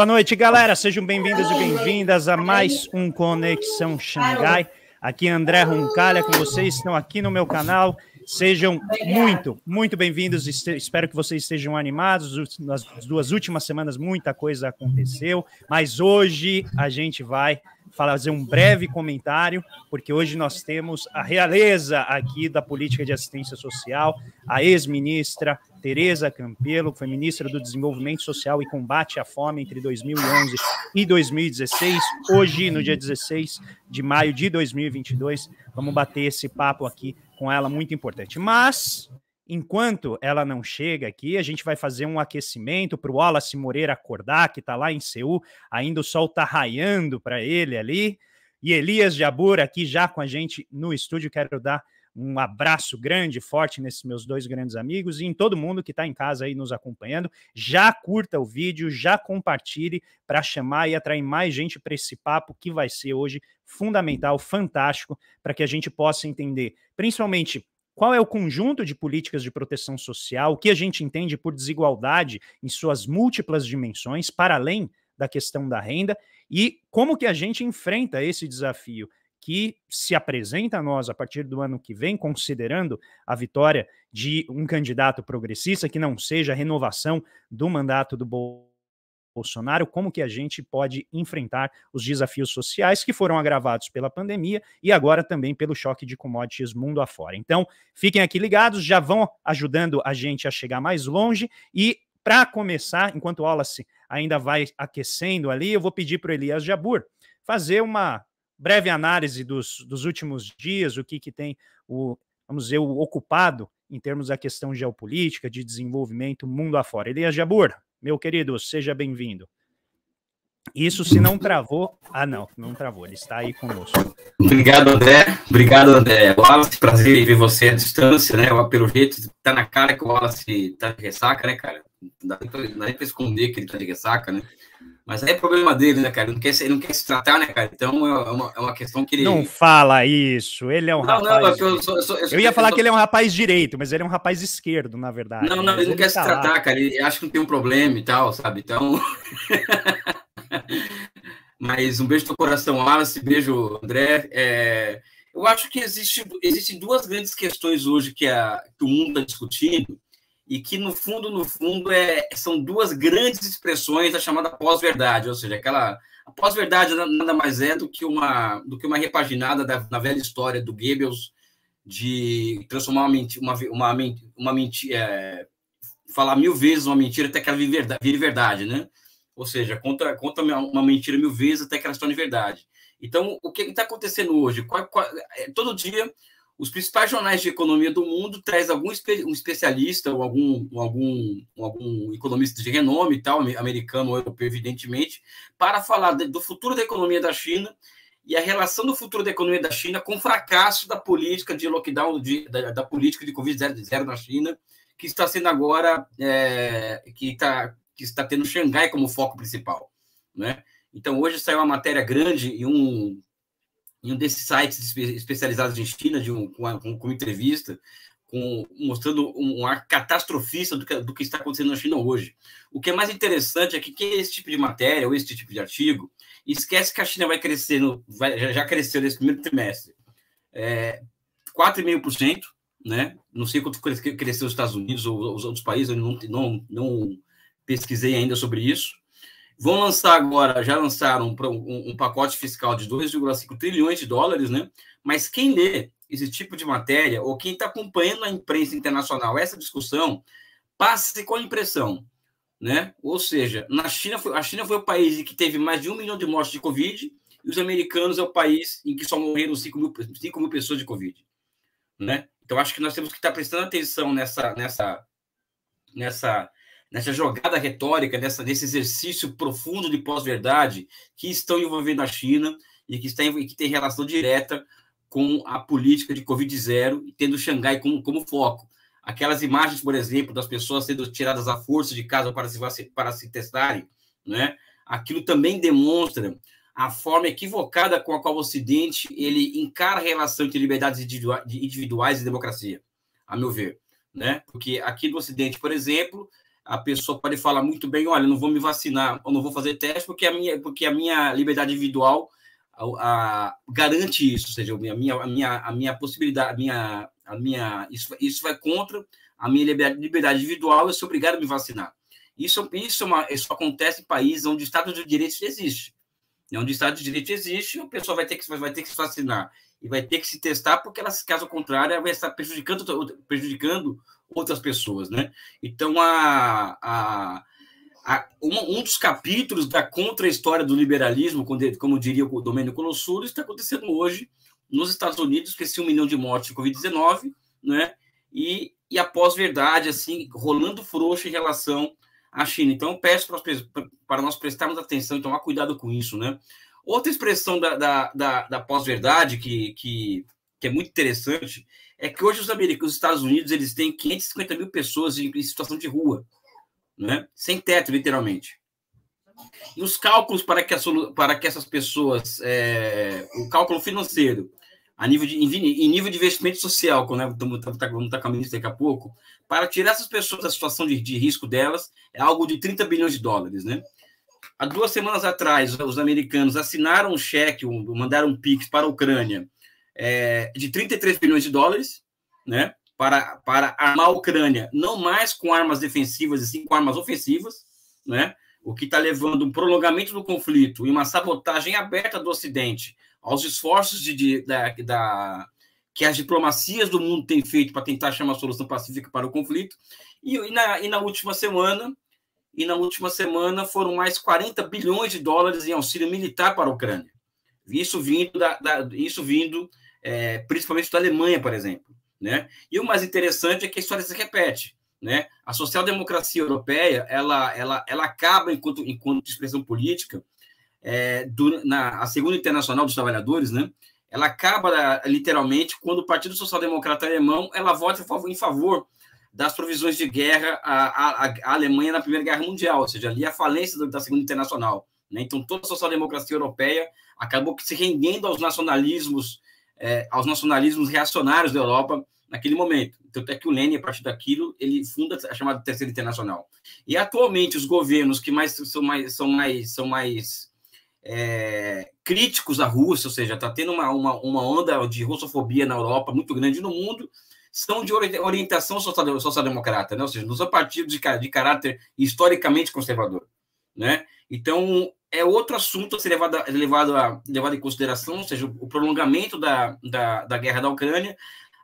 Boa noite, galera. Sejam bem-vindos e bem-vindas a mais um Conexão Xangai. Aqui é André Roncalha com vocês, estão aqui no meu canal. Sejam muito, muito bem-vindos. Espero que vocês estejam animados. Nas duas últimas semanas muita coisa aconteceu, mas hoje a gente vai fazer um breve comentário, porque hoje nós temos a realeza aqui da política de assistência social, a ex-ministra Tereza Campelo, que foi ministra do Desenvolvimento Social e Combate à Fome entre 2011 e 2016. Hoje, no dia 16 de maio de 2022, vamos bater esse papo aqui com ela, muito importante. Mas Enquanto ela não chega aqui, a gente vai fazer um aquecimento para o Wallace Moreira acordar, que está lá em Seul. Ainda o sol está raiando para ele ali. E Elias Jabur aqui já com a gente no estúdio. Quero dar um abraço grande, forte nesses meus dois grandes amigos e em todo mundo que está em casa aí nos acompanhando. Já curta o vídeo, já compartilhe para chamar e atrair mais gente para esse papo que vai ser hoje fundamental, fantástico, para que a gente possa entender, principalmente qual é o conjunto de políticas de proteção social, o que a gente entende por desigualdade em suas múltiplas dimensões, para além da questão da renda, e como que a gente enfrenta esse desafio que se apresenta a nós a partir do ano que vem, considerando a vitória de um candidato progressista que não seja a renovação do mandato do Bolsonaro Bolsonaro, como que a gente pode enfrentar os desafios sociais que foram agravados pela pandemia e agora também pelo choque de commodities mundo afora. Então, fiquem aqui ligados, já vão ajudando a gente a chegar mais longe e para começar, enquanto o aula se ainda vai aquecendo ali, eu vou pedir para o Elias Jabur fazer uma breve análise dos, dos últimos dias, o que, que tem o, vamos dizer, o ocupado em termos da questão geopolítica, de desenvolvimento mundo afora. Elias Jabur. Meu querido, seja bem-vindo. Isso se não travou. Ah, não, não travou, ele está aí conosco. Obrigado, André. Obrigado, André. Wallace, prazer em ver você à distância, né? Pelo jeito, tá na cara que o Wallace tá de ressaca, né, cara? Não dá nem pra esconder que ele tá de ressaca, né? Mas aí é problema dele, né, cara? Ele não quer, ele não quer se tratar, né, cara? Então é, é uma, é uma questão que ele. Não fala isso. Ele é um não, rapaz. Não, é eu, sou, eu, sou, eu, sou, eu ia falar que ele é um rapaz direito, mas ele é um rapaz esquerdo, na verdade. Não, não, ele, ele não quer tá se tratar, lá. cara. Ele acha que não tem um problema e tal, sabe? Então. mas um beijo no coração, Alice. Beijo, André. É... Eu acho que existe, existem duas grandes questões hoje que, a, que o mundo está discutindo e que, no fundo, no fundo, é, são duas grandes expressões da chamada pós-verdade, ou seja, aquela. A pós-verdade nada mais é do que uma, do que uma repaginada da, na velha história do Goebbels de transformar uma, uma, uma, uma mentira. É, falar mil vezes uma mentira até que ela vire verdade, vire verdade né? Ou seja, conta, conta uma mentira mil vezes até que ela se torne verdade. Então, o que está acontecendo hoje? Qual, qual, é, todo dia os principais jornais de economia do mundo traz algum espe um especialista ou algum, algum, algum economista de renome tal, americano ou europeu, evidentemente, para falar de, do futuro da economia da China e a relação do futuro da economia da China com o fracasso da política de lockdown, de, da, da, política de covid zero na China, que está sendo agora, é, que, está que está tendo Xangai como foco principal. Né? Então, hoje saiu uma matéria grande e um em um desses sites especializados em China, de um, com, uma, com uma entrevista, com, mostrando um, um ar catastrofista do que, do que, está acontecendo na China hoje. O que é mais interessante é que, que é esse tipo de matéria, ou esse tipo de artigo, esquece que a China vai crescer, no, vai, já, já cresceu nesse primeiro trimestre, é, 4,5%, né? não sei quanto cresceu os Estados Unidos ou os outros países, eu não, não, não pesquisei ainda sobre isso, Vão lançar agora, já lançaram um, um, um pacote fiscal de 2,5 trilhões de dólares, né? Mas quem lê esse tipo de matéria, ou quem está acompanhando na imprensa internacional essa discussão, passa-se com a impressão, né? Ou seja, na China foi, a China foi o país que teve mais de um milhão de mortes de Covid, e os americanos é o país em que só morreram 5 mil, 5 mil pessoas de Covid, né? Então, acho que nós temos que estar tá prestando atenção nessa, nessa, nessa nessa jogada retórica, nessa, nesse exercício profundo de pós-verdade que estão envolvendo a China e que, está, e que tem relação direta com a política de Covid zero, tendo Xangai como, como foco. Aquelas imagens, por exemplo, das pessoas sendo tiradas à força de casa para se, para se testarem, né? aquilo também demonstra a forma equivocada com a qual o Ocidente ele encara a relação entre liberdades individuais e democracia, a meu ver. Né? Porque aqui no Ocidente, por exemplo, a pessoa pode falar muito bem, olha, não vou me vacinar, ou não vou fazer teste, porque a minha, porque a minha liberdade individual a, a, garante isso, ou seja, a minha, a minha, a minha possibilidade, a minha, a minha, isso, isso vai contra a minha liberdade, individual, eu sou obrigado a me vacinar. Isso, isso, é uma, isso acontece em países onde o Estado de Direito existe. onde o Estado de Direito existe, a pessoa vai ter que, vai ter que se vacinar e vai ter que se testar, porque ela, caso contrário, ela vai estar prejudicando, prejudicando outras pessoas, né? Então, a, a, a um, um dos capítulos da contra-história do liberalismo, como diria o Domênio Colossulo, está acontecendo hoje nos Estados Unidos, que se um milhão de mortes de Covid-19, né? E, e a pós-verdade, assim, rolando frouxo em relação à China. Então, peço para, para nós prestarmos atenção e tomar cuidado com isso, né? Outra expressão da, da, da, da pós-verdade que, que, que é muito interessante é que hoje os americanos, os Estados Unidos, eles têm 550 mil pessoas em, em situação de rua, né? sem teto, literalmente. E os cálculos para que, a, para que essas pessoas, é, o cálculo financeiro, a nível de, em, nível de investimento social, quando né, vamos estar tá, tá, tá, com a ministra daqui a pouco, para tirar essas pessoas da situação de, de risco delas, é algo de 30 bilhões de dólares, né? Há duas semanas atrás, os americanos assinaram um cheque, um, mandaram um PIX para a Ucrânia, é, de 33 bilhões de dólares, né? Para, para armar a Ucrânia, não mais com armas defensivas, e sim com armas ofensivas, né? o que está levando um prolongamento do conflito e uma sabotagem aberta do Ocidente aos esforços de, de da, da, que as diplomacias do mundo têm feito para tentar chamar uma solução pacífica para o conflito. E, e, na, e na última semana, e na última semana foram mais 40 bilhões de dólares em auxílio militar para a Ucrânia. Isso vindo, da, da isso vindo é, principalmente da Alemanha, por exemplo. Né? E o mais interessante é que a história se repete. Né? A social-democracia europeia ela, ela, ela acaba, enquanto, enquanto expressão política, é, do, na a Segunda Internacional dos Trabalhadores, né? ela acaba é, literalmente quando o Partido Social Democrata Alemão ela vota em favor das provisões de guerra à, à, à Alemanha na Primeira Guerra Mundial, ou seja, ali a falência da Segunda Internacional. Né? Então, toda a social-democracia europeia acabou se rendendo aos nacionalismos, é, aos nacionalismos reacionários da Europa naquele momento. Então, até que o Lenin, a partir daquilo, ele funda a chamada Terceira Internacional. E atualmente os governos que mais são mais são mais são mais é, críticos à Rússia, ou seja, está tendo uma, uma, uma onda de russofobia na Europa muito grande no mundo, são de orientação social-democrata, né? ou seja, não são partidos de, de caráter historicamente conservador. Né? Então, é outro assunto a ser levado, levado, a, levado em consideração, ou seja, o prolongamento da, da, da guerra da Ucrânia.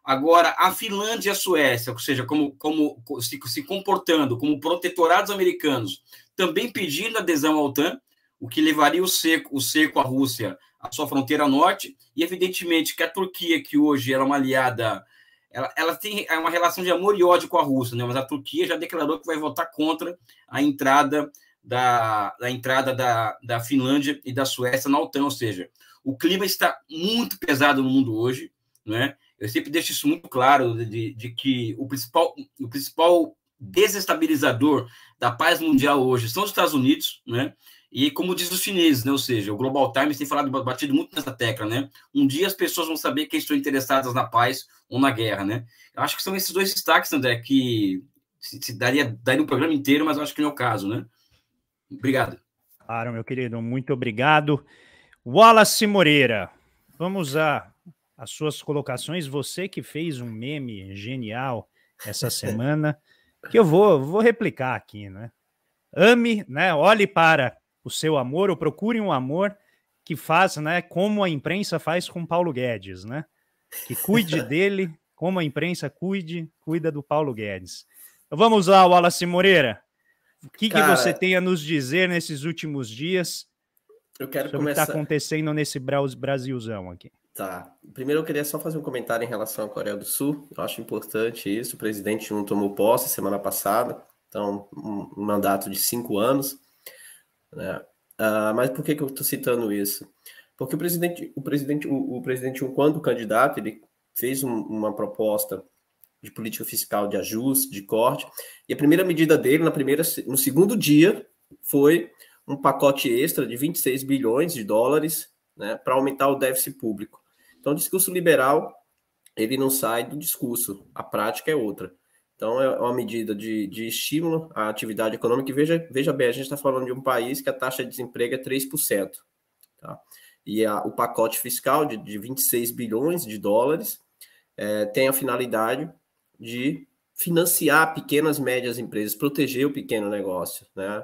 Agora, a Finlândia e a Suécia, ou seja, como, como se, se comportando como protetorados americanos, também pedindo adesão à OTAN, o que levaria o seco, o seco à Rússia, à sua fronteira norte, e evidentemente que a Turquia, que hoje era uma aliada, ela, ela tem é uma relação de amor e ódio com a Rússia, né? mas a Turquia já declarou que vai votar contra a entrada da, da entrada da, da Finlândia e da Suécia na OTAN, ou seja, o clima está muito pesado no mundo hoje, né? Eu sempre deixo isso muito claro de, de que o principal, o principal desestabilizador da paz mundial hoje são os Estados Unidos, né? E como diz os chineses, né? Ou seja, o Global Times tem falado batido muito nessa tecla, né? Um dia as pessoas vão saber quem estão interessadas na paz ou na guerra, né? Eu acho que são esses dois destaques, André, que se, se daria, daria um programa inteiro, mas acho que não é o caso, né? Obrigado. Claro, meu querido, muito obrigado. Wallace Moreira, vamos a as suas colocações. Você que fez um meme genial essa semana, que eu vou, vou replicar aqui, né? Ame, né? Olhe para o seu amor ou procure um amor que faz, né? Como a imprensa faz com Paulo Guedes, né? Que cuide dele, como a imprensa cuide, cuida do Paulo Guedes. Então, vamos lá, Wallace Moreira. O que, que você tem a nos dizer nesses últimos dias? Eu quero sobre começar. O que está acontecendo nesse Brasilzão aqui? Tá. Primeiro eu queria só fazer um comentário em relação à Coreia do Sul. Eu acho importante isso. O presidente não tomou posse semana passada, então um mandato de cinco anos. Né? Uh, mas por que, que eu estou citando isso? Porque o presidente, o presidente, o, o presidente, quando candidato, ele fez um, uma proposta de política fiscal de ajuste, de corte. E a primeira medida dele, na primeira, no segundo dia, foi um pacote extra de 26 bilhões de dólares né, para aumentar o déficit público. Então, o discurso liberal ele não sai do discurso, a prática é outra. Então, é uma medida de, de estímulo à atividade econômica. E veja, veja bem, a gente está falando de um país que a taxa de desemprego é 3%. Tá? E a, o pacote fiscal de, de 26 bilhões de dólares é, tem a finalidade de financiar pequenas, médias empresas, proteger o pequeno negócio, né?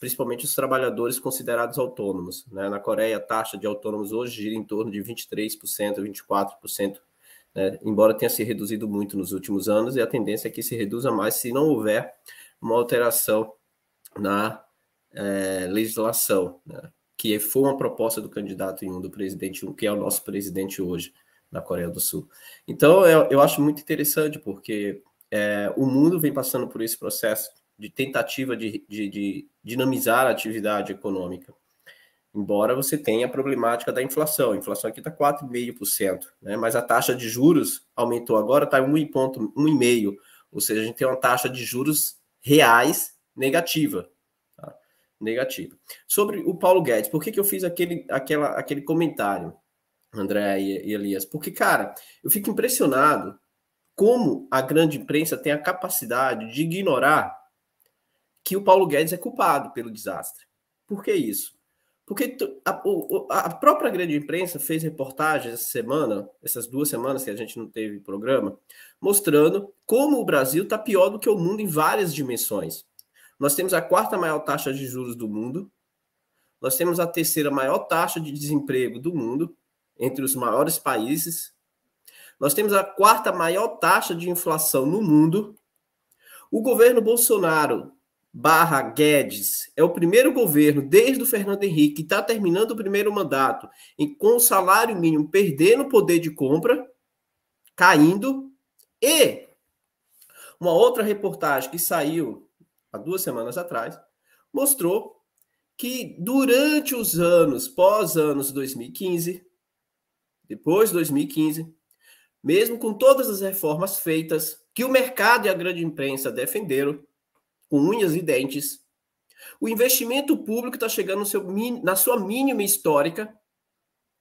principalmente os trabalhadores considerados autônomos. Né? Na Coreia, a taxa de autônomos hoje gira em torno de 23%, 24%, né? embora tenha se reduzido muito nos últimos anos, e a tendência é que se reduza mais se não houver uma alteração na é, legislação, né? que foi uma proposta do candidato em um do presidente, que é o nosso presidente hoje na Coreia do Sul. Então, eu, eu acho muito interessante, porque é, o mundo vem passando por esse processo de tentativa de, de, de, dinamizar a atividade econômica. Embora você tenha a problemática da inflação, a inflação aqui está 4,5%, né? mas a taxa de juros aumentou agora, está 1,5%, ou seja, a gente tem uma taxa de juros reais negativa. Tá? Negativa. Sobre o Paulo Guedes, por que, que eu fiz aquele, aquela, aquele comentário? André e, Elias, porque, cara, eu fico impressionado como a grande imprensa tem a capacidade de ignorar que o Paulo Guedes é culpado pelo desastre. Por que isso? Porque a, a, própria grande imprensa fez reportagens essa semana, essas duas semanas que a gente não teve programa, mostrando como o Brasil está pior do que o mundo em várias dimensões. Nós temos a quarta maior taxa de juros do mundo, nós temos a terceira maior taxa de desemprego do mundo, entre os maiores países. Nós temos a quarta maior taxa de inflação no mundo. O governo Bolsonaro barra Guedes é o primeiro governo desde o Fernando Henrique que está terminando o primeiro mandato e com o salário mínimo perdendo o poder de compra, caindo. E uma outra reportagem que saiu há duas semanas atrás mostrou que durante os anos pós anos 2015 depois de 2015, mesmo com todas as reformas feitas que o mercado e a grande imprensa defenderam, com unhas e dentes, o investimento público está chegando seu, na sua mínima histórica.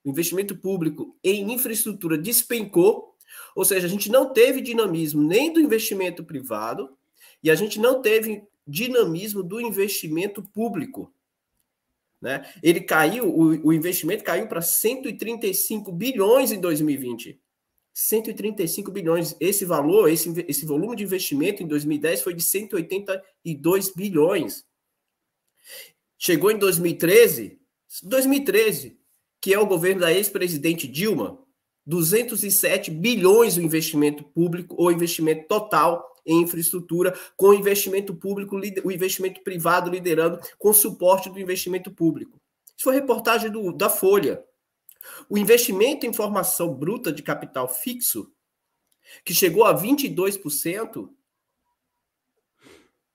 O investimento público em infraestrutura despencou, ou seja, a gente não teve dinamismo nem do investimento privado e a gente não teve dinamismo do investimento público. Né? Ele caiu, o, o investimento caiu para 135 bilhões em 2020. 135 bilhões. Esse valor, esse, esse volume de investimento em 2010 foi de 182 bilhões. Chegou em 2013, 2013, que é o governo da ex-presidente Dilma, 207 bilhões o investimento público ou investimento total em infraestrutura, com investimento público, o investimento privado liderando, com suporte do investimento público. Isso foi reportagem do, da Folha. O investimento em formação bruta de capital fixo, que chegou a 22%,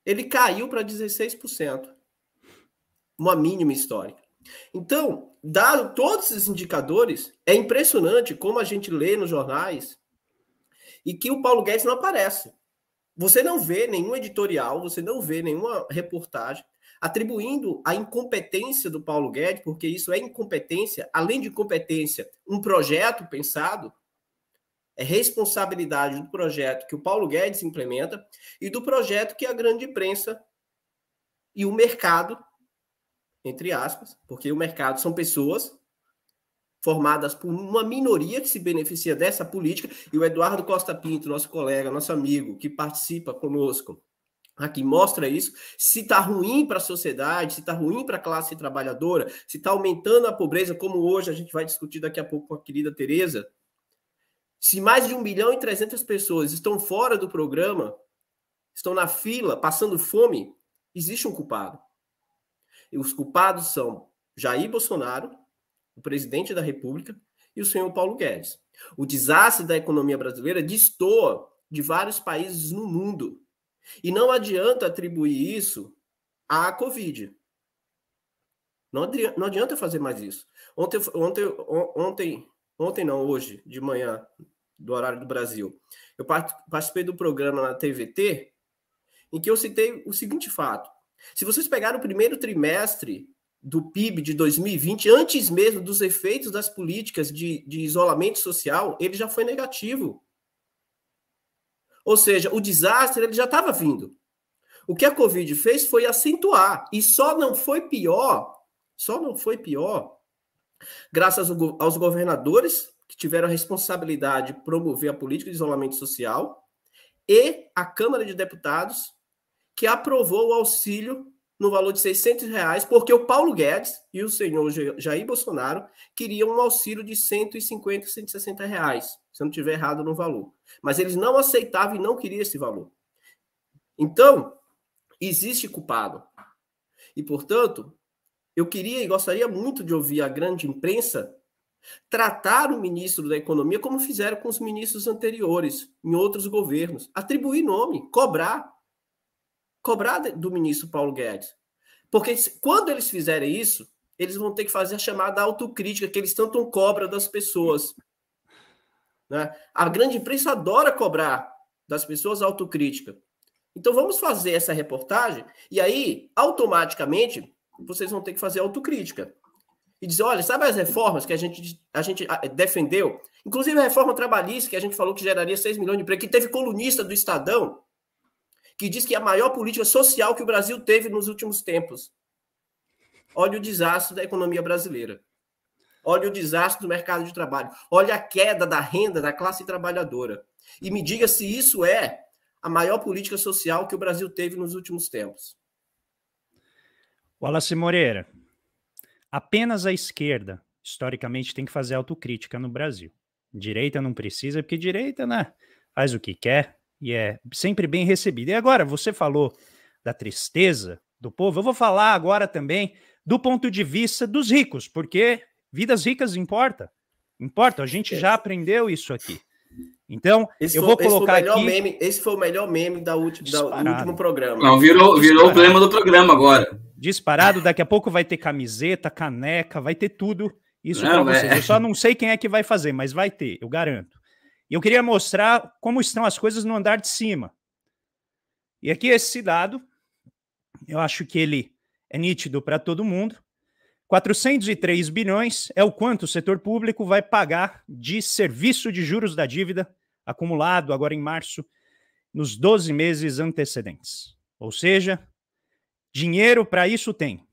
ele caiu para 16%. Uma mínima histórica. Então, dado todos esses indicadores, é impressionante como a gente lê nos jornais e que o Paulo Guedes não aparece. Você não vê nenhum editorial, você não vê nenhuma reportagem atribuindo a incompetência do Paulo Guedes, porque isso é incompetência, além de incompetência, um projeto pensado é responsabilidade do projeto que o Paulo Guedes implementa e do projeto que a grande imprensa e o mercado, entre aspas, porque o mercado são pessoas formadas por uma minoria que se beneficia dessa política, e o Eduardo Costa Pinto, nosso colega, nosso amigo, que participa conosco aqui mostra isso, se está ruim para a sociedade, se está ruim para a classe trabalhadora, se está aumentando a pobreza, como hoje a gente vai discutir daqui a pouco com a querida Tereza, se mais de 1 milhão e 300 pessoas estão fora do programa, estão na fila, passando fome, existe um culpado. E os culpados são Jair Bolsonaro, o presidente da República e o senhor Paulo Guedes. O desastre da economia brasileira destoa de vários países no mundo. E não adianta atribuir isso à Covid. Não adianta, não adianta fazer mais isso. Ontem, ontem, ontem, ontem não, hoje, de manhã, do horário do Brasil, eu participei do programa na TVT, em que eu citei o seguinte fato. Se vocês pegarem o primeiro trimestre do PIB de 2020, antes mesmo dos efeitos das políticas de, de isolamento social, ele já foi negativo. Ou seja, o desastre ele já estava vindo. O que a Covid fez foi acentuar, e só não foi pior, só não foi pior, graças aos governadores que tiveram a responsabilidade de promover a política de isolamento social e a Câmara de Deputados que aprovou o auxílio no valor de 600 reais, porque o Paulo Guedes e o senhor Jair Bolsonaro queriam um auxílio de 150, 160 reais, se eu não tiver errado no valor. Mas eles não aceitavam e não queriam esse valor. Então, existe culpado. E, portanto, eu queria e gostaria muito de ouvir a grande imprensa tratar o ministro da Economia como fizeram com os ministros anteriores, em outros governos, atribuir nome, cobrar, cobrar do ministro Paulo Guedes. Porque quando eles fizerem isso, eles vão ter que fazer a chamada autocrítica que eles tanto cobram das pessoas. Né? A grande imprensa adora cobrar das pessoas autocrítica. Então vamos fazer essa reportagem e aí, automaticamente, vocês vão ter que fazer autocrítica. E dizer, olha, sabe as reformas que a gente, a gente defendeu? Inclusive a reforma trabalhista, que a gente falou que geraria 6 milhões de empregos, que teve colunista do Estadão, que diz que é a maior política social que o Brasil teve nos últimos tempos. Olha o desastre da economia brasileira. Olha o desastre do mercado de trabalho. Olha a queda da renda da classe trabalhadora. E me diga se isso é a maior política social que o Brasil teve nos últimos tempos. Wallace Moreira, apenas a esquerda, historicamente, tem que fazer autocrítica no Brasil. Direita não precisa, porque direita, né? Faz o que quer, e é sempre bem recebido. E agora, você falou da tristeza do povo, eu vou falar agora também do ponto de vista dos ricos, porque vidas ricas importa. Importa, a gente já aprendeu isso aqui. Então, esse eu vou foi, colocar esse aqui. Meme, esse foi o melhor meme da última, da, do último programa. Não, virou, virou o problema do programa agora. Disparado, daqui a pouco vai ter camiseta, caneca, vai ter tudo. Isso para vocês. É... Eu só não sei quem é que vai fazer, mas vai ter, eu garanto. E eu queria mostrar como estão as coisas no andar de cima. E aqui esse dado, eu acho que ele é nítido para todo mundo. 403 bilhões é o quanto o setor público vai pagar de serviço de juros da dívida acumulado agora em março nos 12 meses antecedentes. Ou seja, dinheiro para isso tem.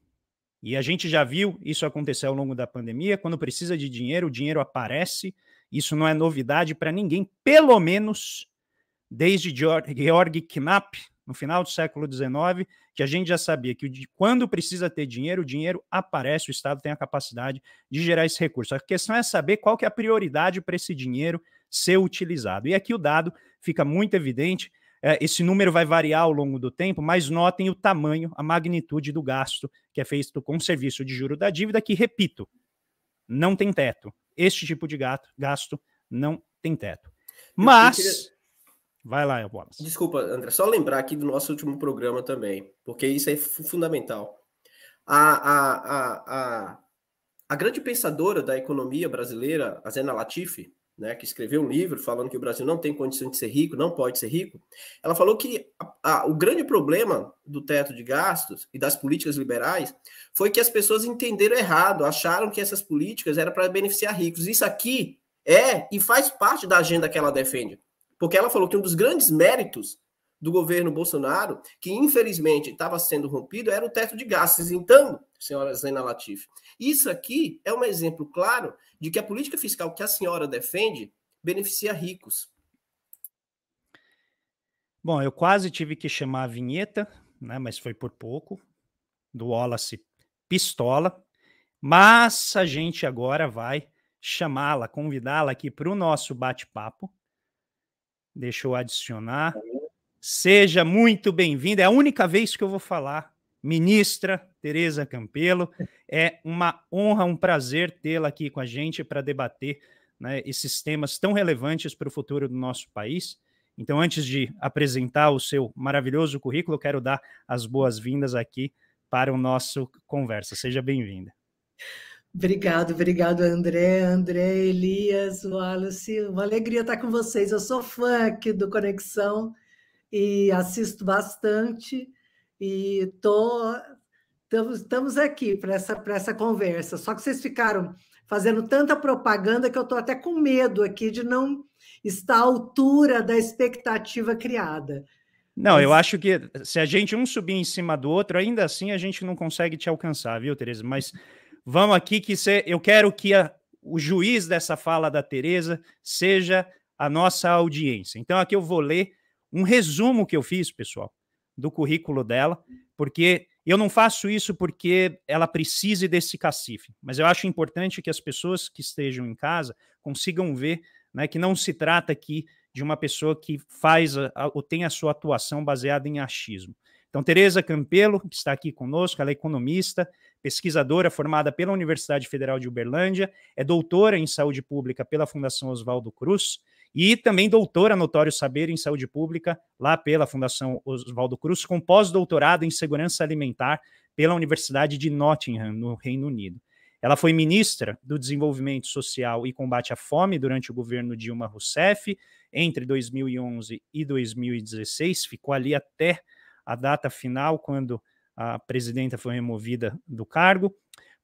E a gente já viu isso acontecer ao longo da pandemia, quando precisa de dinheiro, o dinheiro aparece isso não é novidade para ninguém, pelo menos desde Georg Knapp, no final do século XIX, que a gente já sabia que quando precisa ter dinheiro, o dinheiro aparece, o Estado tem a capacidade de gerar esse recurso. A questão é saber qual que é a prioridade para esse dinheiro ser utilizado. E aqui o dado fica muito evidente, é, esse número vai variar ao longo do tempo, mas notem o tamanho, a magnitude do gasto que é feito com o serviço de juro da dívida, que, repito, não tem teto. Este tipo de gato, gasto não tem teto. Mas. Vai lá, Wallace. Desculpa, André, só lembrar aqui do nosso último programa também, porque isso é fundamental. A, a, a, a, a grande pensadora da economia brasileira, a Zena Latifi, né, que escreveu um livro falando que o Brasil não tem condições de ser rico, não pode ser rico, ela falou que a, a, o grande problema do teto de gastos e das políticas liberais foi que as pessoas entenderam errado, acharam que essas políticas eram para beneficiar ricos. Isso aqui é e faz parte da agenda que ela defende, porque ela falou que um dos grandes méritos do governo Bolsonaro, que infelizmente estava sendo rompido, era o teto de gastos. Então, senhora Zena Latif. Isso aqui é um exemplo claro de que a política fiscal que a senhora defende beneficia ricos. Bom, eu quase tive que chamar a vinheta, né, mas foi por pouco, do Wallace Pistola. Mas a gente agora vai chamá-la, convidá-la aqui para o nosso bate-papo. Deixa eu adicionar. Seja muito bem-vinda. É a única vez que eu vou falar, ministra Tereza Campelo. É uma honra, um prazer tê-la aqui com a gente para debater né, esses temas tão relevantes para o futuro do nosso país. Então, antes de apresentar o seu maravilhoso currículo, quero dar as boas-vindas aqui para o nosso conversa. Seja bem-vinda. Obrigado, obrigado, André, André, Elias, Wallace. Uma alegria estar com vocês. Eu sou fã aqui do Conexão e assisto bastante e estou Estamos, estamos aqui para essa, essa conversa. Só que vocês ficaram fazendo tanta propaganda que eu estou até com medo aqui de não estar à altura da expectativa criada. Não, eu acho que se a gente um subir em cima do outro, ainda assim a gente não consegue te alcançar, viu, Tereza? Mas vamos aqui que cê, eu quero que a, o juiz dessa fala da Tereza seja a nossa audiência. Então aqui eu vou ler um resumo que eu fiz, pessoal, do currículo dela, porque eu não faço isso porque ela precise desse cacife, mas eu acho importante que as pessoas que estejam em casa consigam ver né, que não se trata aqui de uma pessoa que faz a, a, ou tem a sua atuação baseada em achismo. Então, Tereza Campelo, que está aqui conosco, ela é economista, pesquisadora formada pela Universidade Federal de Uberlândia, é doutora em saúde pública pela Fundação Oswaldo Cruz, e também doutora notório saber em saúde pública, lá pela Fundação Oswaldo Cruz, com pós-doutorado em segurança alimentar pela Universidade de Nottingham, no Reino Unido. Ela foi ministra do Desenvolvimento Social e Combate à Fome durante o governo Dilma Rousseff, entre 2011 e 2016, ficou ali até a data final, quando a presidenta foi removida do cargo.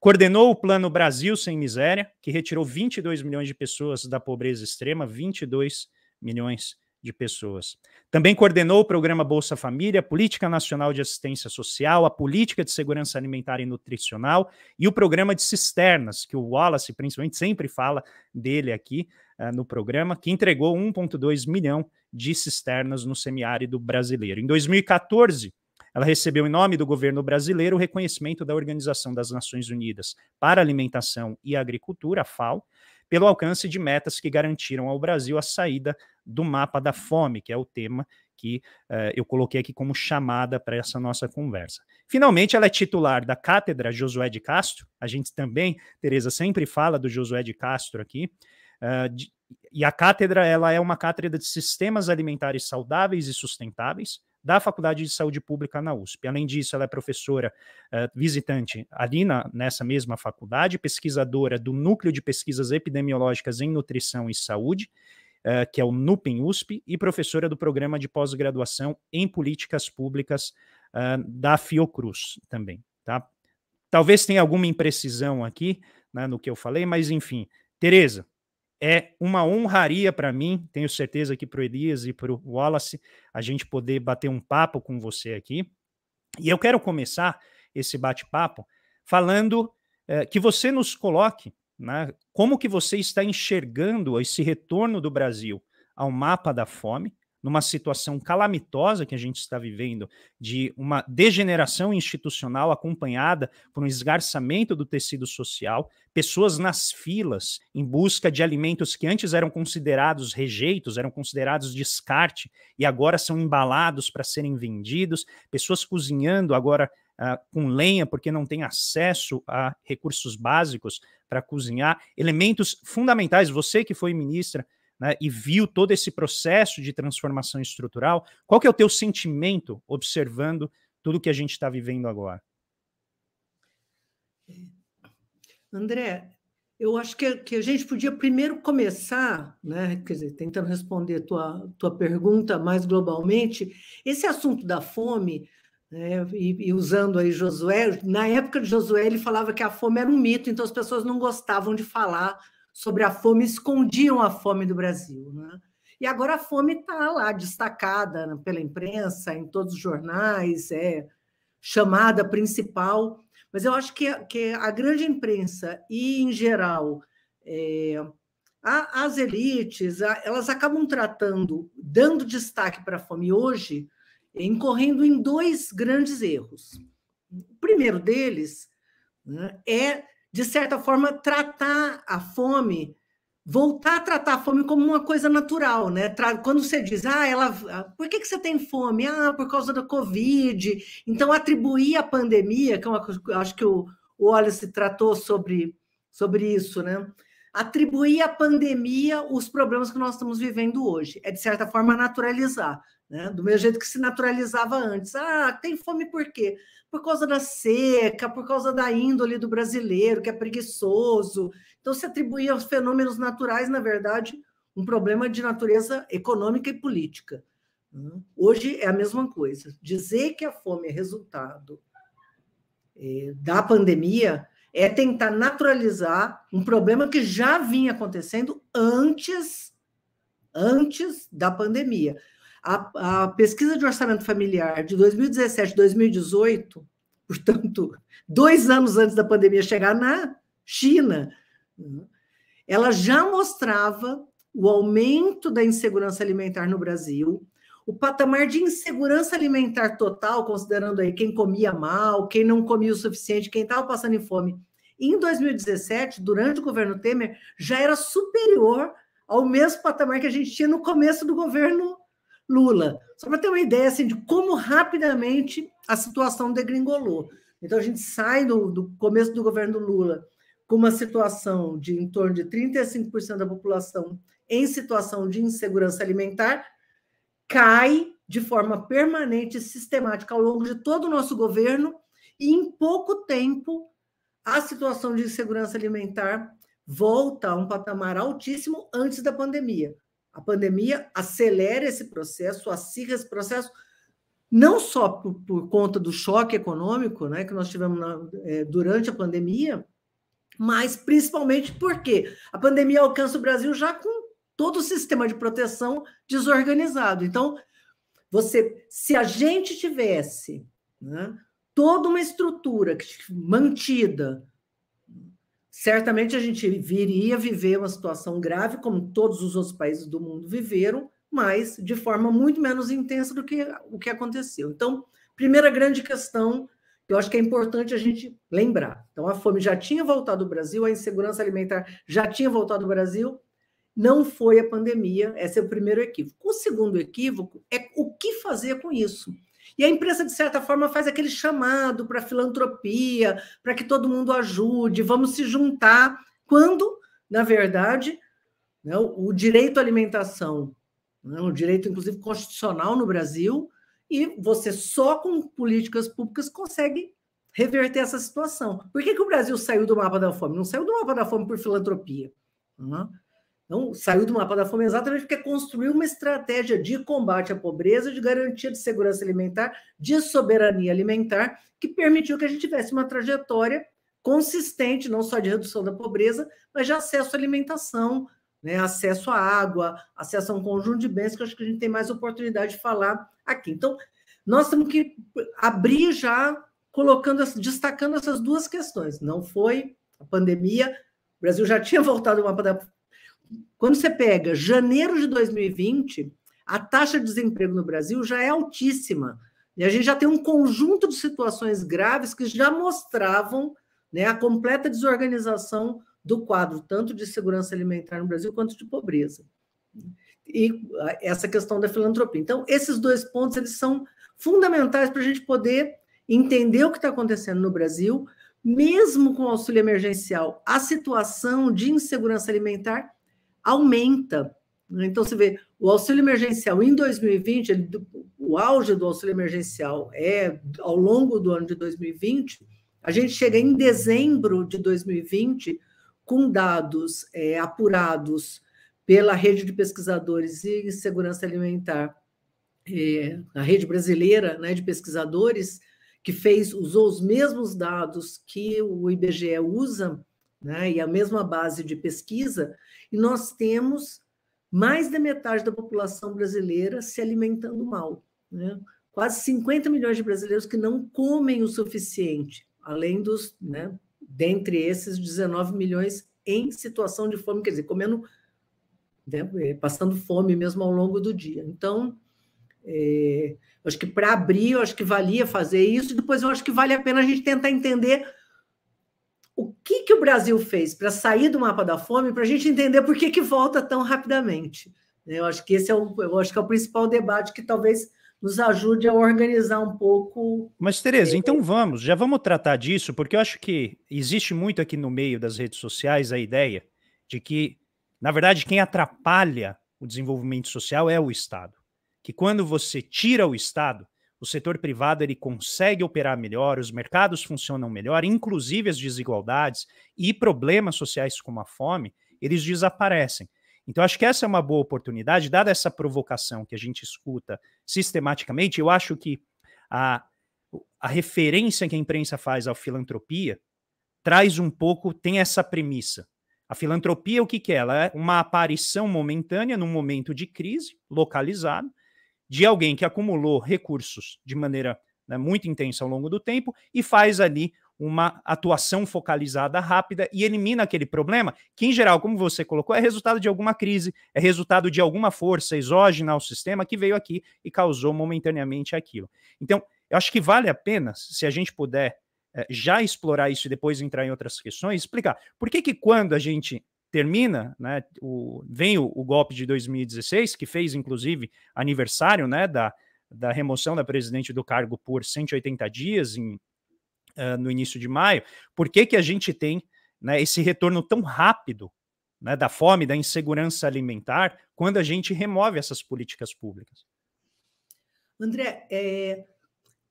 Coordenou o Plano Brasil Sem Miséria, que retirou 22 milhões de pessoas da pobreza extrema, 22 milhões de pessoas. Também coordenou o programa Bolsa Família, a Política Nacional de Assistência Social, a Política de Segurança Alimentar e Nutricional e o programa de cisternas, que o Wallace principalmente sempre fala dele aqui uh, no programa, que entregou 1,2 milhão de cisternas no semiárido brasileiro. Em 2014, ela recebeu, em nome do governo brasileiro, o reconhecimento da Organização das Nações Unidas para Alimentação e Agricultura, FAO, pelo alcance de metas que garantiram ao Brasil a saída do mapa da fome, que é o tema que uh, eu coloquei aqui como chamada para essa nossa conversa. Finalmente, ela é titular da Cátedra Josué de Castro. A gente também, Tereza, sempre fala do Josué de Castro aqui. Uh, de, e a cátedra ela é uma cátedra de sistemas alimentares saudáveis e sustentáveis, da Faculdade de Saúde Pública na USP. Além disso, ela é professora uh, visitante ali na, nessa mesma faculdade, pesquisadora do Núcleo de Pesquisas Epidemiológicas em Nutrição e Saúde, uh, que é o NUPEM USP, e professora do Programa de Pós-Graduação em Políticas Públicas uh, da Fiocruz também. Tá? Talvez tenha alguma imprecisão aqui né, no que eu falei, mas enfim. Tereza, é uma honraria para mim, tenho certeza que para o Elias e para o Wallace, a gente poder bater um papo com você aqui. E eu quero começar esse bate-papo falando eh, que você nos coloque né, como que você está enxergando esse retorno do Brasil ao mapa da fome, numa situação calamitosa que a gente está vivendo, de uma degeneração institucional acompanhada por um esgarçamento do tecido social, pessoas nas filas em busca de alimentos que antes eram considerados rejeitos, eram considerados descarte e agora são embalados para serem vendidos, pessoas cozinhando agora Uh, com lenha, porque não tem acesso a recursos básicos para cozinhar, elementos fundamentais. Você que foi ministra né, e viu todo esse processo de transformação estrutural, qual que é o teu sentimento observando tudo que a gente está vivendo agora? É. André, eu acho que, que a gente podia primeiro começar, né, quer dizer, tentando responder tua tua pergunta mais globalmente, esse assunto da fome, né, e, e, usando aí Josué, na época de Josué ele falava que a fome era um mito, então as pessoas não gostavam de falar sobre a fome escondiam a fome do Brasil. Né? E agora a fome está lá, destacada pela imprensa, em todos os jornais, é chamada principal. Mas eu acho que, que a grande imprensa e, em geral, é, a, as elites, a, elas acabam tratando, dando destaque para a fome hoje, incorrendo em dois grandes erros. O primeiro deles né, é de certa forma, tratar a fome, voltar a tratar a fome como uma coisa natural, né? Quando você diz, ah, ela, ah, por que, que você tem fome? Ah, por causa da Covid. Então, atribuir a pandemia, que é uma, acho que o, o Wallace tratou sobre, sobre isso, né? Atribuir à pandemia os problemas que nós estamos vivendo hoje. É, de certa forma, naturalizar. Né? Do mesmo jeito que se naturalizava antes. Ah, tem fome por quê? Por causa da seca, por causa da índole do brasileiro, que é preguiçoso. Então, se atribuía aos fenômenos naturais, na verdade, um problema de natureza econômica e política. Né. Hoje é a mesma coisa. Dizer que a fome é resultado eh, da pandemia é tentar naturalizar um problema que já vinha acontecendo antes antes da pandemia. A, a pesquisa de orçamento familiar de 2017, 2018, portanto, dois anos antes da pandemia chegar na China, ela já mostrava o aumento da insegurança alimentar no Brasil, o patamar de insegurança alimentar total, considerando aí quem comia mal, quem não comia o suficiente, quem estava passando fome, em 2017, durante o governo Temer, já era superior ao mesmo patamar que a gente tinha no começo do governo Lula. Só para ter uma ideia assim, de como rapidamente a situação degringolou. Então, a gente sai do, do começo do governo Lula com uma situação de em torno de 35% da população em situação de insegurança alimentar, cai de forma permanente e sistemática ao longo de todo o nosso governo, e em pouco tempo a situação de insegurança alimentar volta a um patamar altíssimo antes da pandemia. A pandemia acelera esse processo, acirra esse processo, não só por, por conta do choque econômico né, que nós tivemos na, é, durante a pandemia, mas principalmente porque a pandemia alcança o Brasil já com todo o sistema de proteção desorganizado. Então, você, se a gente tivesse né, toda uma estrutura que, mantida certamente a gente viria viver uma situação grave, como todos os outros países do mundo viveram, mas de forma muito menos intensa do que o que aconteceu. Então, primeira grande questão que eu acho que é importante a gente lembrar. Então, a fome já tinha voltado ao Brasil, a insegurança alimentar já tinha voltado ao Brasil, não foi a pandemia, esse é o primeiro equívoco. O segundo equívoco é o que fazer com isso. E a imprensa, de certa forma, faz aquele chamado para filantropia, para que todo mundo ajude, vamos se juntar, quando, na verdade, né, o direito à alimentação, né, o direito, inclusive, constitucional no Brasil, e você só com políticas públicas consegue reverter essa situação. Por que, que o Brasil saiu do mapa da fome? Não saiu do mapa da fome por filantropia. Né? Então, saiu do mapa da fome exatamente porque construiu uma estratégia de combate à pobreza, de garantia de segurança alimentar, de soberania alimentar, que permitiu que a gente tivesse uma trajetória consistente, não só de redução da pobreza, mas de acesso à alimentação, né, acesso à água, acesso a um conjunto de bens, que acho que a gente tem mais oportunidade de falar aqui. Então, nós temos que abrir já, colocando, destacando essas duas questões. Não foi a pandemia, o Brasil já tinha voltado ao mapa da quando você pega janeiro de 2020, a taxa de desemprego no Brasil já é altíssima. E a gente já tem um conjunto de situações graves que já mostravam né, a completa desorganização do quadro, tanto de segurança alimentar no Brasil quanto de pobreza. E essa questão da filantropia. Então, esses dois pontos eles são fundamentais para a gente poder entender o que está acontecendo no Brasil, mesmo com o auxílio emergencial. A situação de insegurança alimentar aumenta. Né? Então, você vê, o auxílio emergencial em 2020, ele, o auge do auxílio emergencial é ao longo do ano de 2020. A gente chega em dezembro de 2020 com dados é, apurados pela rede de pesquisadores e segurança alimentar, é, a rede brasileira né, de pesquisadores, que fez usou os mesmos dados que o IBGE usa né? e a mesma base de pesquisa, e nós temos mais da metade da população brasileira se alimentando mal. Né? Quase 50 milhões de brasileiros que não comem o suficiente, além dos, né, dentre esses 19 milhões em situação de fome, quer dizer, comendo, né, é, passando fome mesmo ao longo do dia. Então, é, acho que para abrir, acho que valia fazer isso, depois eu acho que vale a pena a gente tentar entender que, que o Brasil fez para sair do mapa da fome para a gente entender por que, que volta tão rapidamente. Né? Eu acho que esse é o, eu acho que é o principal debate que talvez nos ajude a organizar um pouco. Mas, Tereza, então vamos, já vamos tratar disso, porque eu acho que existe muito aqui no meio das redes sociais a ideia de que, na verdade, quem atrapalha o desenvolvimento social é o Estado. Que quando você tira o Estado, o setor privado ele consegue operar melhor, os mercados funcionam melhor, inclusive as desigualdades e problemas sociais como a fome, eles desaparecem. Então, acho que essa é uma boa oportunidade, dada essa provocação que a gente escuta sistematicamente. Eu acho que a, a referência que a imprensa faz à filantropia traz um pouco, tem essa premissa. A filantropia, o que, que é? Ela é uma aparição momentânea num momento de crise localizado, de alguém que acumulou recursos de maneira né, muito intensa ao longo do tempo e faz ali uma atuação focalizada rápida e elimina aquele problema, que em geral, como você colocou, é resultado de alguma crise, é resultado de alguma força exógena ao sistema que veio aqui e causou momentaneamente aquilo. Então, eu acho que vale a pena, se a gente puder é, já explorar isso e depois entrar em outras questões, explicar por que que quando a gente termina, né, o, vem o, o, golpe de 2016, que fez, inclusive, aniversário né, da, da remoção da presidente do cargo por 180 dias em, uh, no início de maio, por que, que a gente tem né, esse retorno tão rápido né, da fome, da insegurança alimentar, quando a gente remove essas políticas públicas? André, é,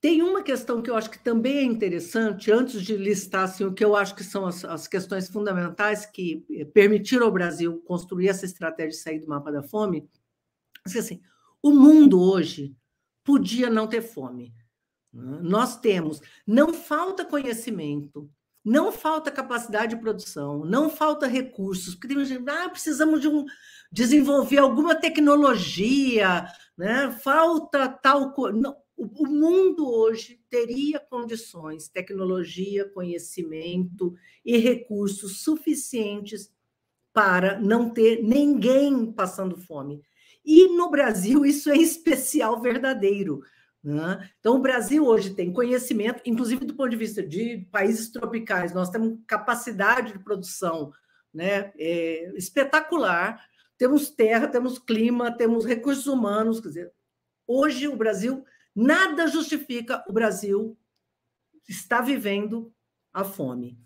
tem uma questão que eu acho que também é interessante, antes de listar assim, o que eu acho que são as, as questões fundamentais que eh, permitiram ao Brasil construir essa estratégia de sair do mapa da fome. Assim, o mundo hoje podia não ter fome. Nós temos. Não falta conhecimento, não falta capacidade de produção, não falta recursos, porque tem gente, ah, precisamos de um desenvolver alguma tecnologia, né? Falta tal coisa o, mundo hoje teria condições, tecnologia, conhecimento e recursos suficientes para não ter ninguém passando fome. E no Brasil, isso é especial verdadeiro. Né? Então, o Brasil hoje tem conhecimento, inclusive do ponto de vista de países tropicais, nós temos capacidade de produção né, é, espetacular, temos terra, temos clima, temos recursos humanos. Quer dizer, hoje o Brasil Nada justifica o Brasil estar vivendo a fome.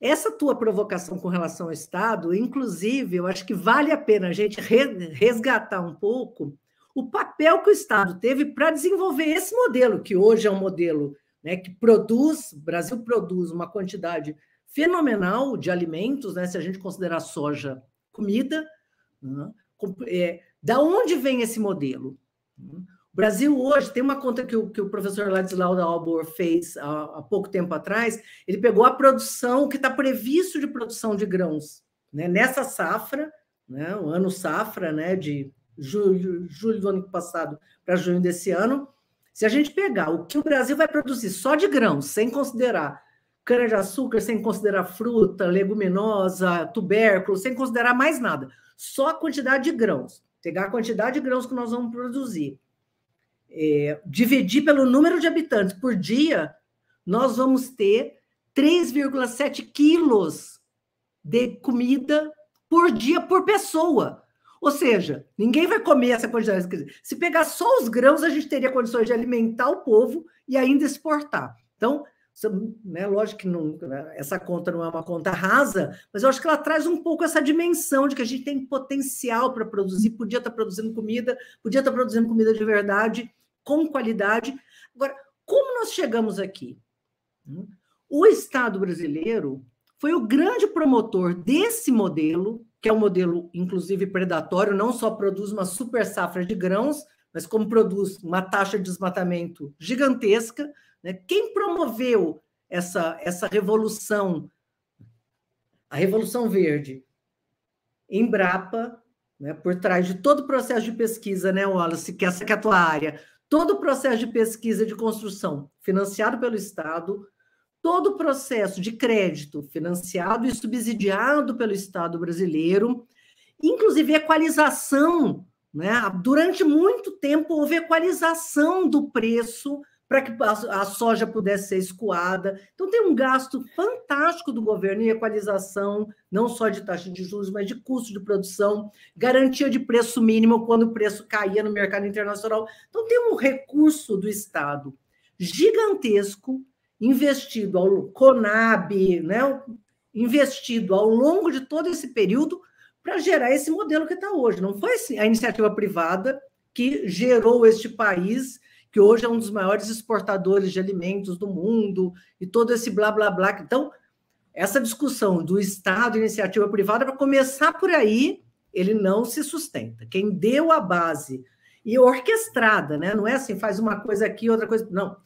Essa tua provocação com relação ao Estado, inclusive, eu acho que vale a pena a gente resgatar um pouco o papel que o Estado teve para desenvolver esse modelo, que hoje é um modelo né, que produz, o Brasil produz uma quantidade fenomenal de alimentos, né, se a gente considerar soja comida. Né, é, da onde vem esse modelo? Brasil hoje tem uma conta que o, que o professor Ladislau da Albor fez há, há, pouco tempo atrás. Ele pegou a produção, o que está previsto de produção de grãos né, nessa safra, né, o ano safra, né, de julho, julho do ano passado para junho desse ano. Se a gente pegar o que o Brasil vai produzir só de grãos, sem considerar cana-de-açúcar, sem considerar fruta, leguminosa, tubérculo, sem considerar mais nada, só a quantidade de grãos, pegar a quantidade de grãos que nós vamos produzir é, dividir pelo número de habitantes por dia, nós vamos ter 3,7 quilos de comida por dia por pessoa. Ou seja, ninguém vai comer essa quantidade. Se pegar só os grãos, a gente teria condições de alimentar o povo e ainda exportar. Então, né, lógico que não, essa conta não é uma conta rasa, mas eu acho que ela traz um pouco essa dimensão de que a gente tem potencial para produzir, podia estar tá produzindo comida, podia estar tá produzindo comida de verdade, com qualidade. Agora, como nós chegamos aqui? O Estado brasileiro foi o grande promotor desse modelo, que é um modelo, inclusive, predatório, não só produz uma super safra de grãos, mas como produz uma taxa de desmatamento gigantesca, né? Quem promoveu essa, essa revolução, a Revolução Verde? Embrapa, né, por trás de todo o processo de pesquisa, né, Wallace, que é essa que é a tua área, todo o processo de pesquisa de construção financiado pelo Estado, todo o processo de crédito financiado e subsidiado pelo Estado brasileiro, inclusive equalização, né? Durante muito tempo houve equalização do preço para que a, soja pudesse ser escoada. Então, tem um gasto fantástico do governo em equalização, não só de taxa de juros, mas de custo de produção, garantia de preço mínimo quando o preço caía no mercado internacional. Então, tem um recurso do Estado gigantesco investido ao CONAB, né? investido ao longo de todo esse período para gerar esse modelo que está hoje. Não foi assim, a iniciativa privada que gerou este país que hoje é um dos maiores exportadores de alimentos do mundo, e todo esse blá blá blá. Então, essa discussão do Estado, iniciativa privada, para começar por aí, ele não se sustenta. Quem deu a base e orquestrada, né? Não é assim, faz uma coisa aqui, outra coisa. Não.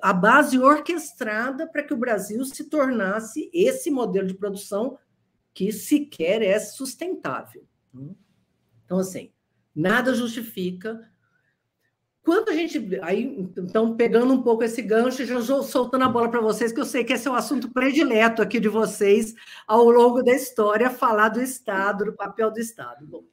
A base orquestrada para que o Brasil se tornasse esse modelo de produção que sequer é sustentável. Então, assim, nada justifica quando a gente. Aí, então, pegando um pouco esse gancho, já soltando a bola para vocês, que eu sei que esse é o assunto predileto aqui de vocês ao longo da história, falar do Estado, do papel do Estado. Bom,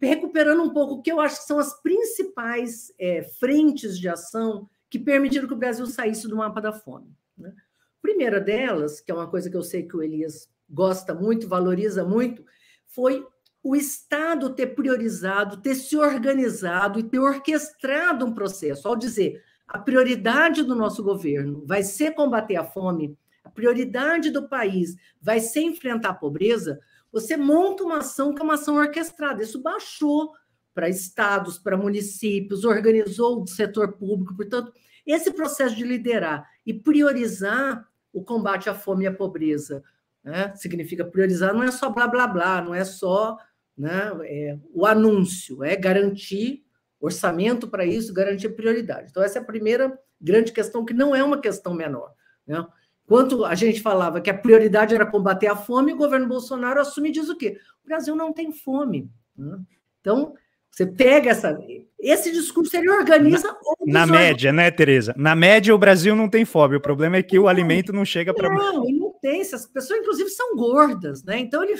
recuperando um pouco o que eu acho que são as principais é, frentes de ação que permitiram que o Brasil saísse do mapa da fome. Né? Primeira delas, que é uma coisa que eu sei que o Elias gosta muito, valoriza muito, foi o Estado ter priorizado, ter se organizado e ter orquestrado um processo, ao dizer a prioridade do nosso governo vai ser combater a fome, a prioridade do país vai ser enfrentar a pobreza, você monta uma ação que é uma ação orquestrada. Isso baixou para estados, para municípios, organizou o setor público. Portanto, esse processo de liderar e priorizar o combate à fome e à pobreza, né? significa priorizar, não é só blá blá blá, não é só né, é, o anúncio, é garantir orçamento para isso, garantir prioridade. Então, essa é a primeira grande questão, que não é uma questão menor. Né? Enquanto a gente falava que a prioridade era combater a fome, o governo Bolsonaro assume e diz o quê? O Brasil não tem fome. Né? Então, você pega essa. Esse discurso ele organiza. Na, na média, né, Tereza? Na média, o Brasil não tem fome. O problema é que o alimento não chega para. Não, ele não tem. As pessoas, inclusive, são gordas, né? Então, ele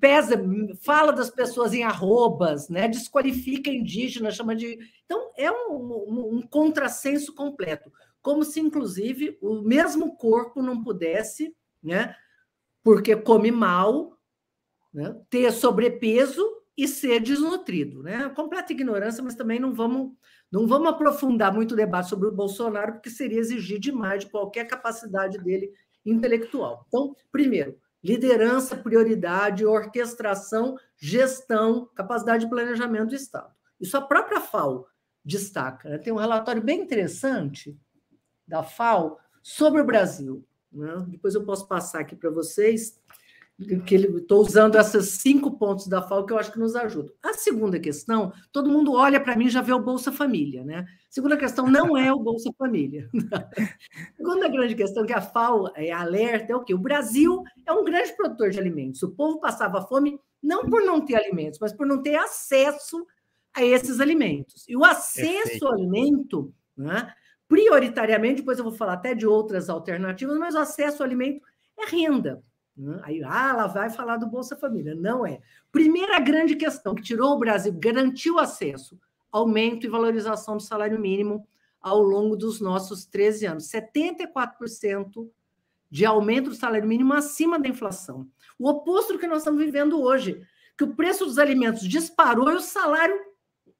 pesa, fala das pessoas em arrobas, né? desqualifica indígena, chama de. Então, é um, um, um contrassenso completo. Como se, inclusive, o mesmo corpo não pudesse, né? porque come mal, né? ter sobrepeso e ser desnutrido. Né? Completa ignorância, mas também não vamos, não vamos aprofundar muito o debate sobre o Bolsonaro, porque seria exigir demais de qualquer capacidade dele intelectual. Então, primeiro, liderança, prioridade, orquestração, gestão, capacidade de planejamento do Estado. Isso a própria FAO destaca. Né? Tem um relatório bem interessante da FAO sobre o Brasil. Né? Depois eu posso passar aqui para vocês que estou usando esses cinco pontos da FAO que eu acho que nos ajudam. A segunda questão, todo mundo olha para mim e já vê o Bolsa Família, né? A segunda questão não é o Bolsa Família. a segunda grande questão que a FAO é alerta é o que o Brasil é um grande produtor de alimentos. O povo passava fome não por não ter alimentos, mas por não ter acesso a esses alimentos. E o acesso Perfeito. ao alimento, né, prioritariamente, depois eu vou falar até de outras alternativas, mas o acesso ao alimento é renda. Né? Aí, ah, ela vai falar do Bolsa Família. Não é. Primeira grande questão que tirou o Brasil, garantiu acesso, aumento e valorização do salário mínimo ao longo dos nossos 13 anos. 74% de aumento do salário mínimo acima da inflação. O oposto do que nós estamos vivendo hoje, que o preço dos alimentos disparou e o salário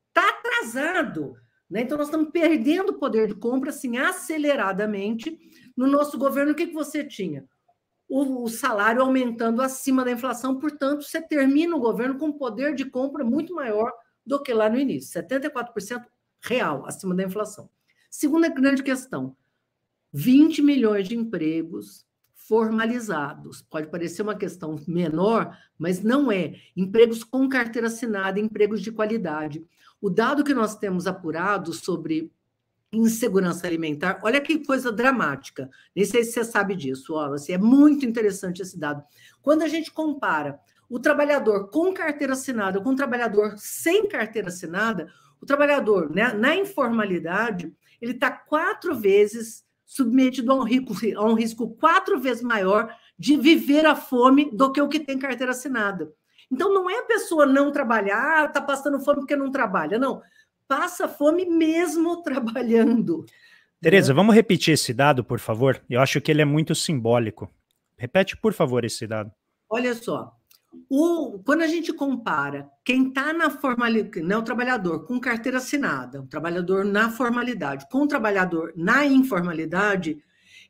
está atrasado. Né? Então, nós estamos perdendo o poder de compra assim, aceleradamente. No nosso governo, o que, que você tinha? o, o salário aumentando acima da inflação, portanto, você termina o governo com um poder de compra muito maior do que lá no início, 74% real acima da inflação. Segunda grande questão: 20 milhões de empregos formalizados. Pode parecer uma questão menor, mas não é. Empregos com carteira assinada, empregos de qualidade. O dado que nós temos apurado sobre insegurança alimentar. Olha que coisa dramática. Nem sei se você sabe disso, Wallace. É muito interessante esse dado. Quando a gente compara o trabalhador com carteira assinada com o trabalhador sem carteira assinada, o trabalhador né, na informalidade, ele está quatro vezes submetido a um, risco, a um risco quatro vezes maior de viver a fome do que o que tem carteira assinada. Então, não é a pessoa não trabalhar, está ah, passando fome porque não trabalha, não passa fome mesmo trabalhando. Né? Tereza, né? vamos repetir esse dado, por favor? Eu acho que ele é muito simbólico. Repete, por favor, esse dado. Olha só, o, quando a gente compara quem está na formalidade, né, o trabalhador com carteira assinada, o trabalhador na formalidade, com o trabalhador na informalidade,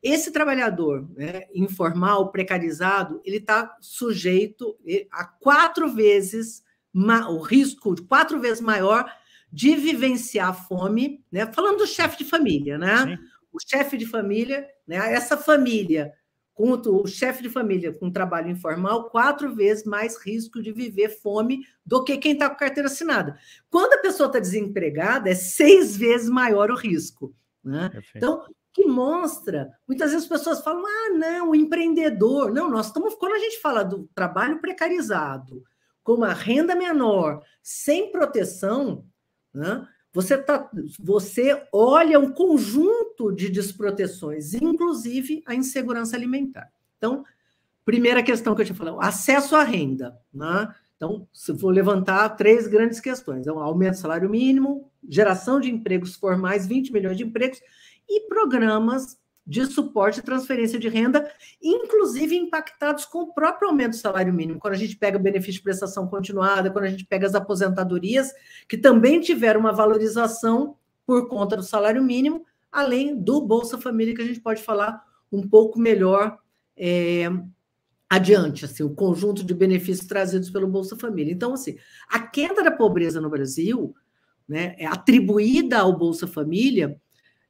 esse trabalhador né, informal, precarizado, ele está sujeito a quatro vezes o risco quatro vezes maior de vivenciar a fome, né? Falando do chefe de família, né? Sim. O chefe de família, né? Essa família com o, o chefe de família com trabalho informal, quatro vezes mais risco de viver fome do que quem está com carteira assinada. Quando a pessoa está desempregada, é seis vezes maior o risco. Né? Então, que mostra, muitas vezes as pessoas falam: ah, não, o empreendedor. Não, nós estamos, quando a gente fala do trabalho precarizado, com uma renda menor, sem proteção, né? Você, tá, você olha um conjunto de desproteções, inclusive a insegurança alimentar. Então, primeira questão que eu te falei, acesso à renda. Né? Então, se vou levantar três grandes questões. Então, aumento do salário mínimo, geração de empregos formais, 20 milhões de empregos, e programas de suporte e transferência de renda, inclusive impactados com o próprio aumento do salário mínimo. Quando a gente pega o benefício de prestação continuada, quando a gente pega as aposentadorias, que também tiveram uma valorização por conta do salário mínimo, além do Bolsa Família, que a gente pode falar um pouco melhor é, adiante, assim, o conjunto de benefícios trazidos pelo Bolsa Família. Então, assim, a queda da pobreza no Brasil, né, é atribuída ao Bolsa Família,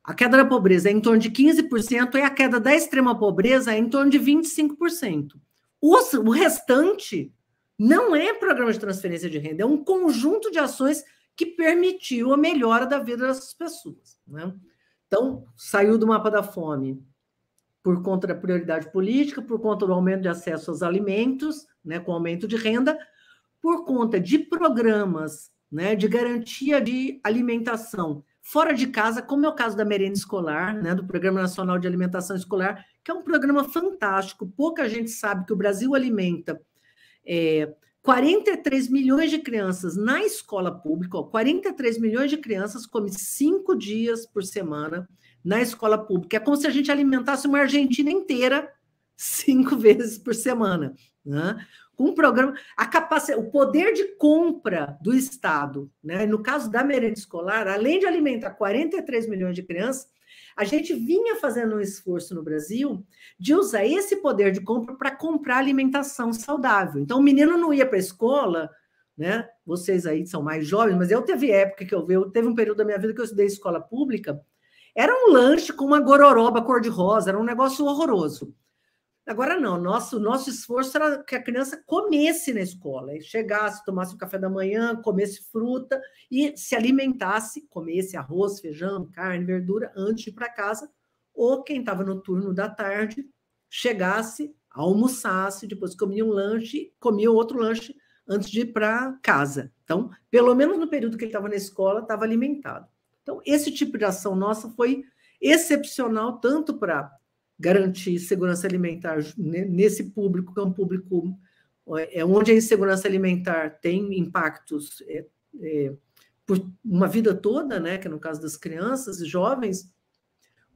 a queda da pobreza é em torno de 15% e a queda da extrema pobreza é em torno de 25%. O, o restante não é programa de transferência de renda, é um conjunto de ações que permitiu a melhora da vida dessas pessoas. Né? Então, saiu do mapa da fome por conta da prioridade política, por conta do aumento de acesso aos alimentos, né, com aumento de renda, por conta de programas né, de garantia de alimentação fora de casa, como é o caso da merenda escolar, né, do Programa Nacional de Alimentação Escolar, que é um programa fantástico. Pouca gente sabe que o Brasil alimenta é, 43 milhões de crianças na escola pública. Ó, 43 milhões de crianças comem cinco dias por semana na escola pública. É como se a gente alimentasse uma Argentina inteira cinco vezes por semana. Né? com um programa, a capacidade, o poder de compra do Estado, né? No caso da merenda escolar, além de alimentar 43 milhões de crianças, a gente vinha fazendo um esforço no Brasil de usar esse poder de compra para comprar alimentação saudável. Então, o menino não ia para a escola, né? Vocês aí são mais jovens, mas eu teve época que eu vi, eu teve um período da minha vida que eu estudei escola pública, era um lanche com uma gororoba cor-de-rosa, era um negócio horroroso. Agora não, nosso, nosso esforço era que a criança comesse na escola, chegasse, tomasse o café da manhã, comesse fruta e se alimentasse, comesse arroz, feijão, carne, verdura antes de ir para casa, ou quem estava no turno da tarde chegasse, almoçasse, depois comia um lanche, comia outro lanche antes de ir para casa. Então, pelo menos no período que ele estava na escola, estava alimentado. Então, esse tipo de ação nossa foi excepcional tanto para garantir segurança alimentar nesse público, que é um público é, é onde a insegurança alimentar tem impactos é, é, por uma vida toda, né, que é no caso das crianças e jovens,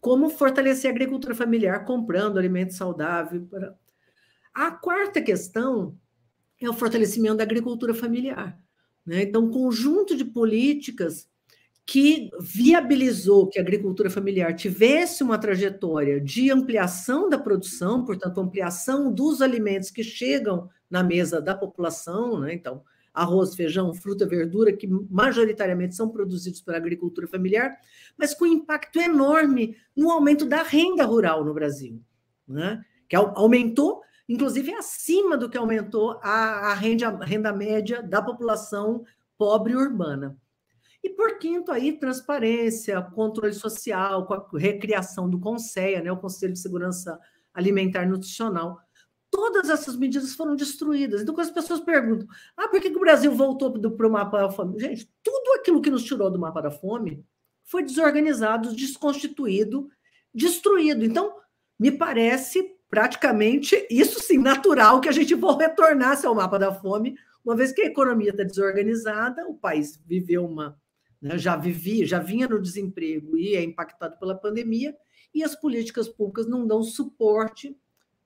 como fortalecer a agricultura familiar comprando alimento saudável. Para... A quarta questão é o fortalecimento da agricultura familiar. Né? Então, um conjunto de políticas que viabilizou que a agricultura familiar tivesse uma trajetória de ampliação da produção, portanto, ampliação dos alimentos que chegam na mesa da população, né? então, arroz, feijão, fruta, verdura, que majoritariamente são produzidos pela agricultura familiar, mas com impacto enorme no aumento da renda rural no Brasil, né? que aumentou, inclusive acima do que aumentou a, a renda, a renda média da população pobre urbana. E por quinto aí, transparência, controle social, com a recriação do CONSEA, né, o Conselho de Segurança Alimentar e Nutricional. Todas essas medidas foram destruídas. Então, quando as pessoas perguntam, ah, por que, que o Brasil voltou para o mapa da fome? Gente, tudo aquilo que nos tirou do mapa da fome foi desorganizado, desconstituído, destruído. Então, me parece praticamente isso sim, natural que a gente vou retornasse ao mapa da fome, uma vez que a economia está desorganizada, o país viveu uma né, já vivia, já vinha no desemprego e é impactado pela pandemia, e as políticas públicas não dão suporte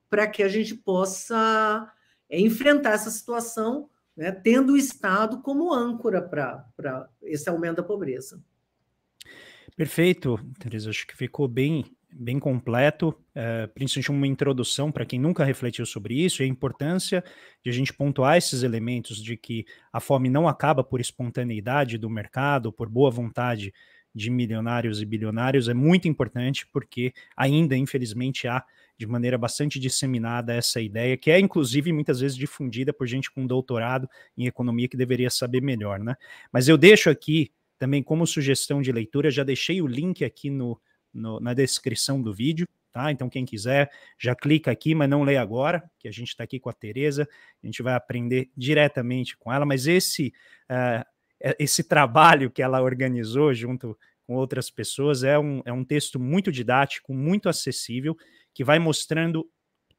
para que a gente possa é, enfrentar essa situação, né, tendo o Estado como âncora para esse aumento da pobreza. Perfeito, Tereza, acho que ficou bem bem completo, é, principalmente uma introdução para quem nunca refletiu sobre isso e a importância de a gente pontuar esses elementos de que a fome não acaba por espontaneidade do mercado, por boa vontade de milionários e bilionários é muito importante porque ainda, infelizmente, há de maneira bastante disseminada essa ideia, que é inclusive muitas vezes difundida por gente com doutorado em economia que deveria saber melhor, né? Mas eu deixo aqui também como sugestão de leitura, já deixei o link aqui no, no, na descrição do vídeo, tá? Então, quem quiser, já clica aqui, mas não lê agora, que a gente está aqui com a Tereza, a gente vai aprender diretamente com ela, mas esse, uh, esse trabalho que ela organizou junto com outras pessoas é um, é um texto muito didático, muito acessível, que vai mostrando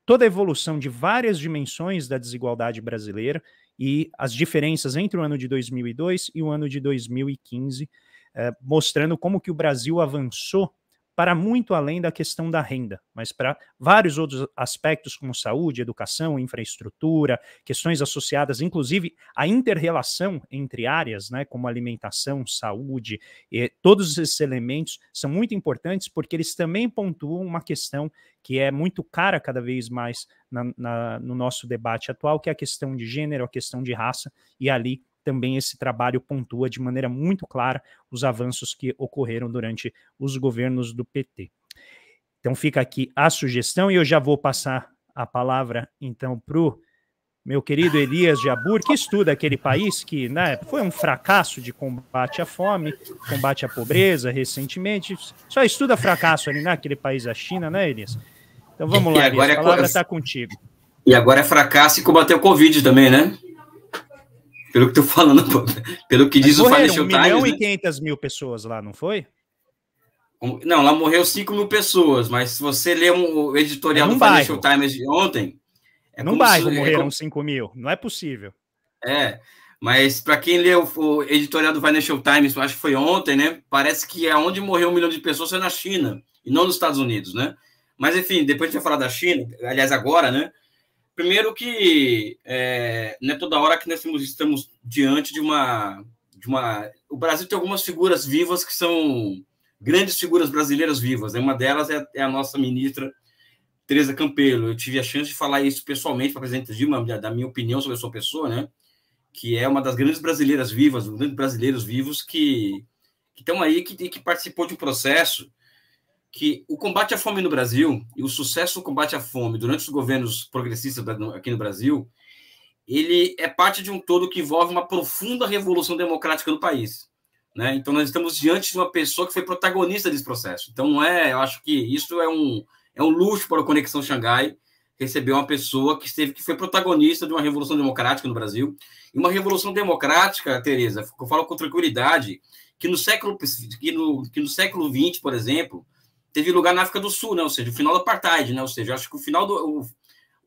toda a evolução de várias dimensões da desigualdade brasileira e as diferenças entre o ano de 2002 e o ano de 2015, eh, mostrando como que o Brasil avançou para muito além da questão da renda, mas para vários outros aspectos como saúde, educação, infraestrutura, questões associadas, inclusive, à interrelação entre áreas, né, como alimentação, saúde, todos esses elementos são muito importantes porque eles também pontuam uma questão que é muito cara cada vez mais na, na, no nosso debate atual, que é a questão de gênero, a questão de raça, e ali também esse trabalho pontua de maneira muito clara os avanços que ocorreram durante os governos do PT. Então fica aqui a sugestão e eu já vou passar a palavra então para o meu querido Elias Jabur, que estuda aquele país que né, foi um fracasso de combate à fome, combate à pobreza recentemente. Só estuda fracasso ali naquele né, país, a China, né, Elias? Então vamos é, lá, Elias, a é palavra está contigo. E agora é fracasso e combater o Covid também, né? Pelo que tô falando, pelo que diz o Financial Times. 1 milhão e 500 né? mil pessoas lá, não foi? Não, lá morreu 5 mil pessoas, mas se você ler um, o editorial é do Financial Times de ontem. É num bairro se, é morreram é como... 5 mil, não é possível. É, mas para quem leu o editorial do Financial Times, acho que foi ontem, né? Parece que é onde morreu um milhão de pessoas foi na China, e não nos Estados Unidos, né? Mas enfim, depois a gente vai falar da China, aliás, agora, né? Primeiro que é, não é toda hora que nós estamos diante de uma, de uma... O Brasil tem algumas figuras vivas que são grandes figuras brasileiras vivas. Né? Uma delas é, é a nossa ministra Teresa Campelo. Eu tive a chance de falar isso pessoalmente para a presidente Dilma, da minha opinião sobre a sua pessoa, né? que é uma das grandes brasileiras vivas, um grandes brasileiros vivos que, que estão aí, que, que participou de um processo que o combate à fome no Brasil e o sucesso do combate à fome durante os governos progressistas aqui no Brasil, ele é parte de um todo que envolve uma profunda revolução democrática no país. Né? Então, nós estamos diante de uma pessoa que foi protagonista desse processo. Então, não é, eu acho que isso é um, é um luxo para a Conexão Xangai receber uma pessoa que, esteve, que foi protagonista de uma revolução democrática no Brasil. E uma revolução democrática, Tereza, eu falo com tranquilidade, que no século, que no, que no século XX, por exemplo, teve lugar na África do Sul, né? ou seja, o final do apartheid, né? ou seja, acho que o final do o,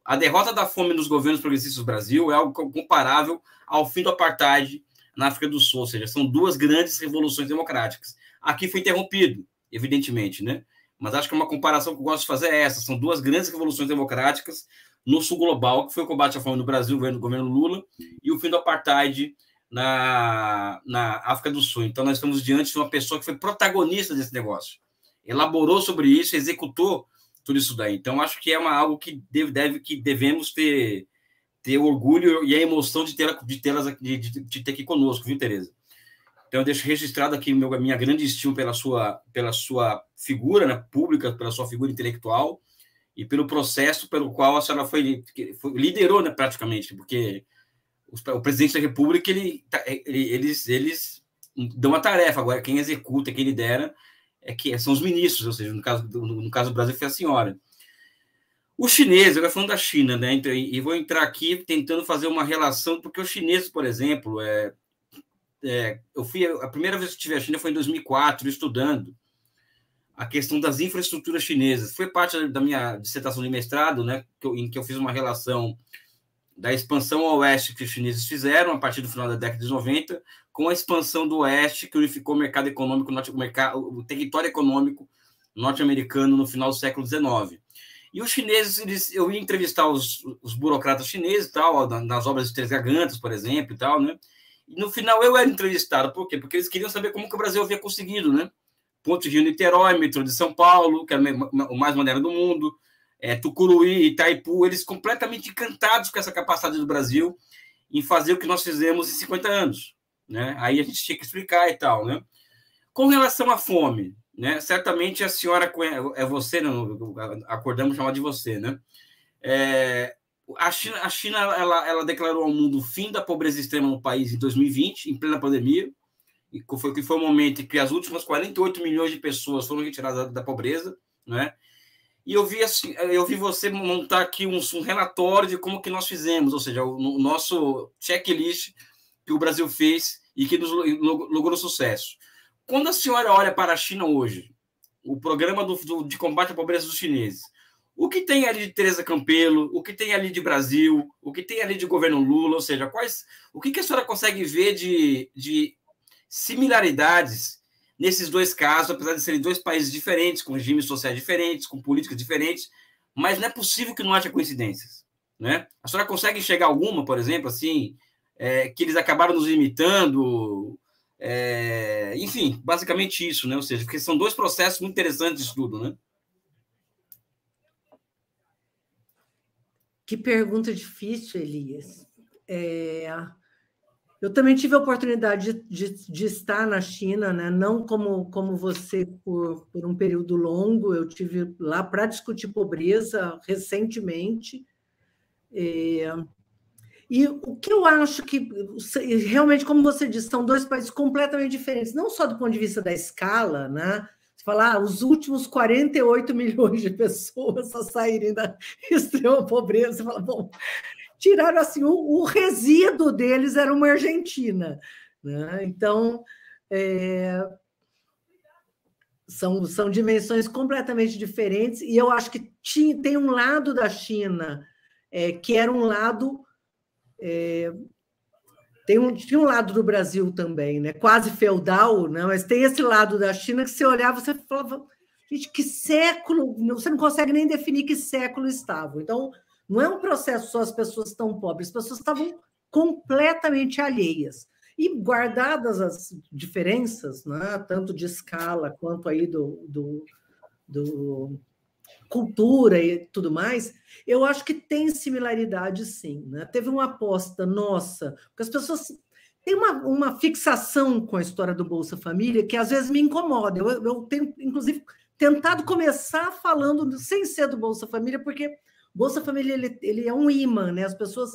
a derrota da fome nos governos progressistas do Brasil é algo comparável ao fim do apartheid na África do Sul, ou seja, são duas grandes revoluções democráticas. Aqui foi interrompido, evidentemente, né? Mas acho que uma comparação que eu gosto de fazer é essa: são duas grandes revoluções democráticas no sul global, que foi o combate à fome no Brasil, o governo Lula, e o fim do apartheid na, na África do Sul. Então, nós estamos diante de uma pessoa que foi protagonista desse negócio elaborou sobre isso, executou tudo isso daí. Então, acho que é uma, algo que, deve, deve, que devemos ter, ter orgulho e a emoção de ter, de ter, de, de ter aqui conosco, viu, Tereza? Então, eu deixo registrado aqui a minha grande estima pela sua, pela sua figura né, pública, pela sua figura intelectual e pelo processo pelo qual a senhora foi, foi liderou, né, praticamente, porque os, o presidente da República, ele, tá, ele, eles, eles dão uma tarefa, agora quem executa, quem lidera, é que são os ministros, ou seja, no caso, no caso do Brasil foi é a senhora. O chinês, agora falando da China, né? E vou entrar aqui tentando fazer uma relação, porque o chinês, por exemplo, é, é, eu fui a primeira vez que estive na China foi em 2004, estudando a questão das infraestruturas chinesas. Foi parte da minha dissertação de mestrado, né? Que eu, em que eu fiz uma relação da expansão ao oeste que os chineses fizeram a partir do final da década de 90, com a expansão do oeste que unificou o mercado econômico, o, mercado, o território econômico norte-americano no final do século XIX. E os chineses, eles, eu ia entrevistar os, os burocratas chineses, tal, nas obras de Três Gargantas, por exemplo, e tal, né? E no final eu era entrevistado, por quê? Porque eles queriam saber como que o Brasil havia conseguido, né? Ponte Rio-Niterói, metrô de São Paulo, que era o mais moderno do mundo, é, Tucuruí, Itaipu, eles completamente encantados com essa capacidade do Brasil em fazer o que nós fizemos em 50 anos. Né? Aí a gente tinha que explicar e tal. Né? Com relação à fome, né? certamente a senhora, é você, não, né? acordamos chamar de você, né? É, a China, a China ela, ela declarou ao mundo o fim da pobreza extrema no país em 2020, em plena pandemia, e foi, que foi o momento em que as últimas 48 milhões de pessoas foram retiradas da, da pobreza, né? E eu vi, assim, eh, eu vi você montar aqui um, um, relatório de como que nós fizemos, ou seja, o, o nosso checklist que o Brasil fez e que nos logrou sucesso. Quando a senhora olha para a China hoje, o programa do, do, de combate à pobreza dos chineses, o que tem ali de Teresa Campelo, o que tem ali de Brasil, o que tem ali de governo Lula, ou seja, quais, o que, que a senhora consegue ver de, de similaridades Nesses dois casos, apesar de serem dois países diferentes, com regimes sociais diferentes, com políticas diferentes, mas não é possível que não haja coincidências. Né? A senhora consegue enxergar alguma, por exemplo, assim, é, que eles acabaram nos imitando? É, enfim, basicamente isso, né? Ou seja, porque são dois processos muito interessantes de estudo, né? Que pergunta difícil, Elias. É, eu também tive a oportunidade de, de, de, estar na China, né? não como, como você, por, por um período longo. Eu tive lá para discutir pobreza recentemente. E, é, e o que eu acho que, realmente, como você disse, são dois países completamente diferentes, não só do ponto de vista da escala, né? Você fala, ah, os últimos 48 milhões de pessoas a saírem da extrema pobreza, você fala, bom, tiraram assim o, o resíduo deles era uma Argentina. Né? Então, é, são, são dimensões completamente diferentes, e eu acho que tem um lado da China é, que era um lado. É, tem um, tinha um lado do Brasil também, né? quase feudal, né? mas tem esse lado da China que você olhava, você falava, gente, que século, você não consegue nem definir que século estava. Então, não é um processo só as pessoas estão pobres, as pessoas estavam completamente alheias. E guardadas as diferenças, né, tanto de escala quanto aí do, do, do cultura e tudo mais, eu acho que tem similaridade sim. Né? Teve uma aposta nossa, porque as pessoas têm uma, uma fixação com a história do Bolsa Família que às vezes me incomoda. Eu, eu tenho, inclusive, tentado começar falando sem ser do Bolsa Família, porque Bolsa Família ele, ele é um imã, né? As pessoas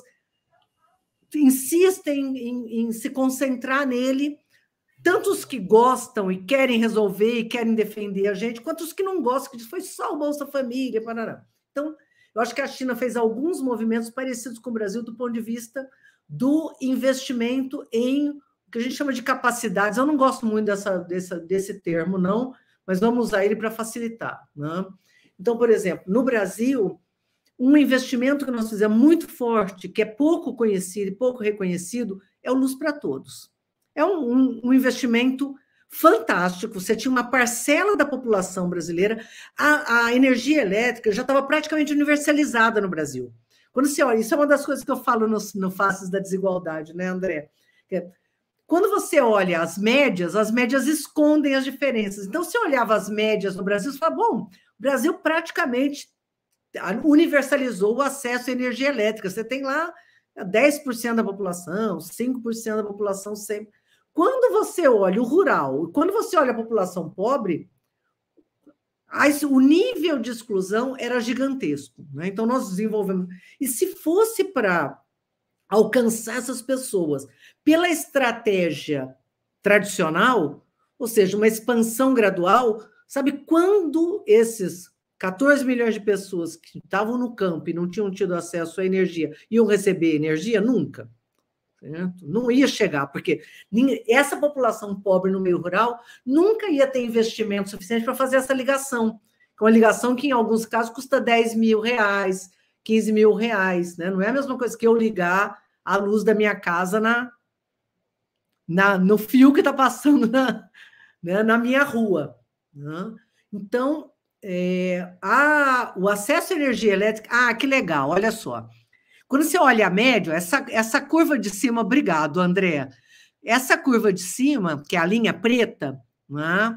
insistem em, em, se concentrar nele, tanto os que gostam e querem resolver e querem defender a gente, quanto os que não gostam, que diz, foi só o Bolsa Família, parará. Então, eu acho que a China fez alguns movimentos parecidos com o Brasil do ponto de vista do investimento em o que a gente chama de capacidades. Eu não gosto muito dessa, dessa desse termo, não, mas vamos usar ele para facilitar. Né? Então, por exemplo, no Brasil, um investimento que nós fizemos muito forte, que é pouco conhecido e pouco reconhecido, é o Luz para Todos. É um, um, um investimento fantástico. Você tinha uma parcela da população brasileira, a, a energia elétrica já estava praticamente universalizada no Brasil. Quando você olha, isso é uma das coisas que eu falo no, no Faces da Desigualdade, né, André? É, quando você olha as médias, as médias escondem as diferenças. Então, se olhava as médias no Brasil, você fala, bom, o Brasil praticamente universalizou o acesso à energia elétrica. Você tem lá 10% é, da população, 5% da população sempre. Quando você olha o rural, quando você olha a população pobre, o nível de exclusão era gigantesco. Né? Então, nós desenvolvemos. E se fosse para alcançar essas pessoas pela estratégia tradicional, ou seja, uma expansão gradual, sabe quando esses 14 milhões de pessoas que estavam no campo e não tinham tido acesso à energia iam receber energia? Nunca. Certo? Não ia chegar, porque essa população pobre no meio rural nunca ia ter investimento suficiente para fazer essa ligação. uma ligação que, em alguns casos, custa 10 mil reais, 15 mil reais. Né? Não é a mesma coisa que eu ligar a luz da minha casa na, na no fio que está passando na, né, na minha rua. Né? Então, é, o acesso à energia elétrica. Ah, que legal, olha só. Quando você olha a média, essa, essa curva de cima, obrigado, André. Essa curva de cima, que é a linha preta, né,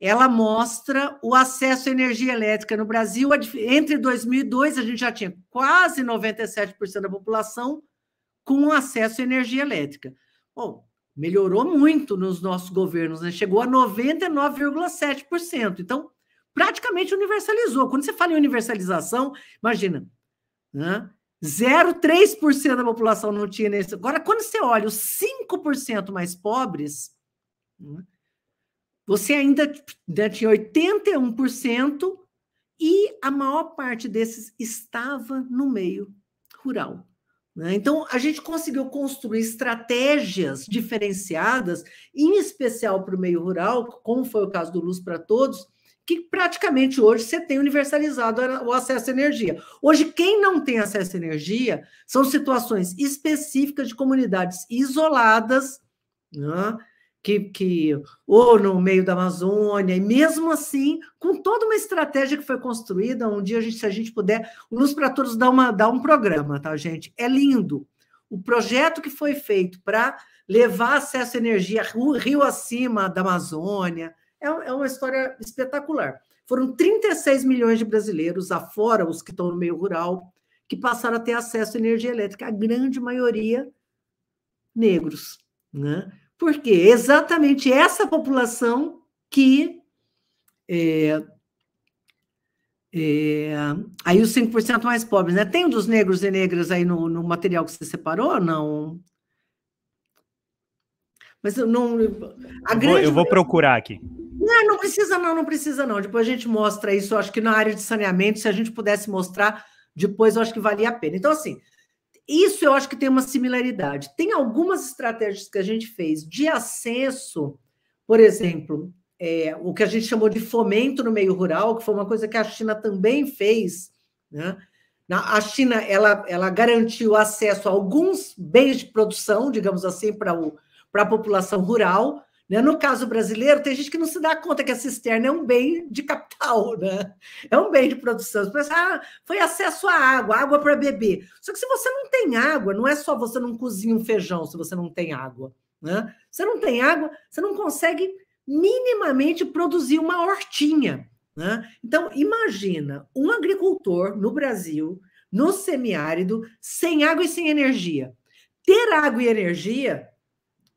ela mostra o acesso à energia elétrica no Brasil. Entre 2002, a gente já tinha quase 97% da população com acesso à energia elétrica. Bom, melhorou muito nos nossos governos, né? chegou a 99,7%. Então, praticamente universalizou. Quando você fala em universalização, imagina, né? 0,3% da população não tinha nesse. Agora, quando você olha os 5% mais pobres, né? você ainda né, tinha 81% e a maior parte desses estava no meio rural. Né? Então, a gente conseguiu construir estratégias diferenciadas, em especial para o meio rural, como foi o caso do Luz para Todos, que praticamente hoje você tem universalizado o acesso à energia. Hoje, quem não tem acesso à energia são situações específicas de comunidades isoladas, né, que, que, ou no meio da Amazônia, e mesmo assim, com toda uma estratégia que foi construída, um dia, a gente, se a gente puder, Luz para Todos dá, uma, dá um programa, tá, gente? É lindo. O projeto que foi feito para levar acesso à energia o rio acima da Amazônia, é, é uma história espetacular. Foram 36 milhões de brasileiros, afora os que estão no meio rural, que passaram a ter acesso à energia elétrica, a grande maioria negros. Né? Porque exatamente essa população que. É, é, aí os 5% mais pobres, né? Tem um dos negros e negras aí no, no material que você separou não? Mas eu não. A grande... Eu vou procurar aqui. Não, não precisa, não, não precisa, não. Depois a gente mostra isso. Eu acho que na área de saneamento, se a gente pudesse mostrar, depois eu acho que valia a pena. Então, assim, isso eu acho que tem uma similaridade. Tem algumas estratégias que a gente fez de acesso, por exemplo, é, o que a gente chamou de fomento no meio rural, que foi uma coisa que a China também fez, né? A China ela, ela garantiu acesso a alguns bens de produção, digamos assim, para o, para a população rural. Né? No caso brasileiro, tem gente que não se dá conta que a cisterna é um bem de capital, né? é um bem de produção. Você pensa, ah, foi acesso à água, água para beber. Só que se você não tem água, não é só você não cozinha um feijão se você não tem água. Né? Você não tem água, você não consegue minimamente produzir uma hortinha. Né? Então, imagina um agricultor no Brasil, no semiárido, sem água e sem energia. Ter água e energia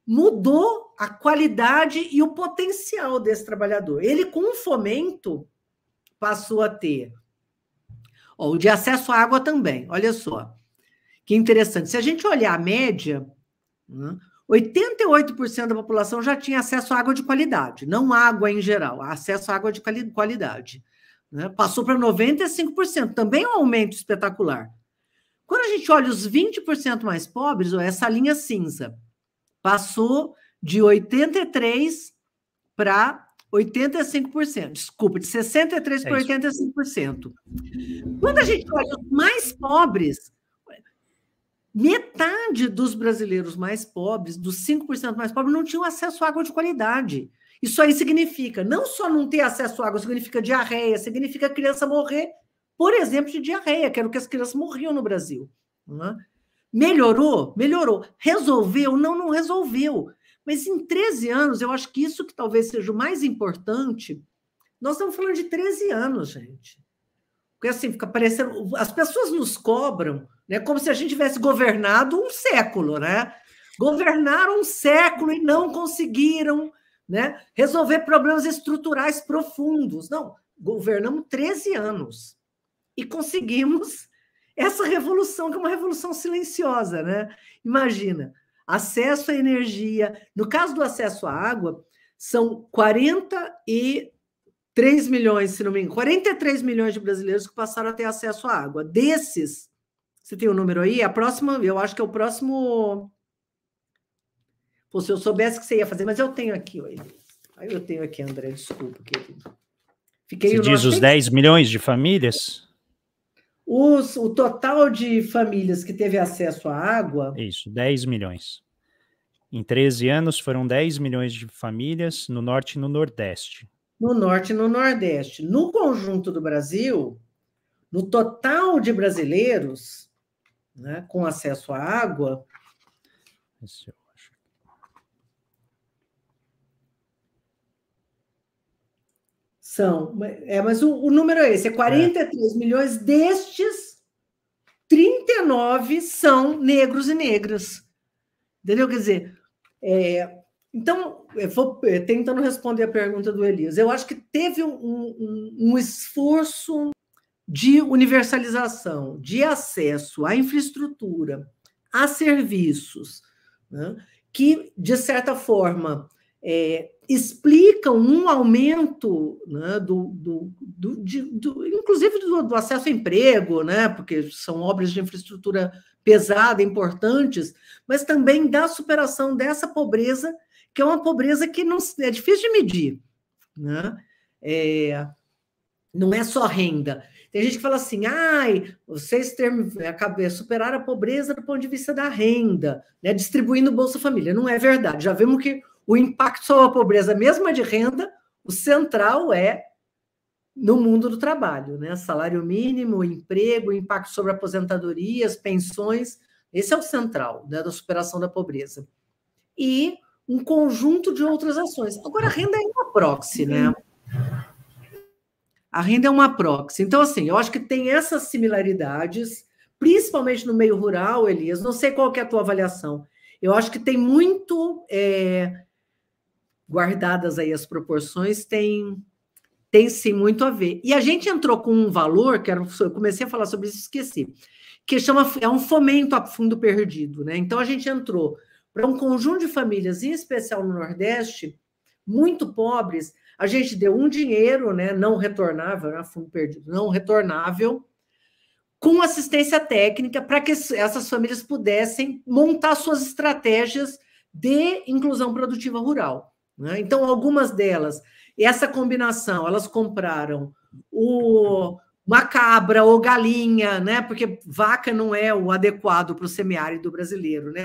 mudou a qualidade e o potencial desse trabalhador. Ele, com o fomento, passou a ter. o de acesso à água também, olha só. Que interessante. Se a gente olhar a média, 88% né, da população já tinha acesso à água de qualidade, não água em geral, acesso à água de qualidade. Né? Passou para 95%, também um aumento espetacular. Quando a gente olha os 20% mais pobres, ou essa linha cinza, Passou de 83 para 85%. Desculpa, de 63 para 85%. Quando a gente olha os mais pobres, metade dos brasileiros mais pobres, dos 5% mais pobres, não tinham acesso à água de qualidade. Isso aí significa não só não ter acesso à água, significa diarreia, significa criança morrer, por exemplo, de diarreia, que era o que as crianças morriam no Brasil. é? Melhorou? Melhorou. Resolveu? Não, não resolveu. Mas em 13 anos, eu acho que isso que talvez seja o mais importante. Nós estamos falando de 13 anos, gente. Porque assim, fica parecendo. As pessoas nos cobram, né? Como se a gente tivesse governado um século, né? Governaram um século e não conseguiram né, resolver problemas estruturais profundos. Não, governamos 13 anos e conseguimos essa revolução, que é uma revolução silenciosa, né? Imagina, acesso à energia. No caso do acesso à água, são 43 milhões, se não me engano, 43 milhões de brasileiros que passaram a ter acesso à água. Desses, você tem o um número aí? A próxima, eu acho que é o próximo. Pô, se eu soubesse que você ia fazer, mas eu tenho aqui, olha. Eu tenho aqui, André, desculpa, querido. Fiquei você diz os 10 milhões de famílias? Os, o total de famílias que teve acesso à água. Isso, 10 milhões. Em 13 anos foram 10 milhões de famílias no norte e no nordeste. No norte e no nordeste. No conjunto do Brasil, no total de brasileiros né, com acesso à água, é São. É, mas o, o número é esse: é 43 é. milhões destes, 39 são negros e negras. Entendeu? Quer dizer, é, então, eu vou tentando responder a pergunta do Elias. Eu acho que teve um, um, um esforço de universalização, de acesso à infraestrutura, a serviços, né, que, de certa forma, é, explicam um aumento né, do, do, do, de, do, inclusive do, do, acesso a emprego, né, porque são obras de infraestrutura pesada, importantes, mas também da superação dessa pobreza, que é uma pobreza que não é difícil de medir, né? É, não é só renda. Tem gente que fala assim, ai, vocês term... É, é, superaram a pobreza do ponto de vista da renda, né, distribuindo Bolsa Família. Não é verdade. Já vemos que o impacto sobre a pobreza, mesmo a de renda, o central é no mundo do trabalho, né? Salário mínimo, emprego, impacto sobre aposentadorias, pensões. Esse é o central né, da superação da pobreza. E um conjunto de outras ações. Agora, a renda é uma proxy, né? A renda é uma proxy. Então, assim, eu acho que tem essas similaridades, principalmente no meio rural, Elias. Não sei qual que é a tua avaliação. Eu acho que tem muito é, guardadas aí as proporções, tem tem sim muito a ver. E a gente entrou com um valor, que era, eu comecei a falar sobre isso, esqueci, que chama é um fomento a fundo perdido, né? Então a gente entrou para um conjunto de famílias, em especial no Nordeste, muito pobres, a gente deu um dinheiro, né, não retornável, né, fundo perdido, não retornável, com assistência técnica para que essas famílias pudessem montar suas estratégias de inclusão produtiva rural. Né? Então, algumas delas, essa combinação, elas compraram o uma cabra ou galinha, né? Porque vaca não é o adequado para o semiárido brasileiro, né?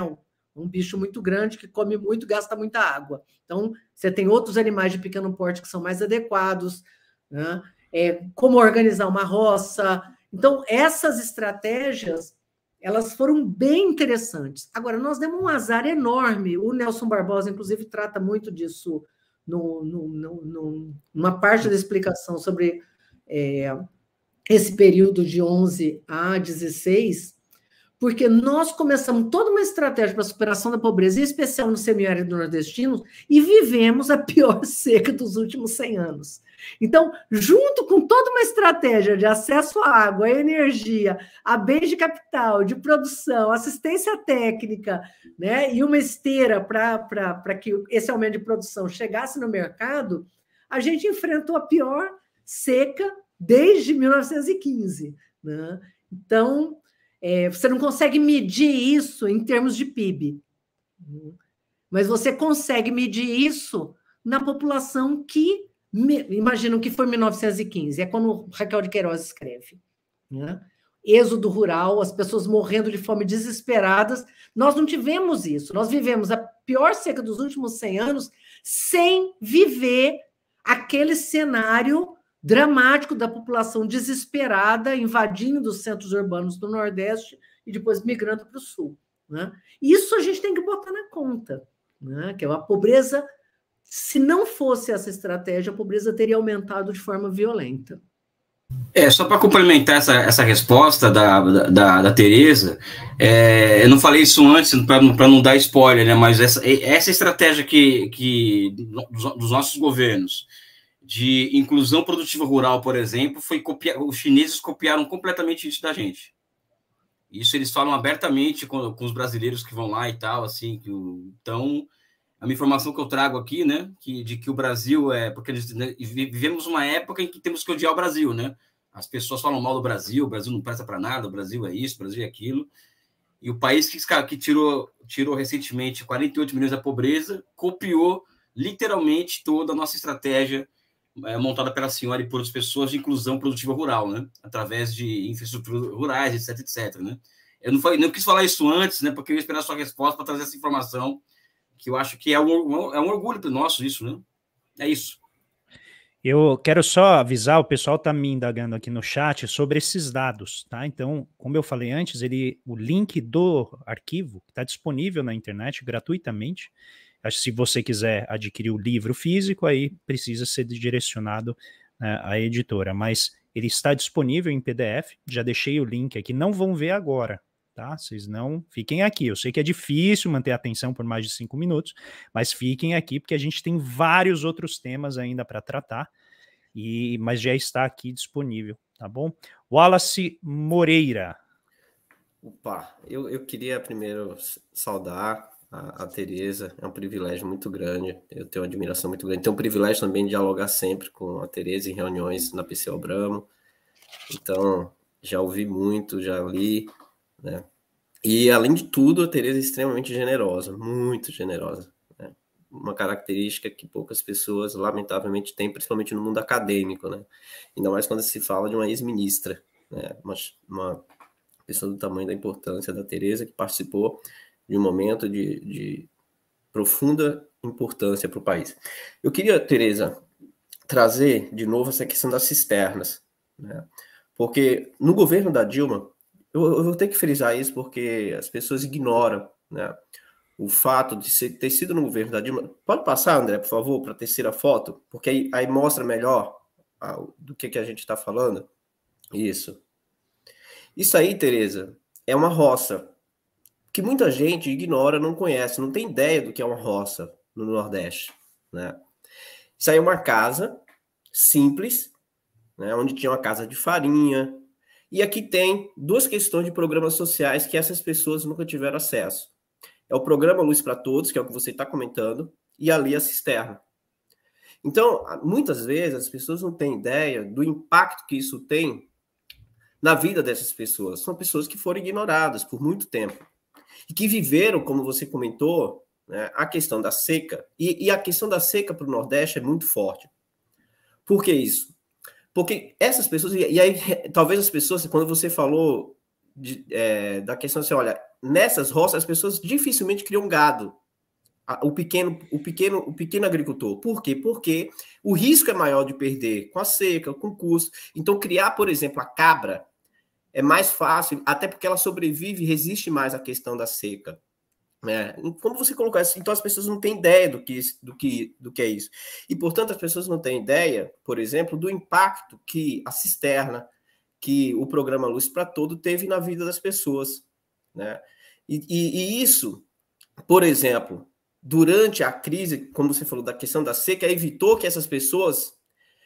Um, bicho muito grande que come muito, gasta muita água. Então, você tem outros animais de pequeno porte que são mais adequados, né? É, como organizar uma roça. Então, essas estratégias elas foram bem interessantes. Agora, nós demos um azar enorme. O Nelson Barbosa, inclusive, trata muito disso no, no, no, numa parte da explicação sobre é, esse período de 11 a 16, porque nós começamos toda uma estratégia para a superação da pobreza, em especial no semiárido nordestino, e vivemos a pior seca dos últimos 100 anos. Então, junto com toda uma estratégia de acesso à água, à energia, a bens de capital, de produção, assistência técnica, né, e uma esteira para que esse aumento de produção chegasse no mercado, a gente enfrentou a pior seca desde 1915. Né? Então, é, você não consegue medir isso em termos de PIB, mas você consegue medir isso na população que, imagino que foi 1915, é quando Raquel de Queiroz escreve. Né? Êxodo rural, as pessoas morrendo de fome desesperadas. Nós não tivemos isso. Nós vivemos a pior seca dos últimos 100 anos sem viver aquele cenário dramático da população desesperada invadindo os centros urbanos do Nordeste e depois migrando para o Sul. Né? Isso a gente tem que botar na conta, né? que é a pobreza. Se não fosse essa estratégia, a pobreza teria aumentado de forma violenta. É, só para complementar essa, essa resposta da, da, da Tereza, é, eu não falei isso antes para não dar spoiler, né, mas essa, essa estratégia que, que dos nossos governos, de inclusão produtiva rural, por exemplo, foi copiar, os chineses copiaram completamente isso da gente. Isso eles falam abertamente com, com os brasileiros que vão lá e tal, assim, que então é a informação que eu trago aqui, né, que, de que o Brasil é, porque eles, né, vivemos uma época em que temos que odiar o Brasil, né? As pessoas falam mal do Brasil, o Brasil não presta para nada, o Brasil é isso, o Brasil é aquilo. E o país que, que tirou, tirou recentemente 48 milhões da pobreza copiou literalmente toda a nossa estratégia é, montada pela senhora e por outras pessoas de inclusão produtiva rural, né? Através de infraestruturas rurais, etc, etc, né? Eu não, falei, não quis falar isso antes, né? Porque eu ia esperar a sua resposta para trazer essa informação, que eu acho que é um, é um orgulho nosso isso, né? É isso. Eu quero só avisar, o pessoal está me indagando aqui no chat sobre esses dados, tá? Então, como eu falei antes, ele, o link do arquivo está disponível na internet gratuitamente. Se você quiser adquirir o livro físico, aí precisa ser direcionado né, à editora. Mas ele está disponível em PDF, já deixei o link aqui. Não vão ver agora, tá? Vocês não fiquem aqui. Eu sei que é difícil manter a atenção por mais de cinco minutos, mas fiquem aqui porque a gente tem vários outros temas ainda para tratar. E, mas já está aqui disponível, tá bom? Wallace Moreira. Opa, eu, eu queria primeiro saudar a, a Tereza. É um privilégio muito grande. Eu tenho uma admiração muito grande. Tenho o um privilégio também de dialogar sempre com a Tereza em reuniões na PCO Bramo. Então, já ouvi muito, já li, né? E, além de tudo, a Tereza é extremamente generosa, muito generosa. Né? Uma característica que poucas pessoas, lamentavelmente, têm, principalmente no mundo acadêmico, né? Ainda mais quando se fala de uma ex-ministra, né? Uma, uma pessoa do tamanho da importância da Tereza que participou de um momento de, de profunda importância para o país. Eu queria, Tereza, trazer de novo essa questão das cisternas, né? porque no governo da Dilma, eu, eu, vou ter que frisar isso porque as pessoas ignoram né? o fato de ser, ter sido no governo da Dilma. Pode passar, André, por favor, para a terceira foto, porque aí, aí mostra melhor a, do que, que a gente está falando. Isso. Isso aí, Tereza, é uma roça que muita gente ignora, não conhece, não tem ideia do que é uma roça no Nordeste. Né? Isso aí é uma casa simples, né, onde tinha uma casa de farinha. E aqui tem duas questões de programas sociais que essas pessoas nunca tiveram acesso. É o programa Luz para Todos, que é o que você está comentando, e ali a cisterna. Então, muitas vezes as pessoas não têm ideia do impacto que isso tem na vida dessas pessoas. São pessoas que foram ignoradas por muito tempo e que viveram, como você comentou, né, a questão da seca. E, e a questão da seca para o Nordeste é muito forte. Por que isso? Porque essas pessoas, e aí talvez as pessoas, quando você falou de, é, da questão assim, olha, nessas roças as pessoas dificilmente criam gado. O pequeno, o pequeno, o pequeno agricultor. Por quê? Porque o risco é maior de perder com a seca, com o custo. Então, criar, por exemplo, a cabra é mais fácil, até porque ela sobrevive e resiste mais à questão da seca. Né? Como você colocou, então as pessoas não têm ideia do que, do, que, do que é isso. E, portanto, as pessoas não têm ideia, por exemplo, do impacto que a cisterna, que o programa Luz para Todo teve na vida das pessoas. Né? E, e, e isso, por exemplo, durante a crise, como você falou, da questão da seca, evitou que essas pessoas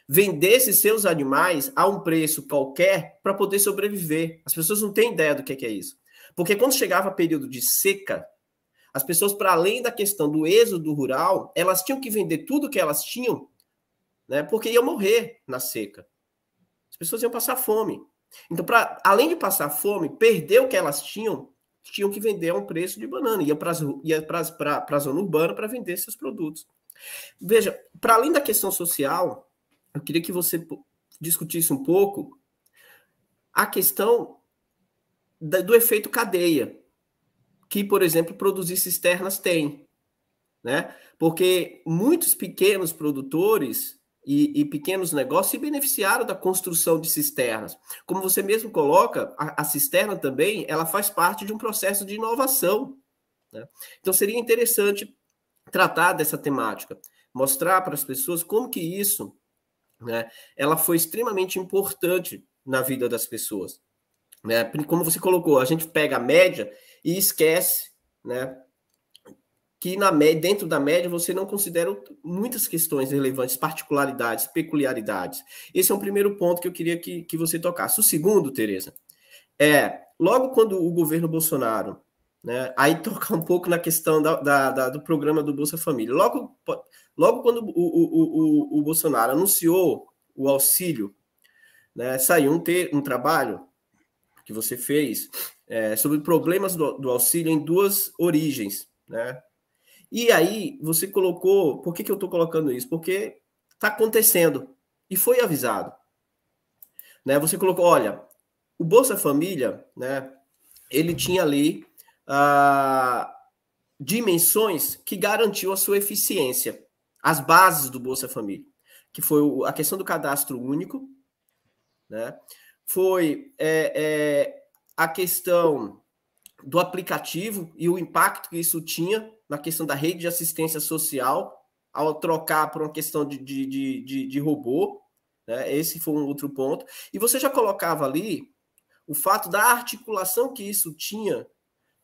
vendesse seus animais a um preço qualquer para poder sobreviver. As pessoas não têm ideia do que é, que é isso. Porque quando chegava período de seca, as pessoas, para além da questão do êxodo rural, elas tinham que vender tudo que elas tinham, né? Porque iam morrer na seca. As pessoas iam passar fome. Então, para além de passar fome, perder o que elas tinham, tinham que vender a um preço de banana. Ia para a zona urbana para vender seus produtos. Veja, para além da questão social, eu queria que você discutisse um pouco a questão da, do efeito cadeia, que, por exemplo, produzir cisternas tem. Né? Porque muitos pequenos produtores e, e, pequenos negócios se beneficiaram da construção de cisternas. Como você mesmo coloca, a, a cisterna também ela faz parte de um processo de inovação. Né? Então seria interessante tratar dessa temática, mostrar para as pessoas como que isso né, ela foi extremamente importante na vida das pessoas. Né? Como você colocou, a gente pega a média e esquece né, que na média, dentro da média você não considera muitas questões relevantes, particularidades, peculiaridades. Esse é um primeiro ponto que eu queria que, que você tocasse. O segundo, Tereza, é logo quando o governo Bolsonaro né? Aí tocar um pouco na questão da, da, da, do programa do Bolsa Família. Logo, logo quando o, o, o, o Bolsonaro anunciou o auxílio, né, saiu um, te, um trabalho que você fez é, sobre problemas do, do, auxílio em duas origens, né? E aí você colocou, por que, que eu estou colocando isso? Porque está acontecendo e foi avisado, né? Você colocou, olha, o Bolsa Família, né? Ele tinha ali ah, dimensões que garantiu a sua eficiência, as bases do Bolsa Família, que foi a questão do cadastro único, né? foi é, é, a questão do aplicativo e o impacto que isso tinha na questão da rede de assistência social, ao trocar por uma questão de, de, de, de, de robô, né? esse foi um outro ponto. E você já colocava ali o fato da articulação que isso tinha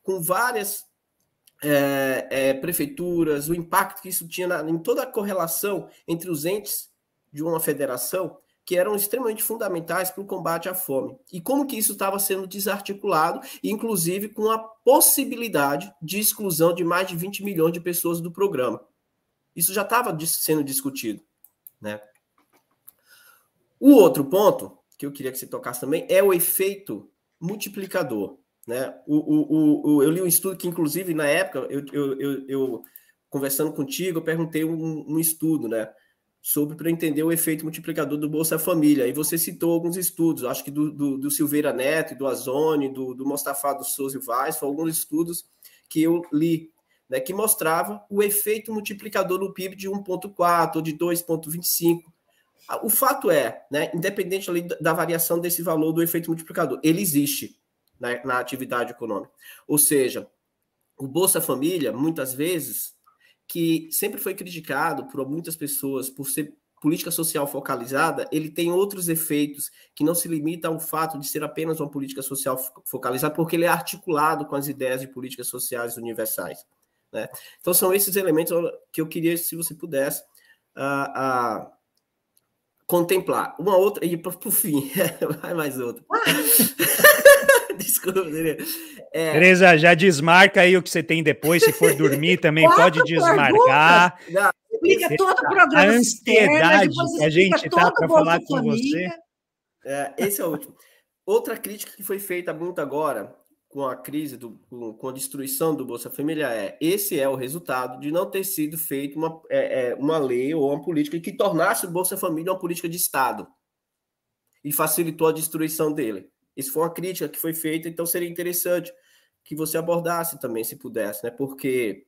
com várias é, é, prefeituras, o impacto que isso tinha na, em toda a correlação entre os entes de uma federação, que eram extremamente fundamentais para o combate à fome. E como que isso estava sendo desarticulado, inclusive com a possibilidade de exclusão de mais de 20 milhões de pessoas do programa. Isso já estava sendo discutido. Né? O outro ponto que eu queria que você tocasse também é o efeito multiplicador. Né? O, o, o, eu li um estudo que, inclusive, na época, eu, eu, eu, eu conversando contigo, eu perguntei um, um estudo né, sobre para entender o efeito multiplicador do Bolsa Família. E você citou alguns estudos, acho que do, do, do Silveira Neto, do Azone, do, do Mostafa do Souza e Vaz, foram alguns estudos que eu li, né, que mostrava o efeito multiplicador no PIB de 1,4 ou de 2,25. Ah, o fato é, né, independente da variação desse valor do efeito multiplicador, ele existe na, na atividade econômica. Ou seja, o Bolsa Família, muitas vezes, que sempre foi criticado por muitas pessoas por ser política social focalizada, ele tem outros efeitos que não se limita ao fato de ser apenas uma política social focalizada, porque ele é articulado com as ideias de políticas sociais universais. Né? Então, são esses elementos que eu queria, se você pudesse, ah, ah, contemplar. Uma outra, e por fim, vai mais outra. Desculpa, é... Tereza, já desmarca aí o que você tem depois. Se for dormir, também pode desmarcar. Explica todo o tá. programa. A ansiedade que a gente está para falar com família. você. É, esse é o último. Outra crítica que foi feita muito agora com a crise, do, com a destruição do Bolsa Família é esse é o resultado de não ter sido feita uma, é, é, uma lei ou uma política que tornasse o Bolsa Família uma política de Estado e facilitou a destruição dele. Isso foi uma crítica que foi feita, então seria interessante que você abordasse também, se pudesse, né? Porque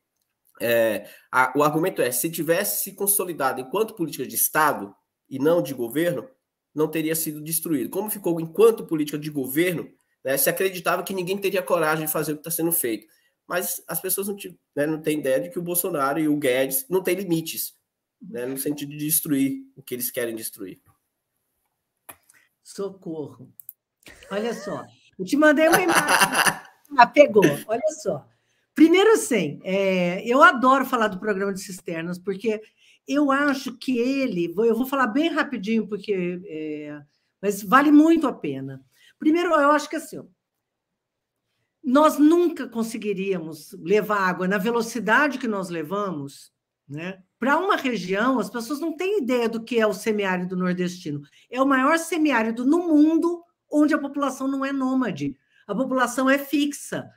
é, a, o argumento é: se tivesse se consolidado enquanto política de Estado e não de governo, não teria sido destruído. Como ficou enquanto política de governo, né, se acreditava que ninguém teria coragem de fazer o que está sendo feito. Mas as pessoas não, né, não têm ideia de que o Bolsonaro e o Guedes não têm limites, né, no sentido de destruir o que eles querem destruir. Socorro. Olha só. Eu te mandei uma imagem. ah, pegou. Olha só. Primeiro, sim, é, eu adoro falar do programa de cisternas, porque eu acho que ele. Eu vou falar bem rapidinho, porque. É, mas vale muito a pena. Primeiro, eu acho que assim. Nós nunca conseguiríamos levar água na velocidade que nós levamos, né? Para uma região, as pessoas não têm ideia do que é o semiárido nordestino. É o maior semiárido no mundo onde a população não é nômade, a população é fixa.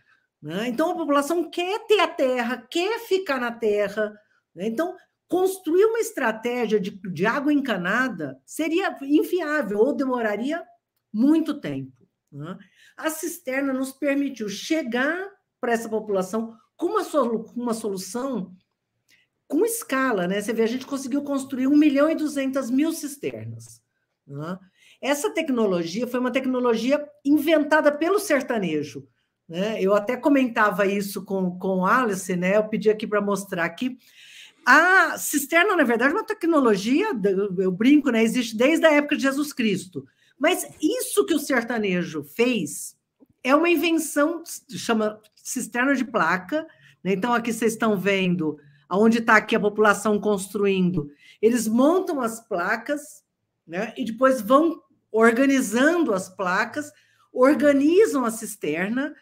Né? Então, a população quer ter a terra, quer ficar na terra. Né? Então, construir uma estratégia de, de água encanada seria inviável ou demoraria muito tempo. Né? A cisterna nos permitiu chegar para essa população com uma, solu uma solução com escala, né? Você vê, a gente conseguiu construir 1 milhão e 200 mil cisternas. Né? Essa tecnologia foi uma tecnologia inventada pelo sertanejo. Né? Eu até comentava isso com, com o Alice, né? eu pedi aqui para mostrar aqui. A cisterna, na verdade, é uma tecnologia, eu brinco, né? existe desde a época de Jesus Cristo. Mas isso que o sertanejo fez é uma invenção, chama cisterna de placa. Né? Então, aqui vocês estão vendo aonde está aqui a população construindo. Eles montam as placas né? e depois vão organizando as placas, organizam a cisterna,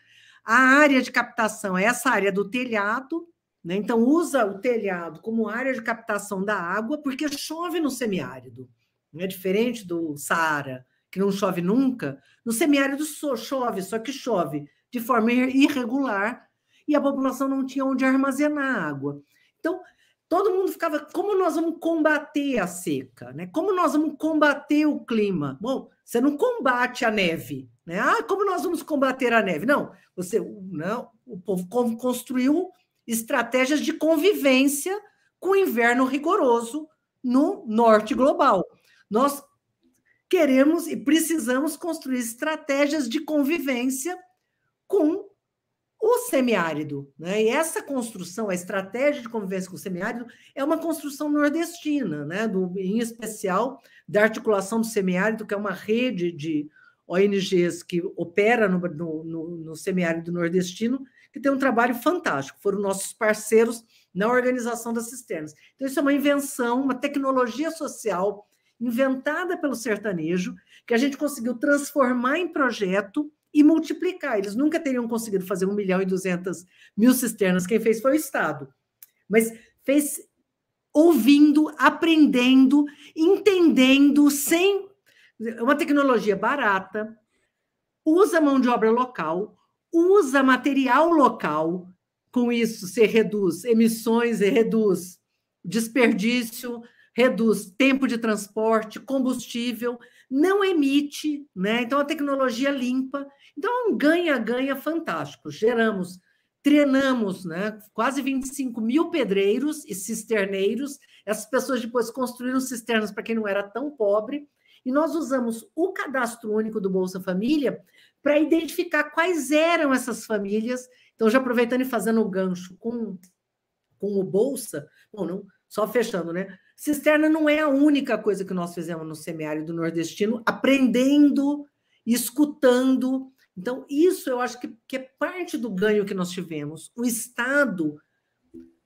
a área de captação é essa área do telhado, né? então usa o telhado como área de captação da água, porque chove no semiárido, né? é diferente do Saara, que não chove nunca, no semiárido só chove, só que chove de forma irregular, e a população não tinha onde armazenar água. Então, todo mundo ficava, como nós vamos combater a seca, né? Como nós vamos combater o clima? Bom, você não combate a neve, né? Ah, como nós vamos combater a neve? Não, você não, o povo construiu estratégias de convivência com o inverno rigoroso no norte global. Nós queremos e precisamos construir estratégias de convivência com o semiárido, né? E essa construção, a estratégia de convivência com o semiárido é uma construção nordestina, né? Do, em especial da articulação do semiárido, que é uma rede de ONGs que opera no, no, no, no semiárido nordestino, que tem um trabalho fantástico. Foram nossos parceiros na organização das cisternas. Então, isso é uma invenção, uma tecnologia social inventada pelo sertanejo, que a gente conseguiu transformar em projeto e multiplicar. Eles nunca teriam conseguido fazer 1 milhão e 200 mil cisternas, quem fez foi o Estado. Mas fez ouvindo, aprendendo, entendendo, sem. Uma tecnologia barata, usa mão de obra local, usa material local, com isso você reduz emissões, você reduz desperdício, reduz tempo de transporte, combustível, não emite, né? Então a tecnologia limpa então, é um ganha-ganha fantástico. Geramos, treinamos né, quase 25 mil pedreiros e cisterneiros. Essas pessoas depois construíram cisternas para quem não era tão pobre. E nós usamos o cadastro único do Bolsa Família para identificar quais eram essas famílias. Então, já aproveitando e fazendo o gancho com, com o Bolsa, bom, não, só fechando, né? Cisterna não é a única coisa que nós fizemos no semiárido nordestino, aprendendo, escutando então, isso eu acho que, que é parte do ganho que nós tivemos. O Estado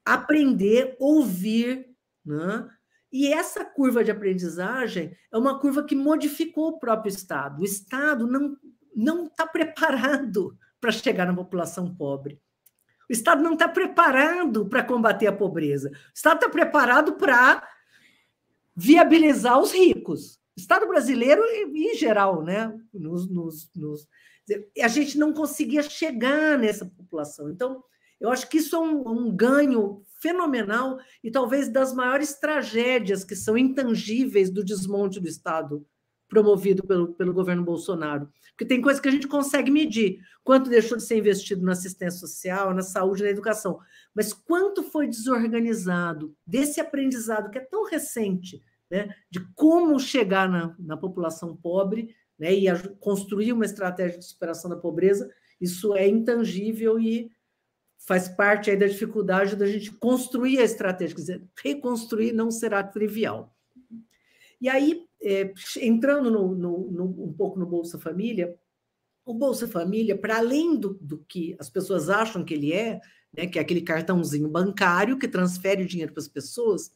aprender, ouvir, né? E essa curva de aprendizagem é uma curva que modificou o próprio Estado. O Estado não não está preparado para chegar na população pobre. O Estado não está preparado para combater a pobreza. O Estado está preparado para viabilizar os ricos. O Estado brasileiro, em geral, né? Nos, nos, nos, a gente não conseguia chegar nessa população. Então, eu acho que isso é um, um ganho fenomenal e talvez das maiores tragédias que são intangíveis do desmonte do Estado promovido pelo, pelo governo Bolsonaro. Porque tem coisa que a gente consegue medir, quanto deixou de ser investido na assistência social, na saúde, na educação, mas quanto foi desorganizado desse aprendizado que é tão recente, né, de como chegar na, na população pobre, né, e construir uma estratégia de superação da pobreza, isso é intangível e faz parte aí da dificuldade da gente construir a estratégia, quer dizer, reconstruir não será trivial. E aí, é, entrando no, no, no, um pouco no Bolsa Família, o Bolsa Família, para além do, do, que as pessoas acham que ele é, né, que é aquele cartãozinho bancário que transfere dinheiro para as pessoas,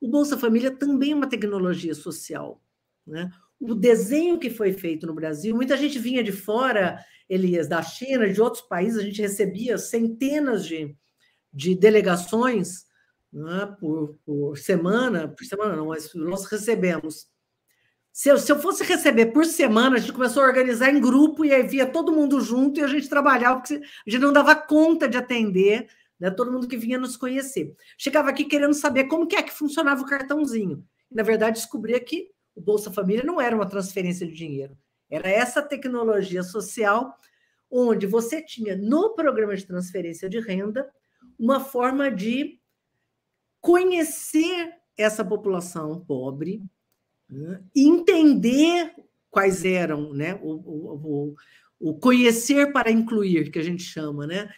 o Bolsa Família também é uma tecnologia social. Né? o desenho que foi feito no Brasil. Muita gente vinha de fora, Elias, da China, de outros países, a gente recebia centenas de, de delegações né, por, por, semana, por semana não, mas nós recebemos. Se eu, se eu fosse receber por semana, a gente começou a organizar em grupo e aí via todo mundo junto e a gente trabalhava, porque a gente não dava conta de atender né, todo mundo que vinha nos conhecer. Chegava aqui querendo saber como que é que funcionava o cartãozinho. Na verdade, descobria que o Bolsa Família não era uma transferência de dinheiro, era essa tecnologia social onde você tinha no programa de transferência de renda uma forma de conhecer essa população pobre, né, entender quais eram, né, o, o, o, conhecer para incluir, que a gente chama, né?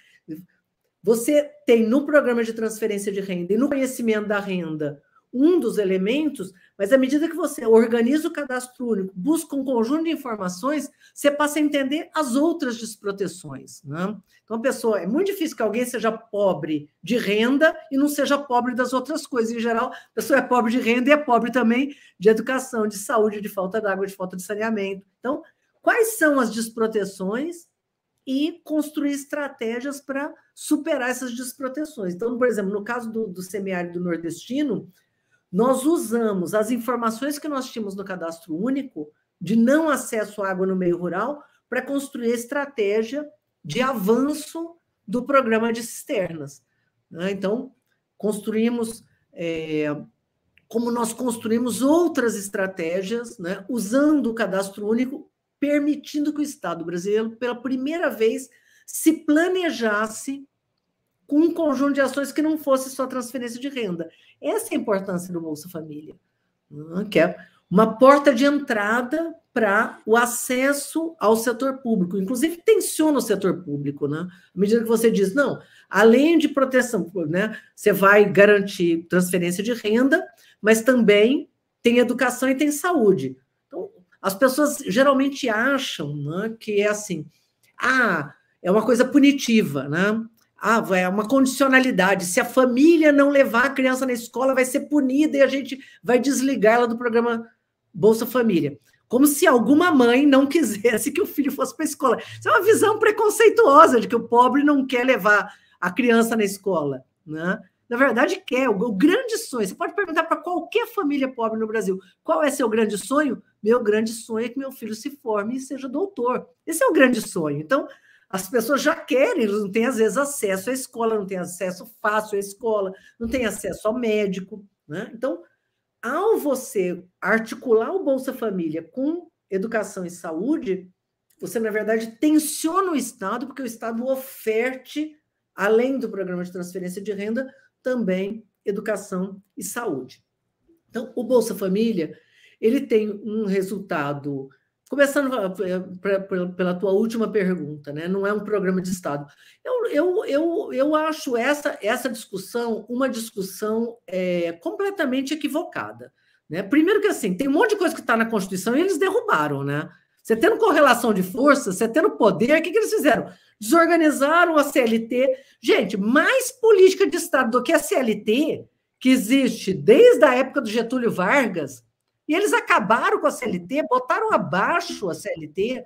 Você tem no programa de transferência de renda e no conhecimento da renda um dos elementos, mas à medida que você organiza o cadastro único, busca um conjunto de informações, você passa a entender as outras desproteções. Né? Então, pessoa, é muito difícil que alguém seja pobre de renda e não seja pobre das outras coisas. Em geral, a pessoa é pobre de renda e é pobre também de educação, de saúde, de falta d'água, de falta de saneamento. Então, quais são as desproteções e construir estratégias para superar essas desproteções. Então, por exemplo, no caso do, do semiárido nordestino, nós usamos as informações que nós tínhamos no cadastro único de não acesso à água no meio rural para construir a estratégia de avanço do programa de cisternas. Né? Então, construímos, é, como nós construímos outras estratégias, né? usando o cadastro único, permitindo que o Estado brasileiro, pela primeira vez, se planejasse com um conjunto de ações que não fosse só transferência de renda. Essa é a importância do Bolsa Família, né, que é uma porta de entrada para o acesso ao setor público. Inclusive, tensiona o setor público, né? À medida que você diz, não, além de proteção, né, você vai garantir transferência de renda, mas também tem educação e tem saúde. Então, as pessoas geralmente acham né, que é assim, ah, é uma coisa punitiva, né? ah, é uma condicionalidade. Se a família não levar a criança na escola, vai ser punida e a gente vai desligar ela do programa Bolsa Família. Como se alguma mãe não quisesse que o filho fosse para a escola. Isso é uma visão preconceituosa de que o pobre não quer levar a criança na escola. Né? Na verdade, quer. O grande sonho. Você pode perguntar para qualquer família pobre no Brasil: qual é seu grande sonho? Meu grande sonho é que meu filho se forme e seja doutor. Esse é o grande sonho. Então, as pessoas já querem, eles não têm, às vezes, acesso à escola, não têm acesso fácil à escola, não têm acesso ao médico. Né? Então, ao você articular o Bolsa Família com educação e saúde, você, na verdade, tensiona o Estado, porque o Estado oferte, além do programa de transferência de renda, também educação e saúde. Então, o Bolsa Família, ele tem um resultado Começando eh, pela tua última pergunta, né? não é um programa de Estado. Eu, eu, eu, eu acho essa, essa discussão uma discussão é, completamente equivocada. Né? Primeiro que assim, tem um monte de coisa que está na Constituição e eles derrubaram, né? Você tendo correlação de forças, você tendo poder, o que, que eles fizeram? Desorganizaram a CLT. Gente, mais política de Estado do que a CLT, que existe desde a época do Getúlio Vargas, e eles acabaram com a CLT, botaram abaixo a CLT,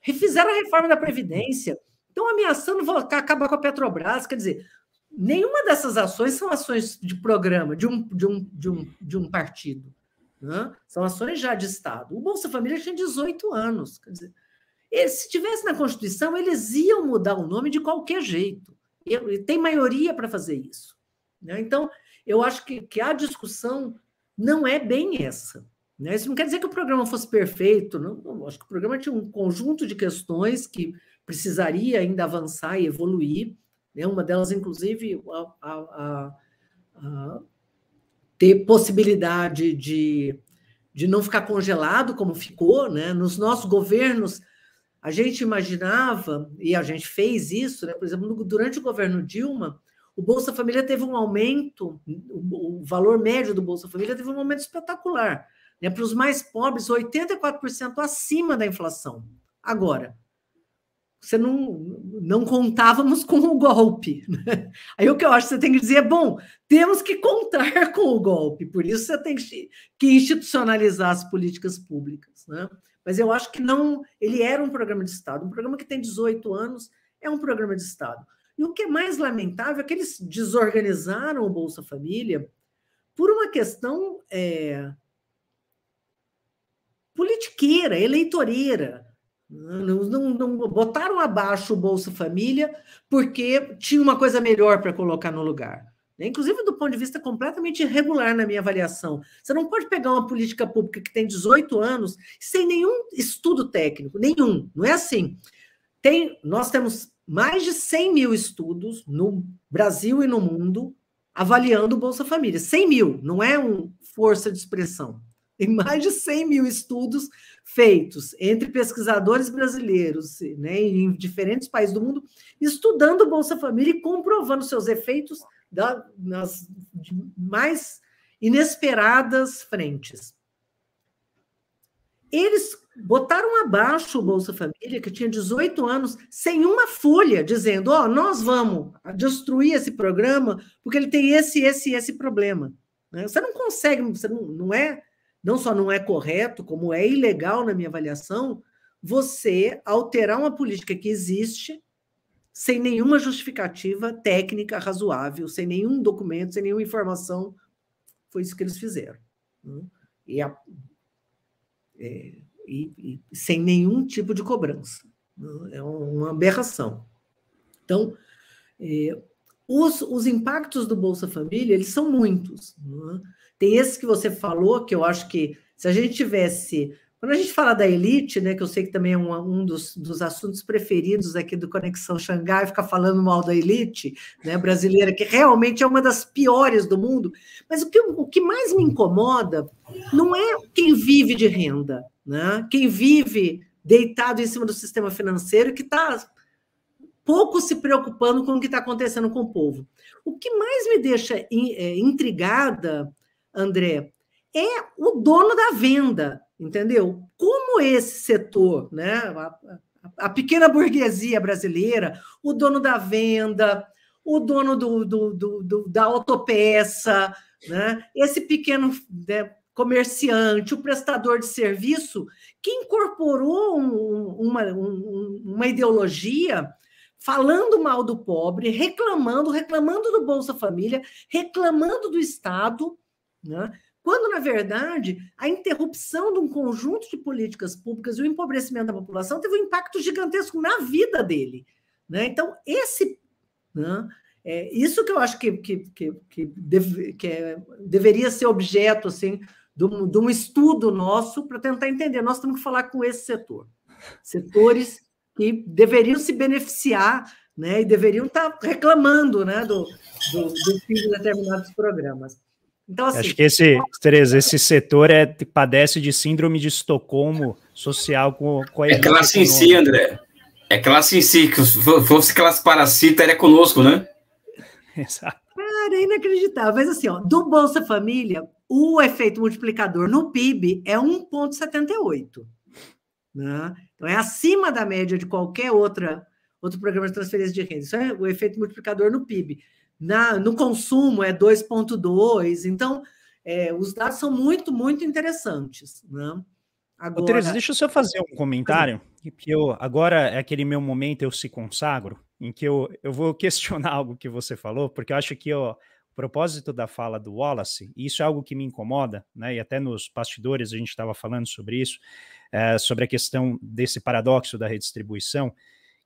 refizeram a reforma da Previdência, estão ameaçando acabar com a Petrobras. Quer dizer, nenhuma dessas ações são ações de programa, de um, de um, de um, de um partido. Né? São ações já de Estado. O Bolsa Família tinha 18 anos. Quer dizer, se tivesse na Constituição, eles iam mudar o nome de qualquer jeito. E tem maioria para fazer isso. Né? Então, eu acho que, que a discussão não é bem essa. Né? Isso não quer dizer que o programa fosse perfeito, não, acho que o programa tinha um conjunto de questões que precisaria ainda avançar e evoluir, né? uma delas, inclusive, a, a, a, ter possibilidade de, de não ficar congelado como ficou. Né? Nos nossos governos, a gente imaginava, e a gente fez isso, né? por exemplo, durante o governo Dilma, o Bolsa Família teve um aumento, o valor médio do Bolsa Família teve um aumento espetacular. Né? Para os mais pobres, 84% acima da inflação. Agora, você não, não contávamos com o golpe. Né? Aí o que eu acho que você tem que dizer é: bom, temos que contar com o golpe, por isso você tem que, que institucionalizar as políticas públicas. Né? Mas eu acho que não. Ele era um programa de Estado, um programa que tem 18 anos, é um programa de Estado. E o que é mais lamentável é que eles desorganizaram o Bolsa Família por uma questão é, politiqueira, eleitoreira. Não, não, não, botaram abaixo o Bolsa Família porque tinha uma coisa melhor para colocar no lugar. Né? Inclusive, do ponto de vista completamente irregular na minha avaliação. Você não pode pegar uma política pública que tem 18 anos sem nenhum estudo técnico, nenhum. Não é assim. Tem, nós temos mais de 100 mil estudos no Brasil e no mundo avaliando o Bolsa Família. 100 mil, não é um força de expressão. Tem mais de 100 mil estudos feitos entre pesquisadores brasileiros né, em diferentes países do mundo, estudando o Bolsa Família e comprovando seus efeitos da, nas mais inesperadas frentes. Eles botaram abaixo o Bolsa Família, que tinha 18 anos, sem uma folha, dizendo: Ó, oh, nós vamos destruir esse programa, porque ele tem esse, esse, esse problema. Né? Você não consegue, você não, não é, não só não é correto, como é ilegal na minha avaliação, você alterar uma política que existe sem nenhuma justificativa técnica razoável, sem nenhum documento, sem nenhuma informação. Foi isso que eles fizeram. Né? E a, é, e, e sem nenhum tipo de cobrança. Né? É uma aberração. Então, é, os, os, impactos do Bolsa Família, eles são muitos. É? Tem esse que você falou, que eu acho que se a gente tivesse quando a gente fala da elite, né, que eu sei que também é um, um dos, dos assuntos preferidos aqui do Conexão Xangai, ficar falando mal da elite né, brasileira, que realmente é uma das piores do mundo. Mas o que, o que mais me incomoda não é quem vive de renda, né? quem vive deitado em cima do sistema financeiro, que está pouco se preocupando com o que está acontecendo com o povo. O que mais me deixa é, intrigada, André, é o dono da venda entendeu? Como esse setor, né, a, a pequena burguesia brasileira, o dono da venda, o dono do, do, do, do da autopeça, né, esse pequeno né, comerciante, o prestador de serviço, que incorporou um, uma, um, uma ideologia falando mal do pobre, reclamando, reclamando do Bolsa Família, reclamando do Estado, né? Quando, na verdade, a interrupção de um conjunto de políticas públicas e o empobrecimento da população teve um impacto gigantesco na vida dele. Né? Então, esse. Né, é isso que eu acho que, que, que, que, deve, que é, deveria ser objeto assim, de, um, de um estudo nosso para tentar entender. Nós temos que falar com esse setor. Setores que deveriam se beneficiar né, e deveriam estar tá reclamando né, do, do, do fim de determinados programas. Então, assim, Acho que esse, Tereza, esse setor é, padece de síndrome de Estocolmo social com, com a É classe em si, André. É classe em si. Que fosse classe parasita, era conosco, né? Exato. Cara, é inacreditável. Mas assim, ó, do Bolsa Família, o efeito multiplicador no PIB é 1,78. Né? Então, é acima da média de qualquer outra outro programa de transferência de renda. Isso é o efeito multiplicador no PIB. Na, no consumo é 2,2. Então, é, os dados são muito, muito interessantes. Né? Agora... Teresa, deixa eu só fazer um comentário, que eu agora é aquele meu momento, eu se consagro, em que eu, eu vou questionar algo que você falou, porque eu acho que ó, o propósito da fala do Wallace, e isso é algo que me incomoda, né? e até nos bastidores a gente estava falando sobre isso, é, sobre a questão desse paradoxo da redistribuição,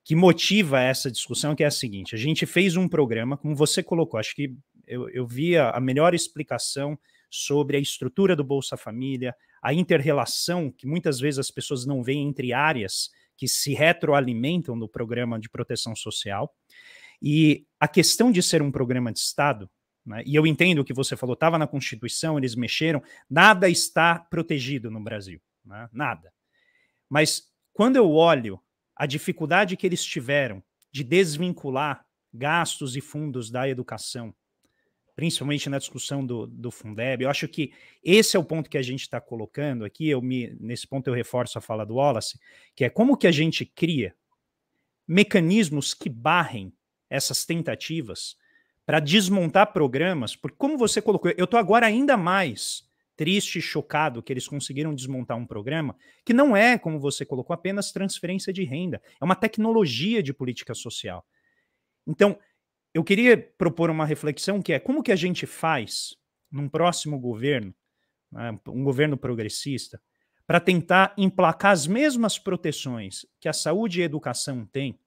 que motiva essa discussão, que é a seguinte: a gente fez um programa, como você colocou, acho que eu, eu vi a, a melhor explicação sobre a estrutura do Bolsa Família, a interrelação que muitas vezes as pessoas não veem entre áreas que se retroalimentam no programa de proteção social. E a questão de ser um programa de Estado, né, e eu entendo o que você falou, estava na Constituição, eles mexeram, nada está protegido no Brasil, né, nada. Mas quando eu olho a dificuldade que eles tiveram de desvincular gastos e fundos da educação, principalmente na discussão do, do Fundeb, eu acho que esse é o ponto que a gente está colocando aqui. Eu me, nesse ponto eu reforço a fala do Wallace, que é como que a gente cria mecanismos que barrem essas tentativas para desmontar programas, porque como você colocou, eu estou agora ainda mais triste e chocado que eles conseguiram desmontar um programa que não é, como você colocou, apenas transferência de renda, é uma tecnologia de política social. Então, eu queria propor uma reflexão que é como que a gente faz num próximo governo, né, um governo progressista, para tentar emplacar as mesmas proteções que a saúde e a educação têm,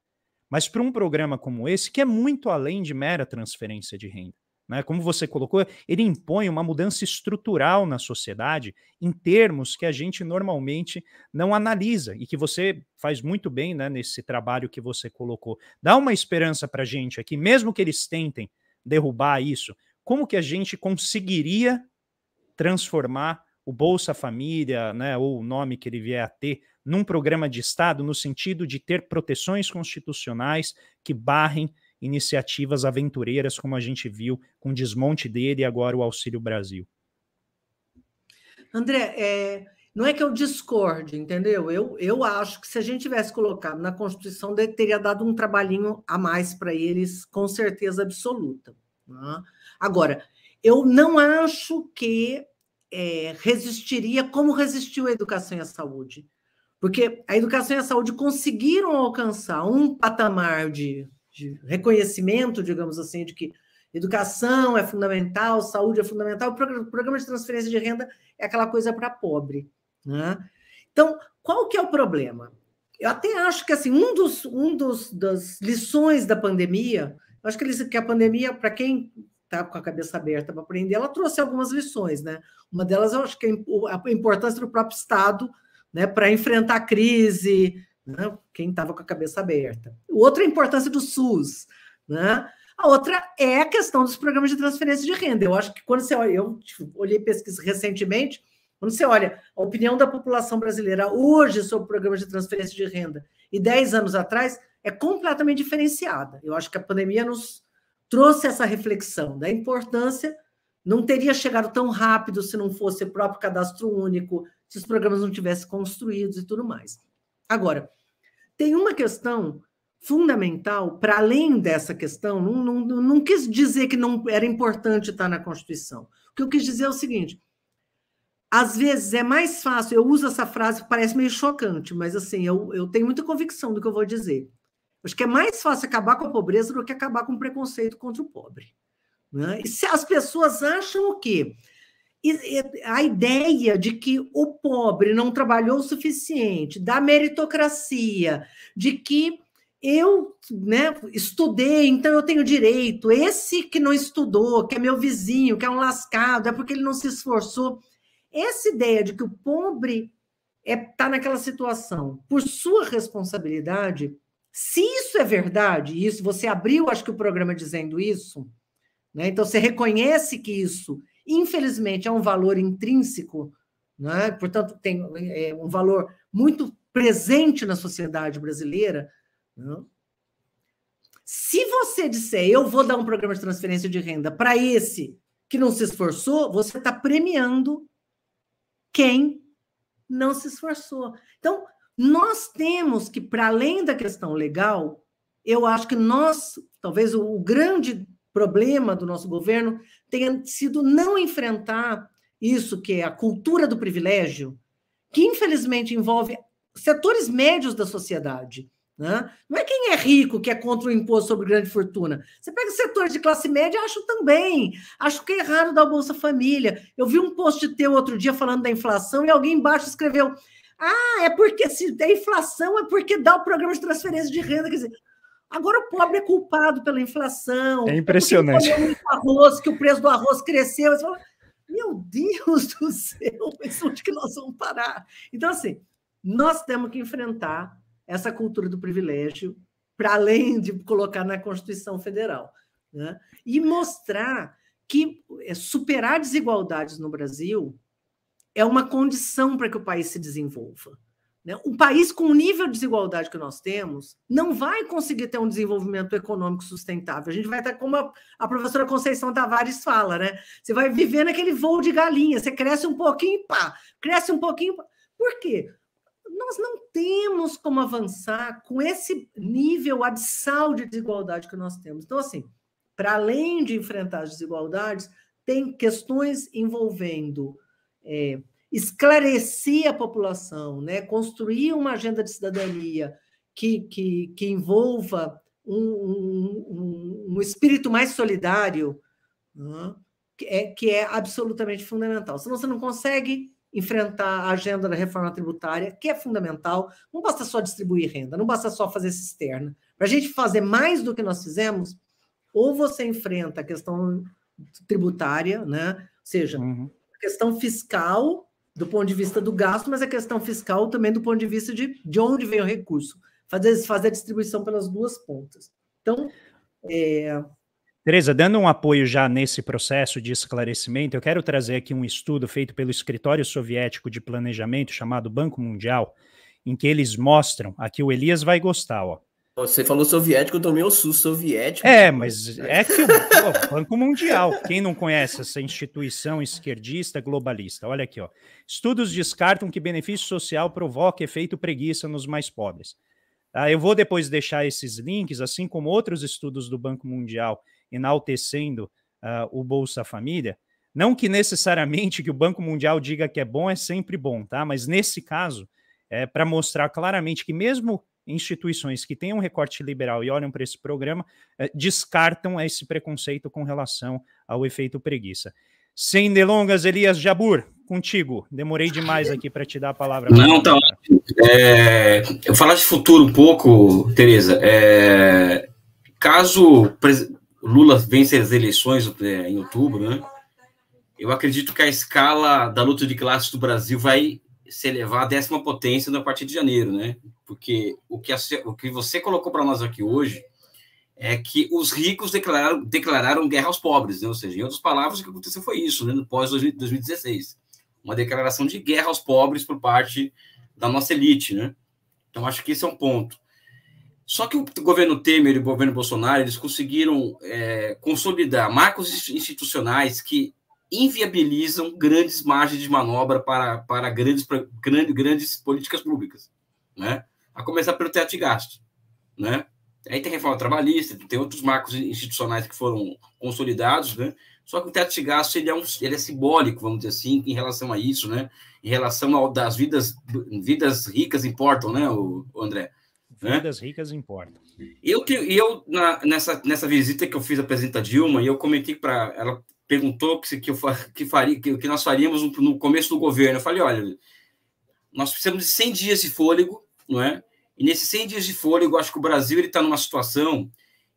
mas para um programa como esse, que é muito além de mera transferência de renda né? Como você colocou, ele impõe uma mudança estrutural na sociedade em termos que a gente normalmente não analisa e que você faz muito bem, né, nesse trabalho que você colocou. Dá uma esperança para a gente aqui, mesmo que eles tentem derrubar isso, como que a gente conseguiria transformar o Bolsa Família, né, ou o nome que ele vier a ter, num programa de Estado no sentido de ter proteções constitucionais que barrem iniciativas aventureiras, como a gente viu com o desmonte dele e agora o Auxílio Brasil. André, é, não é que eu discorde, entendeu? Eu, eu acho que se a gente tivesse colocado na Constituição, teria dado um trabalhinho a mais para eles, com certeza absoluta. Né? Agora, eu não acho que é, resistiria como resistiu a educação e a saúde. Porque a educação e a saúde conseguiram alcançar um patamar de de reconhecimento, digamos assim, de que educação é fundamental, saúde é fundamental, o programa de transferência de renda é aquela coisa para pobre. Né? Então, qual que é o problema? Eu até acho que assim, um dos, um dos das lições da pandemia, eu acho que, que a pandemia, para quem está com a cabeça aberta para aprender, ela trouxe algumas lições, né? Uma delas eu acho que é a importância do próprio Estado né, para enfrentar a crise, né? quem estava com a cabeça aberta. Outra é a importância do SUS, né? A outra é a questão dos programas de transferência de renda. Eu acho que quando você olha, eu tipo, olhei pesquisa recentemente, quando você olha a opinião da população brasileira hoje sobre programas de transferência de renda e 10 anos atrás, é completamente diferenciada. Eu acho que a pandemia nos trouxe essa reflexão da importância, não teria chegado tão rápido se não fosse o próprio cadastro único, se os programas não tivessem construídos e tudo mais. Agora, tem uma questão fundamental, para além dessa questão, não, não, não quis dizer que não era importante estar tá na Constituição. O que eu quis dizer é o seguinte: às vezes é mais fácil, eu uso essa frase, parece meio chocante, mas assim, eu, eu tenho muita convicção do que eu vou dizer. Acho que é mais fácil acabar com a pobreza do que acabar com o preconceito contra o pobre. Né? E se as pessoas acham o quê? a ideia de que o pobre não trabalhou o suficiente, da meritocracia, de que eu né, estudei, então eu tenho direito, esse que não estudou, que é meu vizinho, que é um lascado, é porque ele não se esforçou. Essa ideia de que o pobre está é, tá naquela situação por sua responsabilidade, se isso é verdade, isso você abriu, acho que o programa dizendo isso, né, então você reconhece que isso Infelizmente, é um valor intrínseco, né? portanto, tem é, um valor muito presente na sociedade brasileira. Né? Se você disser, eu vou dar um programa de transferência de renda para esse que não se esforçou, você está premiando quem não se esforçou. Então, nós temos que, para além da questão legal, eu acho que nós, talvez o, o grande problema do nosso governo tenha sido não enfrentar isso que é a cultura do privilégio, que infelizmente envolve setores médios da sociedade. Né? Não é quem é rico que é contra o imposto sobre grande fortuna. Você pega setores de classe média, acho também. Acho que é errado dar o Bolsa Família. Eu vi um post teu outro dia falando da inflação e alguém embaixo escreveu: Ah, é porque se tem inflação é porque dá o programa de transferência de renda. Quer dizer, Agora o pobre é culpado pela inflação. É impressionante. O arroz, que o preço do arroz cresceu. Você fala, meu Deus do céu, onde que nós vamos parar? Então, assim, nós temos que enfrentar essa cultura do privilégio, para além de colocar na Constituição Federal. Né? E mostrar que eh, superar desigualdades no Brasil é uma condição para que o país se desenvolva. Né? Um país com o nível de desigualdade que nós temos não vai conseguir ter um desenvolvimento econômico sustentável. A gente vai estar como a, a professora Conceição Tavares fala, né? Você vai viver naquele voo de galinha, você cresce um pouquinho e pá, cresce um pouquinho. Pá. Por quê? Nós não temos como avançar com esse nível abissal de desigualdade que nós temos. Então, assim, para além de enfrentar as desigualdades, tem questões envolvendo é, esclarecer a população, né? construir uma agenda de cidadania que, que, que envolva um, um, um, espírito mais solidário, né? que, é, que é absolutamente fundamental. Senão você não consegue enfrentar a agenda da reforma tributária, que é fundamental. Não basta só distribuir renda, não basta só fazer cisterna. Para a gente fazer mais do que nós fizemos, ou você enfrenta a questão tributária, né? ou seja, uhum. a questão fiscal do ponto de vista do gasto, mas a é questão fiscal também do ponto de vista de, de onde vem o recurso. Fazer, fazer a distribuição pelas duas pontas. Então, é... Tereza, dando um apoio já nesse processo de esclarecimento, eu quero trazer aqui um estudo feito pelo Escritório Soviético de Planejamento, chamado Banco Mundial, em que eles mostram, aqui o Elias vai gostar, ó, você falou soviético, eu tomei o susto soviético. É, mas é que o Banco Mundial, quem não conhece essa instituição esquerdista globalista, olha aqui, ó. Estudos descartam que benefício social provoca efeito preguiça nos mais pobres. Ah, eu vou depois deixar esses links, assim como outros estudos do Banco Mundial enaltecendo ah, o Bolsa Família. Não que necessariamente que o Banco Mundial diga que é bom é sempre bom, tá? Mas nesse caso, é para mostrar claramente que mesmo instituições que têm um recorte liberal e olham para esse programa eh, descartam esse preconceito com relação ao efeito preguiça. Sem delongas, Elias Jabur, contigo. Demorei demais aqui para te dar a palavra. Não, tá. É, eu falar de futuro um pouco, Tereza. É, caso Lula vença as eleições é, em outubro, né? Eu acredito que a escala da luta de classes do Brasil vai se elevar à décima potência a partir de janeiro, né? Porque o que, a, o que você colocou para nós aqui hoje é que os ricos declararam, declararam guerra aos pobres, né? Ou seja, em outras palavras, o que aconteceu foi isso, né? No pós-2016. Uma declaração de guerra aos pobres por parte da nossa elite, né? Então, acho que esse é um ponto. Só que o governo Temer e o governo Bolsonaro, eles conseguiram é, consolidar marcos institucionais que inviabilizam grandes margens de manobra para, para grandes, grandes, grandes políticas públicas, né? A começar pelo teto de gasto, né? Aí tem reforma trabalhista, tem outros marcos institucionais que foram consolidados, né? Só que o teto de gasto ele é, um, ele é simbólico, vamos dizer assim, em relação a isso, né? Em relação ao das vidas, vidas ricas importam, né, o, o André? Né? Vidas né? ricas importam. Eu que eu na, nessa nessa visita que eu fiz à presidenta Dilma, eu comentei para ela perguntou que, que, eu, que, faria, que, que nós faríamos no, no começo do governo. Eu falei, olha, nós precisamos de 100 dias de fôlego, não é? E nesses 100 dias de fôlego, acho que o Brasil está numa situação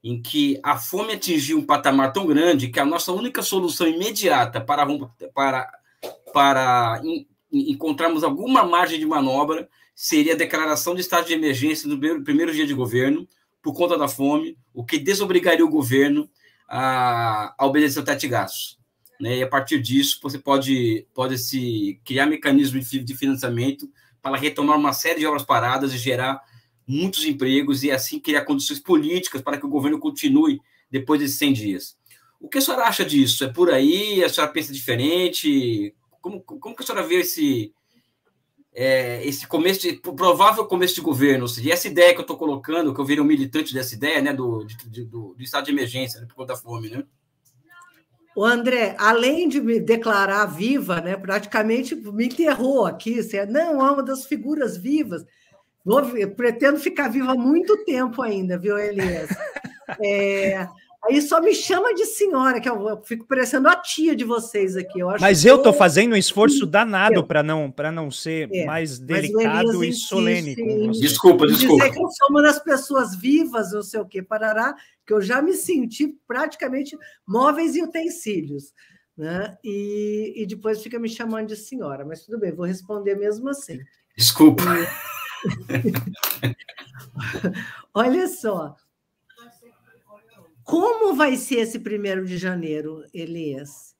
em que a fome atingiu um patamar tão grande que a nossa única solução imediata para, para, para in, encontrarmos alguma margem de manobra seria a declaração de estado de emergência no primeiro, primeiro dia de governo, por conta da fome, o que desobrigaria o governo a, a obedecer o tatigaço. Né? E a partir disso, você pode, pode se criar mecanismos de financiamento para retomar uma série de obras paradas e gerar muitos empregos e assim criar condições políticas para que o governo continue depois desses 100 dias. O que a senhora acha disso? É por aí? A senhora pensa diferente? Como, como que a senhora vê esse, é, esse começo, de, provável começo de governo, ou seja, essa ideia que eu estou colocando, que eu virei um militante dessa ideia, né, do, de, do, do, estado de emergência, né, por conta da fome, né? O André, além de me declarar viva, né, praticamente me enterrou aqui. Você é, não é uma das figuras vivas. Vou, pretendo ficar viva muito tempo ainda, viu, Elias? É, Aí só me chama de senhora, que eu, eu fico parecendo a tia de vocês aqui. Eu Mas eu estou fazendo um esforço danado para não para não ser é, mais delicado e solene. Com você. Desculpa, desculpa. Dizer que eu sou uma das pessoas vivas, não sei o quê, parará, que eu já me senti praticamente móveis e utensílios. Né? E, e depois fica me chamando de senhora. Mas tudo bem, vou responder mesmo assim. Desculpa. Olha só, como vai ser esse primeiro de janeiro, Elias?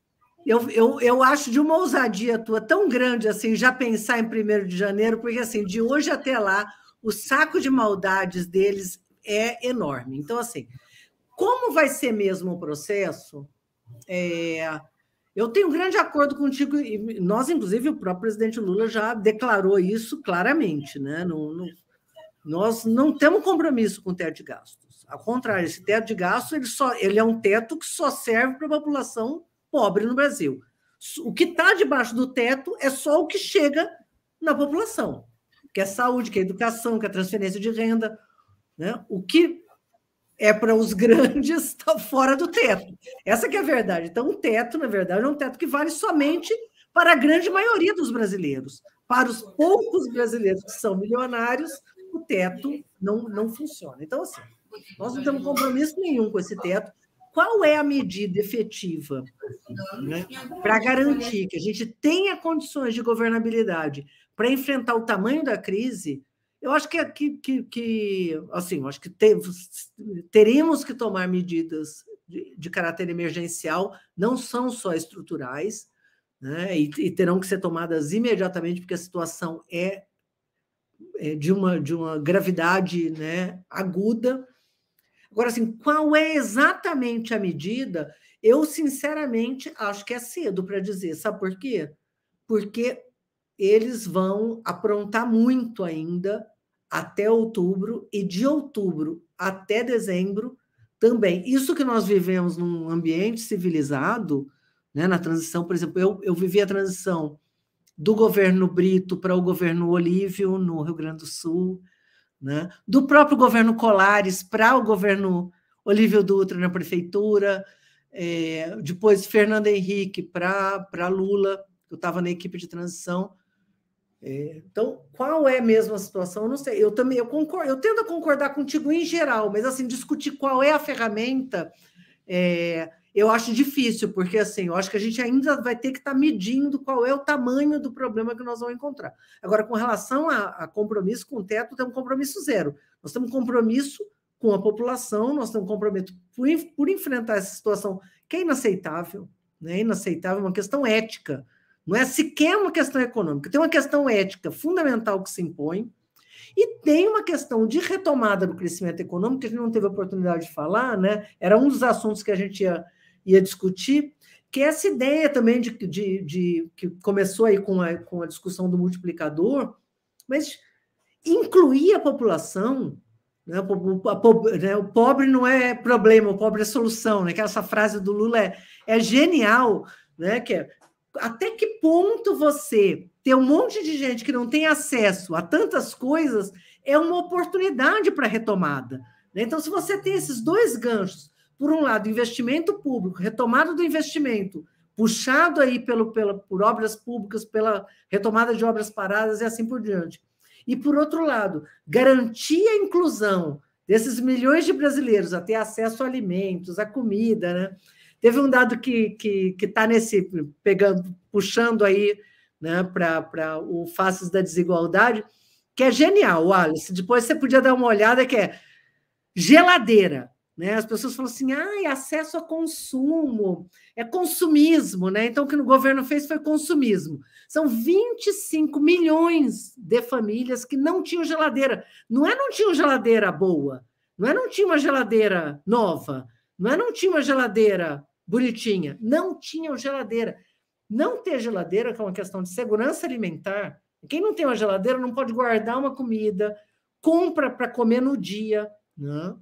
Eu, eu, eu acho de uma ousadia tua tão grande assim, já pensar em primeiro de janeiro, porque assim, de hoje até lá, o saco de maldades deles é enorme. Então, assim, como vai ser mesmo o processo? É, eu tenho um grande acordo contigo, e nós, inclusive, o próprio presidente Lula já declarou isso claramente, né? nós não temos compromisso com o teto de gastos. Ao contrário, esse teto de gasto ele, só, ele é um teto que só serve para a população pobre no Brasil. O que está debaixo do teto é só o que chega na população, que é saúde, que é educação, que é transferência de renda. Né? O que é para os grandes está fora do teto. Essa que é a verdade. Então, o teto, na verdade, é um teto que vale somente para a grande maioria dos brasileiros. Para os poucos brasileiros que são milionários, o teto não, não funciona. Então, assim, nós não temos compromisso nenhum com esse teto. Qual é a medida efetiva né, para garantir que a gente tenha condições de governabilidade para enfrentar o tamanho da crise? Eu acho que, é que, que, que assim, acho que teremos que tomar medidas de, de caráter emergencial, não são só estruturais, né, e, e terão que ser tomadas imediatamente, porque a situação é, é de uma, de uma gravidade né, aguda, Agora, assim, qual é exatamente a medida? Eu, sinceramente, acho que é cedo para dizer. Sabe por quê? Porque eles vão aprontar muito ainda até outubro e de outubro até dezembro também. Isso que nós vivemos num ambiente civilizado, né, na transição, por exemplo, eu, eu vivi a transição do governo Brito para o governo Olívio no Rio Grande do Sul, né? do próprio governo Colares para o governo Olívio Dutra na prefeitura, é, depois Fernando Henrique para Lula, eu estava na equipe de transição. É, então, qual é mesmo a situação? Eu não sei. Eu também eu concordo, eu tento concordar contigo em geral, mas assim, discutir qual é a ferramenta. É, eu acho difícil, porque assim, eu acho que a gente ainda vai ter que estar tá medindo qual é o tamanho do problema que nós vamos encontrar. Agora, com relação a, a compromisso com o teto, tem um compromisso zero. Nós temos um compromisso com a população, nós temos um compromisso por, por enfrentar essa situação que é inaceitável, né? Inaceitável, é uma questão ética. Não é sequer uma questão econômica, tem uma questão ética fundamental que se impõe. E tem uma questão de retomada do crescimento econômico, que a gente não teve oportunidade de falar, né? Era um dos assuntos que a gente ia ia discutir, que essa ideia também de, de, de que começou aí com a, com a discussão do multiplicador, mas incluir a população né, né, o pobre não é problema, o pobre é solução. Né? Que essa frase do Lula é, é genial, né? Que é, até que ponto você ter um monte de gente que não tem acesso a tantas coisas é uma oportunidade para retomada. Né? Então, se você tem esses dois ganchos, por um lado, investimento público, retomada do investimento, puxado aí pelo, pela, por obras públicas, pela retomada de obras paradas e assim por diante. E, por outro lado, garantir a inclusão desses milhões de brasileiros a ter acesso a alimentos, a comida, né? Teve um dado que está que, que tá nesse, pegando, puxando aí né, para o Faces da Desigualdade, que é genial, Alice. Depois você podia dar uma olhada, que é geladeira. Né? As pessoas falam assim, ah, é acesso a consumo, é consumismo, né? Então, o que o governo fez foi consumismo. São 25 milhões de famílias que não tinham geladeira. Não é não tinham geladeira boa, não é não tinha uma geladeira nova, não é não tinha uma geladeira bonitinha, não tinham geladeira. Não ter geladeira, que é uma questão de segurança alimentar, quem não tem uma geladeira não pode guardar uma comida, compra para comer no dia, né?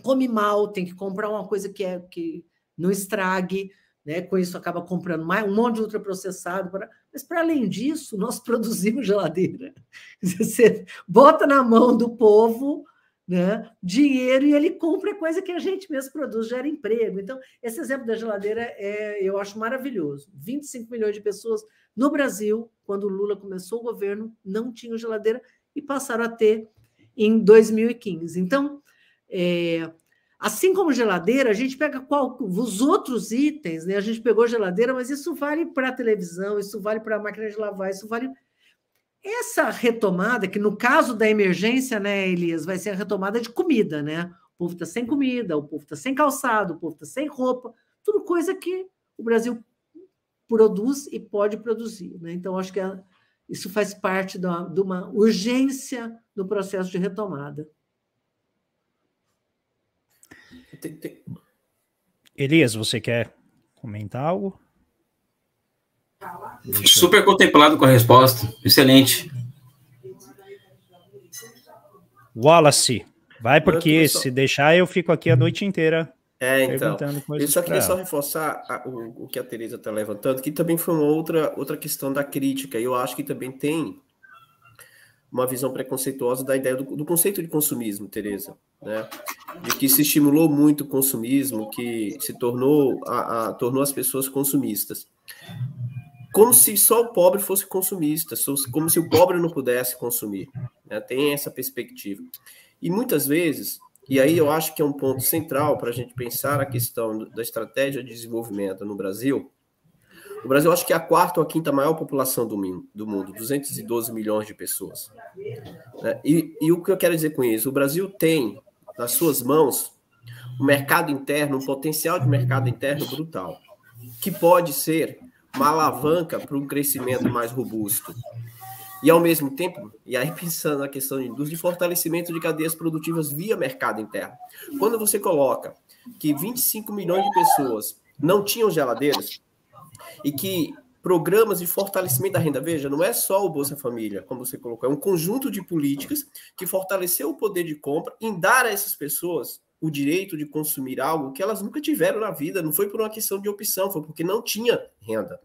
come mal, tem que comprar uma coisa que, é, que não estrague, né? com isso acaba comprando mais um monte de ultraprocessado. Pra... Mas, para além disso, nós produzimos geladeira. Você bota na mão do povo né, dinheiro e ele compra coisa que a gente mesmo produz, gera emprego. Então, esse exemplo da geladeira é, eu acho maravilhoso. 25 milhões de pessoas no Brasil, quando o Lula começou o governo, não tinham geladeira e passaram a ter em 2015. Então, é, assim como geladeira, a gente pega qual, os outros itens, né? A gente pegou geladeira, mas isso vale para televisão, isso vale para máquina de lavar, isso vale. Essa retomada, que no caso da emergência, né, Elias, vai ser a retomada de comida, né? O povo está sem comida, o povo está sem calçado, o povo está sem roupa, tudo coisa que o Brasil produz e pode produzir. Né? Então, acho que é, isso faz parte de uma, de uma urgência do processo de retomada tem, tem... Elias, você quer comentar algo? Super contemplado com a resposta. Excelente. Wallace, vai porque só... se deixar eu fico aqui a noite inteira. É, então. Eu só queria só reforçar a, o, o, que a Tereza está levantando, que também foi uma outra, outra questão da crítica. Eu acho que também tem uma visão preconceituosa da ideia do, do conceito de consumismo, Tereza, né? De que se estimulou muito o consumismo, que se tornou, a, a, tornou as pessoas consumistas. Como se só o pobre fosse consumista, como se o pobre não pudesse consumir. Né? Tem essa perspectiva. E muitas vezes, e aí eu acho que é um ponto central para a gente pensar a questão da estratégia de desenvolvimento no Brasil, o Brasil acho que é a quarta ou a quinta maior população do, mundo, 212 milhões de pessoas. Né? E, e o que eu quero dizer com isso? O Brasil tem nas suas mãos um mercado interno, um potencial de mercado interno brutal, que pode ser uma alavanca para um crescimento mais robusto. E, ao mesmo tempo, e aí pensando na questão de de fortalecimento de cadeias produtivas via mercado interno. Quando você coloca que 25 milhões de pessoas não tinham geladeiras, e que programas de fortalecimento da renda, veja, não é só o Bolsa Família, como você colocou, é um conjunto de políticas que fortaleceu o poder de compra em dar a essas pessoas o direito de consumir algo que elas nunca tiveram na vida, não foi por uma questão de opção, foi porque não tinha renda.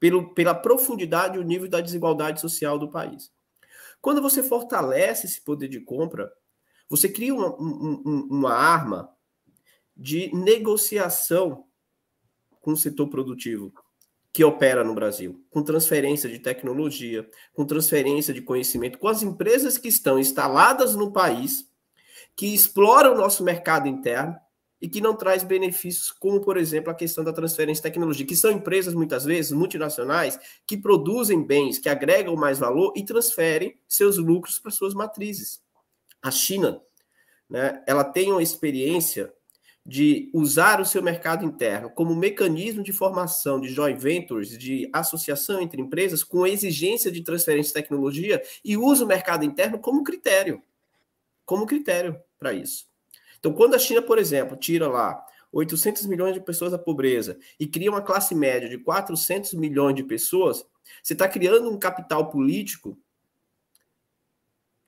Pelo, pela profundidade e o nível da desigualdade social do país. Quando você fortalece esse poder de compra, você cria uma, um, uma arma de negociação com o setor produtivo que opera no Brasil, com transferência de tecnologia, com transferência de conhecimento, com as empresas que estão instaladas no país, que exploram o nosso mercado interno e que não traz benefícios, como, por exemplo, a questão da transferência de tecnologia, que são empresas, muitas vezes, multinacionais, que produzem bens, que agregam mais valor e transferem seus lucros para suas matrizes. A China, né, ela tem uma experiência de usar o seu mercado interno como mecanismo de formação de joint ventures, de associação entre empresas, com exigência de transferência de tecnologia, e usa o mercado interno como critério. Como critério para isso. Então, quando a China, por exemplo, tira lá 800 milhões de pessoas da pobreza e cria uma classe média de 400 milhões de pessoas, você está criando um capital político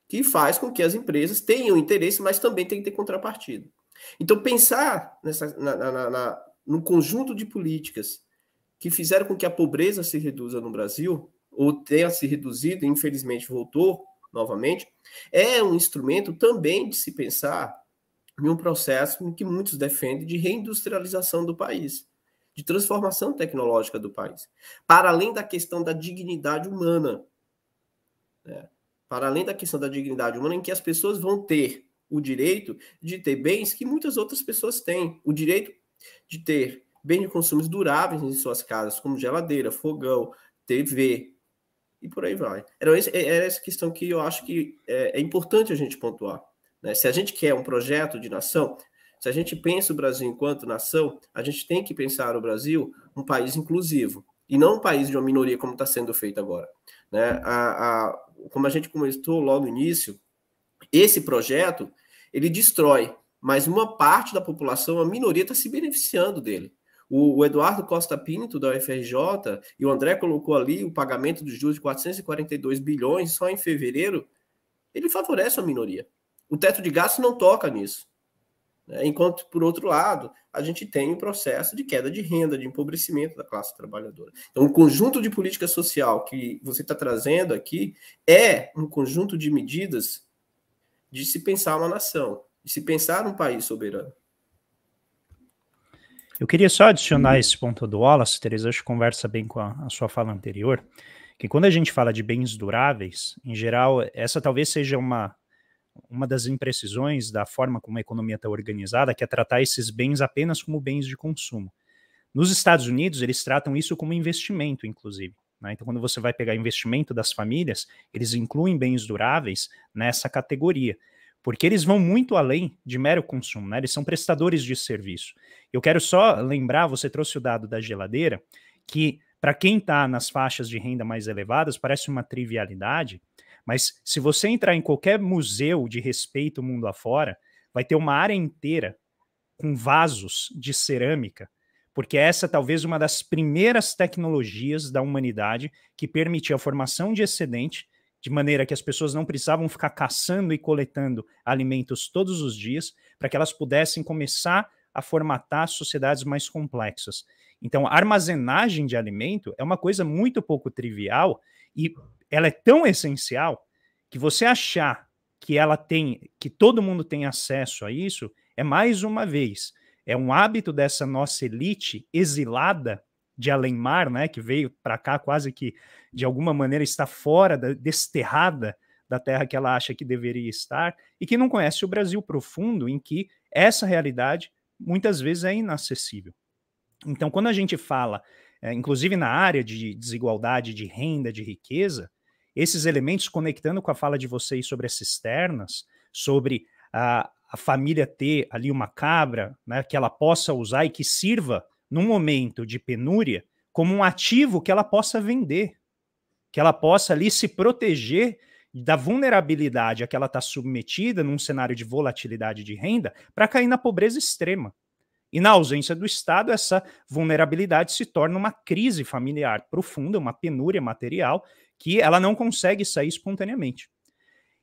que faz com que as empresas tenham interesse, mas também tem que ter contrapartida. Então, pensar nessa, na, na, na, no conjunto de políticas que fizeram com que a pobreza se reduza no Brasil, ou tenha se reduzido, infelizmente voltou novamente, é um instrumento também de se pensar em um processo que muitos defendem de reindustrialização do país, de transformação tecnológica do país, para além da questão da dignidade humana. Né? Para além da questão da dignidade humana, em que as pessoas vão ter o direito de ter bens que muitas outras pessoas têm, o direito de ter bens de consumo duráveis em suas casas, como geladeira, fogão, TV e por aí vai. É, era, essa questão que eu acho que é, é importante a gente pontuar. Né? Se a gente quer um projeto de nação, se a gente pensa o Brasil enquanto nação, a gente tem que pensar o Brasil um país inclusivo e não um país de uma minoria como está sendo feito agora. Né? A, a, como a gente começou logo no início, esse projeto, ele destrói, mas uma parte da população, a minoria, está se beneficiando dele. O, Eduardo Costa Pinto, da UFRJ, e o André colocou ali o pagamento dos juros de 442 bilhões só em fevereiro, ele favorece a minoria. O teto de gastos não toca nisso. Né? Enquanto, por outro lado, a gente tem o um processo de queda de renda, de empobrecimento da classe trabalhadora. Então, o conjunto de política social que você está trazendo aqui é um conjunto de medidas de se pensar uma nação, de se pensar um país soberano. Eu queria só adicionar esse ponto do Wallace, Teresa, acho que conversa bem com a, a sua fala anterior, que quando a gente fala de bens duráveis, em geral, essa talvez seja uma, uma das imprecisões da forma como a economia está organizada, que é tratar esses bens apenas como bens de consumo. Nos Estados Unidos, eles tratam isso como investimento, inclusive. Né? Então, quando você vai pegar investimento das famílias, eles incluem bens duráveis nessa categoria, porque eles vão muito além de mero consumo, né? eles são prestadores de serviço. Eu quero só lembrar: você trouxe o dado da geladeira, que para quem está nas faixas de renda mais elevadas, parece uma trivialidade, mas se você entrar em qualquer museu de respeito mundo afora, vai ter uma área inteira com vasos de cerâmica porque essa é talvez uma das primeiras tecnologias da humanidade que permitia a formação de excedente, de maneira que as pessoas não precisavam ficar caçando e coletando alimentos todos os dias, para que elas pudessem começar a formatar sociedades mais complexas. Então, a armazenagem de alimento é uma coisa muito pouco trivial e ela é tão essencial que você achar que ela tem, que todo mundo tem acesso a isso, é mais uma vez é um hábito dessa nossa elite exilada de além-mar, né, que veio para cá quase que de alguma maneira está fora, da, desterrada da terra que ela acha que deveria estar e que não conhece o Brasil profundo, em que essa realidade muitas vezes é inacessível. Então, quando a gente fala, é, inclusive na área de desigualdade de renda, de riqueza, esses elementos conectando com a fala de vocês sobre as cisternas, sobre a, a família ter ali uma cabra né, que ela possa usar e que sirva num momento de penúria como um ativo que ela possa vender, que ela possa ali se proteger da vulnerabilidade a que ela está submetida num cenário de volatilidade de renda para cair na pobreza extrema. E na ausência do Estado, essa vulnerabilidade se torna uma crise familiar profunda, uma penúria material que ela não consegue sair espontaneamente.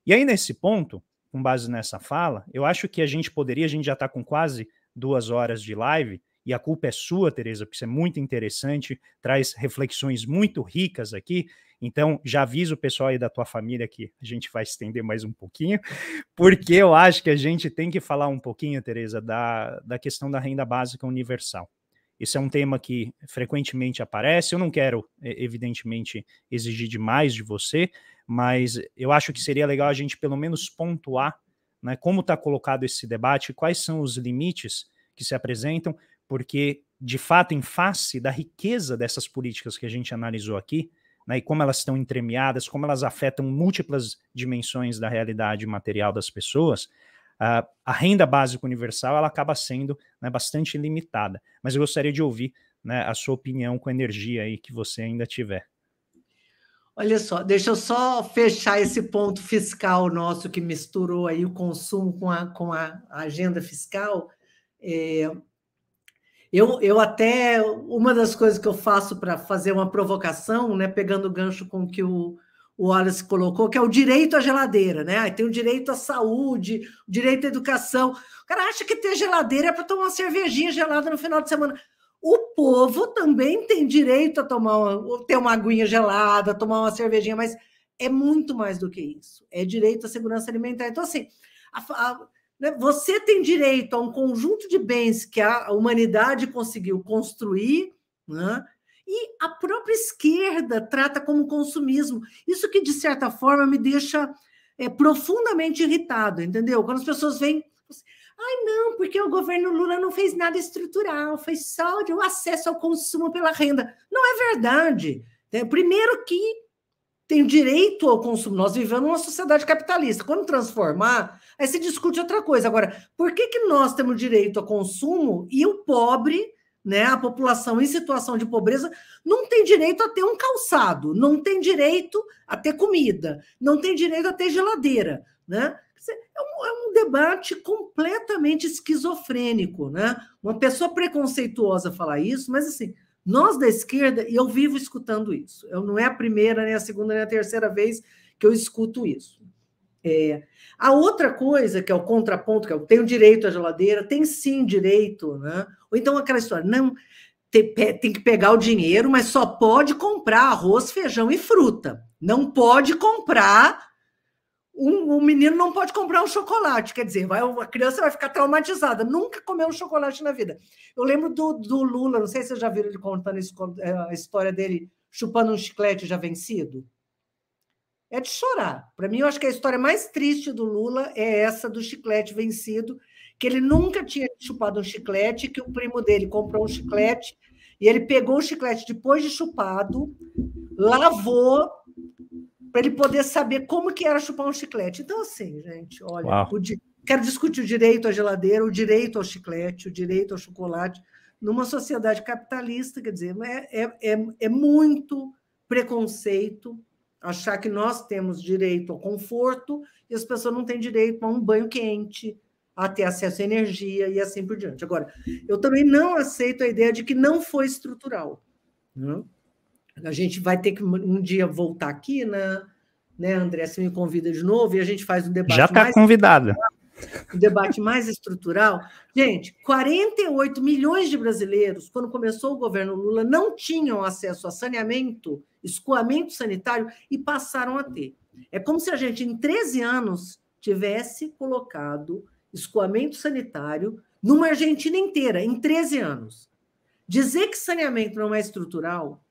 E aí, nesse ponto, com base nessa fala, eu acho que a gente poderia, a gente já está com quase duas horas de live, e a culpa é sua, Tereza, porque isso é muito interessante, traz reflexões muito ricas aqui. Então, já avisa o pessoal aí da tua família que a gente vai estender mais um pouquinho, porque eu acho que a gente tem que falar um pouquinho, Tereza, da, da questão da renda básica universal. Isso é um tema que frequentemente aparece. Eu não quero, evidentemente, exigir demais de você, mas eu acho que seria legal a gente pelo menos pontuar né, como está colocado esse debate, quais são os limites que se apresentam, porque, de fato, em face da riqueza dessas políticas que a gente analisou aqui, né, e como elas estão entremeadas, como elas afetam múltiplas dimensões da realidade material das pessoas, a, a renda básica universal ela acaba sendo né, bastante limitada. Mas eu gostaria de ouvir né, a sua opinião com a energia aí que você ainda tiver. Olha só, deixa eu só fechar esse ponto fiscal nosso que misturou aí o consumo com a, com a agenda fiscal. É, eu, eu até uma das coisas que eu faço para fazer uma provocação, né, pegando o gancho com que o o Wallace colocou, que é o direito à geladeira, né? Tem o direito à saúde, o direito à educação. O cara acha que ter geladeira é para tomar uma cervejinha gelada no final de semana. O povo também tem direito a tomar uma, ter uma aguinha gelada, tomar uma cervejinha, mas é muito mais do que isso. É direito à segurança alimentar. Então, assim, a, a, né? você tem direito a um conjunto de bens que a humanidade conseguiu construir, né? E a própria esquerda trata como consumismo. Isso que, de certa forma, me deixa é, profundamente irritado, entendeu? Quando as pessoas vêm. Assim, Ai, não, porque o governo Lula não fez nada estrutural, fez só o acesso ao consumo pela renda. Não é verdade. Né? Primeiro que tem direito ao consumo. Nós vivemos numa sociedade capitalista. Quando transformar, aí se discute outra coisa. Agora, por que, que nós temos direito ao consumo e o pobre né? A população em situação de pobreza não tem direito a ter um calçado, não tem direito a ter comida, não tem direito a ter geladeira, né? É um, é um debate completamente esquizofrênico, né? Uma pessoa preconceituosa falar isso, mas assim, nós da esquerda, e eu vivo escutando isso, eu, não é a primeira, nem a segunda, nem a terceira vez que eu escuto isso. É. A outra coisa, que é o contraponto, que é o tenho direito à geladeira, tem sim direito, né? Ou então aquela história, não, tem, que pegar o dinheiro, mas só pode comprar arroz, feijão e fruta. Não pode comprar. Um, um menino não pode comprar um chocolate, quer dizer, vai, a criança vai ficar traumatizada, nunca comeu um chocolate na vida. Eu lembro do, do Lula, não sei se vocês já viram ele contando a eh, história dele chupando um chiclete já vencido é de chorar. Para mim, eu acho que a história mais triste do Lula é essa do chiclete vencido, que ele nunca tinha chupado um chiclete, que o primo dele comprou um chiclete e ele pegou o chiclete depois de chupado, lavou para ele poder saber como que era chupar um chiclete. Então, assim, gente, olha, di... quero discutir o direito à geladeira, o direito ao chiclete, o direito ao chocolate, numa sociedade capitalista, quer dizer, é, é, é, é muito preconceito achar que nós temos direito ao conforto e as pessoas não têm direito a um banho quente, a ter acesso à energia e assim por diante. Agora, eu também não aceito a ideia de que não foi estrutural. Né? A gente vai ter que um dia voltar aqui, né? né André, se me convida de novo e a gente faz um debate. Já está mais... convidada o debate mais estrutural. Gente, 48 milhões de brasileiros, quando começou o governo Lula, não tinham acesso a saneamento, escoamento sanitário e passaram a ter. É como se a gente, em 13 anos, tivesse colocado escoamento sanitário numa Argentina inteira, em 13 anos. Dizer que saneamento não é estrutural,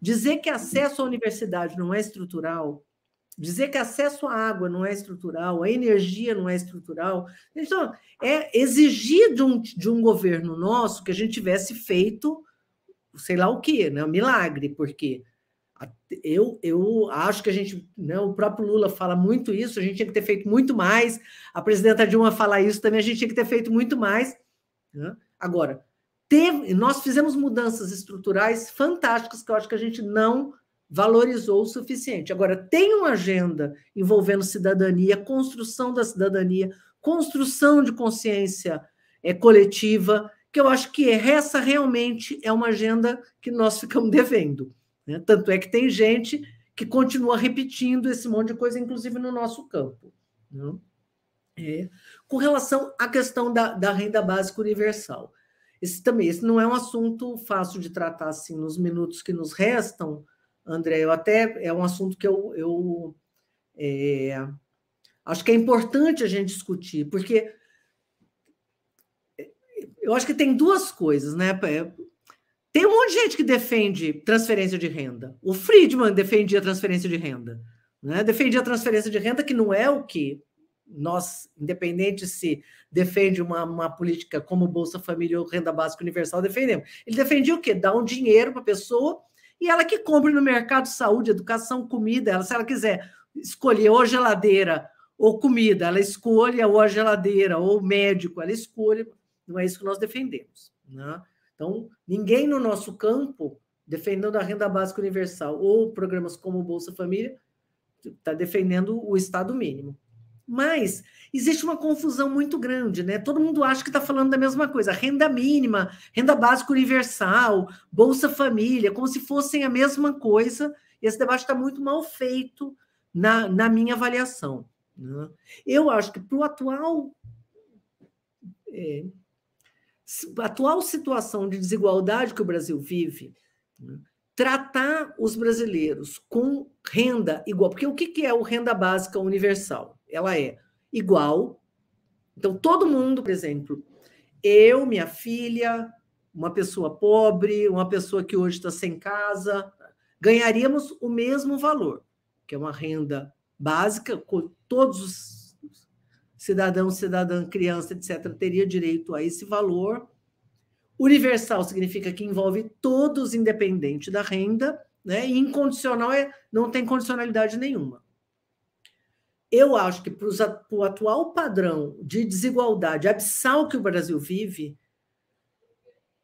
dizer que acesso à universidade não é estrutural, dizer que acesso à água não é estrutural, a energia não é estrutural. Então, é exigir de um, de um governo nosso que a gente tivesse feito sei lá o que, né? Um milagre, porque eu, eu acho que a gente, né, o próprio Lula fala muito isso, a gente tinha que ter feito muito mais, a presidenta Dilma fala isso também, a gente tinha que ter feito muito mais. Né? Agora, teve, nós fizemos mudanças estruturais fantásticas que eu acho que a gente não valorizou o suficiente. Agora, tem uma agenda envolvendo cidadania, construção da cidadania, construção de consciência é, coletiva, que eu acho que essa realmente é uma agenda que nós ficamos devendo. Né? Tanto é que tem gente que continua repetindo esse monte de coisa, inclusive no nosso campo. Né? É. Com relação à questão da, da renda básica universal, esse também esse não é um assunto fácil de tratar assim nos minutos que nos restam, André. Eu até é um assunto que eu, eu é, acho que é importante a gente discutir, porque é, eu acho que tem duas coisas, né? Tem um monte de gente que defende transferência de renda. O Friedman defendia transferência de renda. Né? Defendia transferência de renda, que não é o que nós, independente se defende uma, uma política como Bolsa Família ou Renda Básica Universal, defendemos. Ele defendia o quê? Dar um dinheiro para a pessoa e ela que compre no mercado saúde, educação, comida. Ela, se ela quiser escolher ou geladeira ou comida, ela escolha ou a geladeira ou médico, ela escolha. Não é isso que nós defendemos. Né? Então, ninguém no nosso campo defendendo a renda básica universal ou programas como o Bolsa Família está defendendo o Estado mínimo. Mas existe uma confusão muito grande, né? Todo mundo acha que está falando da mesma coisa: renda mínima, renda básica universal, Bolsa Família, como se fossem a mesma coisa. Esse debate está muito mal feito na, na minha avaliação. Né? Eu acho que para o atual. É, atual situação de desigualdade que o Brasil vive, né? tratar os brasileiros com renda igual. Porque o que é o renda básica universal? ela é igual. Então, todo mundo, por exemplo, eu, minha filha, uma pessoa pobre, uma pessoa que hoje está sem casa, ganharíamos o mesmo valor, que é uma renda básica, todos os cidadãos, cidadã, criança, etc., teria direito a esse valor. Universal significa que envolve todos, independente da renda, né? E incondicional é não tem condicionalidade nenhuma eu acho que para o atual padrão de desigualdade abissal que o Brasil vive,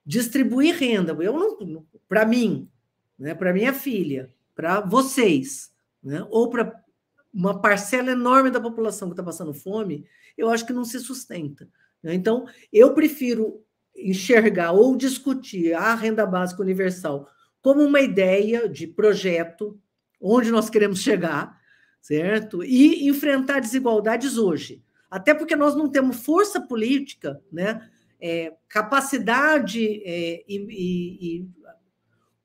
distribuir renda, eu não, para mim, né, para minha filha, para vocês, né, ou para uma parcela enorme da população que está passando fome, eu acho que não se sustenta. Né? Então, eu prefiro enxergar ou discutir a renda básica universal como uma ideia de projeto, onde nós queremos chegar, certo? E enfrentar desigualdades hoje. Até porque nós não temos força política, né? É, capacidade é, e, e, e,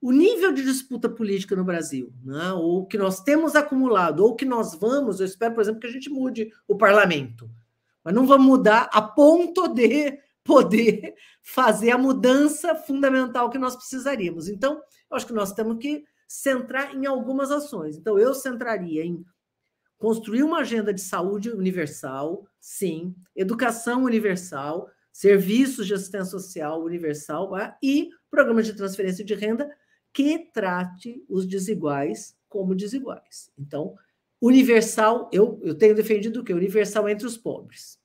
o nível de disputa política no Brasil, né? ou que nós temos acumulado, ou que nós vamos, eu espero, por exemplo, que a gente mude o parlamento, mas não vamos mudar a ponto de poder fazer a mudança fundamental que nós precisaríamos. Então, eu acho que nós temos que centrar em algumas ações. Então, eu centraria em construir uma agenda de saúde universal, sim, educação universal, serviços de assistência social universal ah, e programas de transferência de renda que trate os desiguais como desiguais. Então, universal, eu, eu tenho defendido o que? Universal entre os pobres.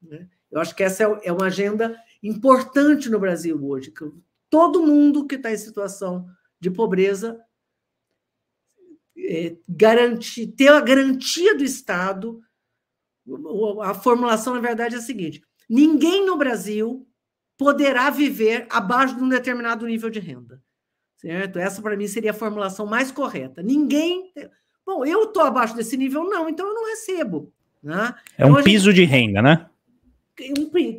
Né? Eu acho que essa é, é uma agenda importante no Brasil hoje. Que todo mundo que está em situação de pobreza é, garantir, ter a garantia do Estado. A formulação, na verdade, é a seguinte: ninguém no Brasil poderá viver abaixo de um determinado nível de renda. Certo? Essa, para mim, seria a formulação mais correta. Ninguém. Bom, eu estou abaixo desse nível, não, então eu não recebo. Né? É então um então, piso gente... de renda, né?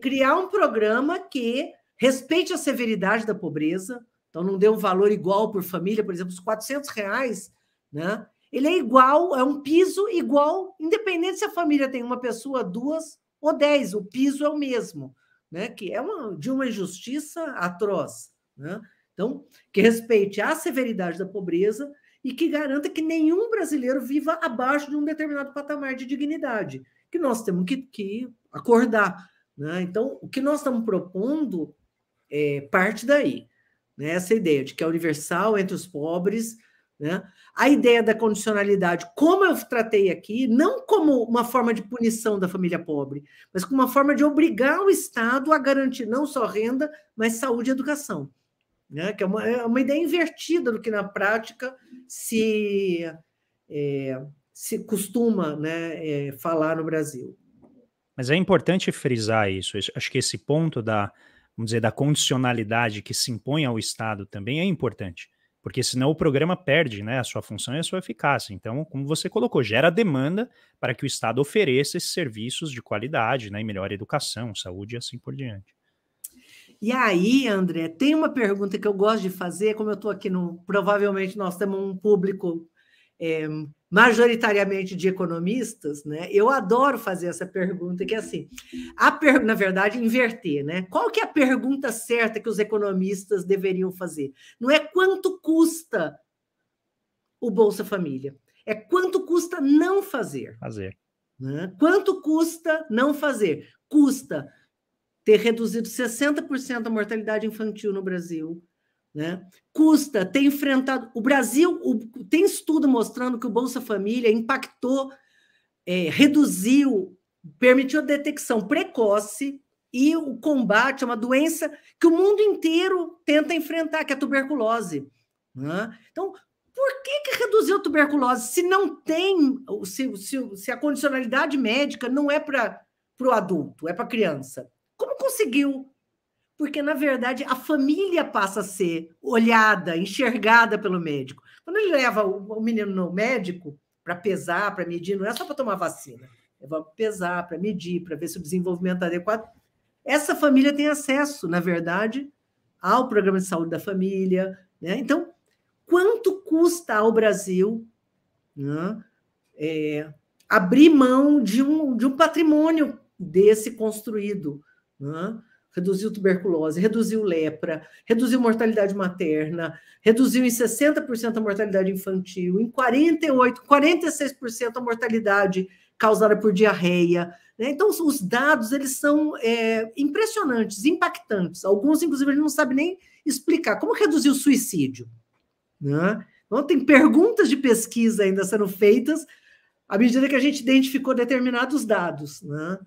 Criar um programa que respeite a severidade da pobreza, então não dê um valor igual por família, por exemplo, os 400 reais né? Ele é igual, é um piso igual, independente se a família tem uma pessoa, duas ou dez, o piso é o mesmo, né? Que é uma, de uma injustiça atroz, né? Então, que respeite a severidade da pobreza e que garanta que nenhum brasileiro viva abaixo de um determinado patamar de dignidade, que nós temos que, que acordar. Né? Então, o que nós estamos propondo é parte daí. Né? Essa ideia de que é universal entre os pobres, né? A ideia da condicionalidade, como eu tratei aqui, não como uma forma de punição da família pobre, mas como uma forma de obrigar o Estado a garantir não só renda, mas saúde e educação. Né? Que é uma, é uma ideia invertida do que na prática se, é, se costuma né, é, falar no Brasil. Mas é importante frisar isso. Acho que esse ponto da, vamos dizer, da condicionalidade que se impõe ao Estado também é importante porque senão o programa perde né, a sua função e a sua eficácia. Então, como você colocou, gera demanda para que o Estado ofereça esses serviços de qualidade, né, e melhor educação, saúde e assim por diante. E aí, André, tem uma pergunta que eu gosto de fazer, como eu estou aqui no. Provavelmente nós temos um público é, majoritariamente de economistas, né? Eu adoro fazer essa pergunta que é assim, a per... na verdade inverter, né? Qual que é a pergunta certa que os economistas deveriam fazer? Não é quanto custa o Bolsa Família, é quanto custa não fazer. Fazer. Né? Quanto custa não fazer? Custa ter reduzido 60% a mortalidade infantil no Brasil, né? Custa ter enfrentado. O Brasil o, tem estudo mostrando que o Bolsa Família impactou, é, reduziu, permitiu a detecção precoce e o combate a uma doença que o mundo inteiro tenta enfrentar, que é a tuberculose. Né? Então, por que, que reduziu a tuberculose se não tem, se, se, se a condicionalidade médica não é para o adulto, é para a criança? Como conseguiu porque na verdade a família passa a ser olhada, enxergada pelo médico. Quando ele leva o menino no médico para pesar, para medir, não é só para tomar vacina, é para pesar, para medir, para ver se o desenvolvimento está é adequado. Essa família tem acesso, na verdade, ao programa de saúde da família. Né? Então, quanto custa ao Brasil né, é, abrir mão de um, de um patrimônio desse construído? Né? reduziu tuberculose, reduziu lepra, reduziu mortalidade materna, reduziu em 60% a mortalidade infantil, em 48, 46% a mortalidade causada por diarreia. Né? Então, os dados eles são é, impressionantes, impactantes. Alguns, inclusive, a gente não sabe nem explicar como reduzir o suicídio. Né? Então, tem perguntas de pesquisa ainda sendo feitas à medida que a gente identificou determinados dados. Né?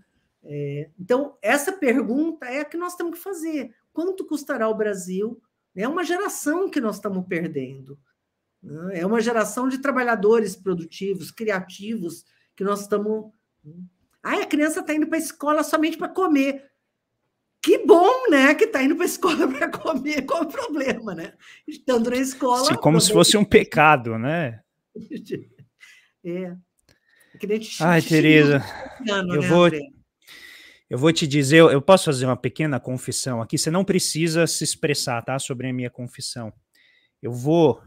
É, então, essa pergunta é a que nós temos que fazer. Quanto custará o Brasil? É uma geração que nós estamos perdendo. Né? É uma geração de trabalhadores produtivos, criativos, que nós estamos. Ah, a criança está indo para a escola somente para comer. Que bom, né? Que está indo para a escola para comer. Qual o problema, né? Estando na escola. Se, como se fosse um pecado, né? É. é. que nem Ai, Tereza, eu, né, vou, André? Eu vou te dizer, eu posso fazer uma pequena confissão aqui. Você não precisa se expressar, tá? Sobre a minha confissão. Eu vou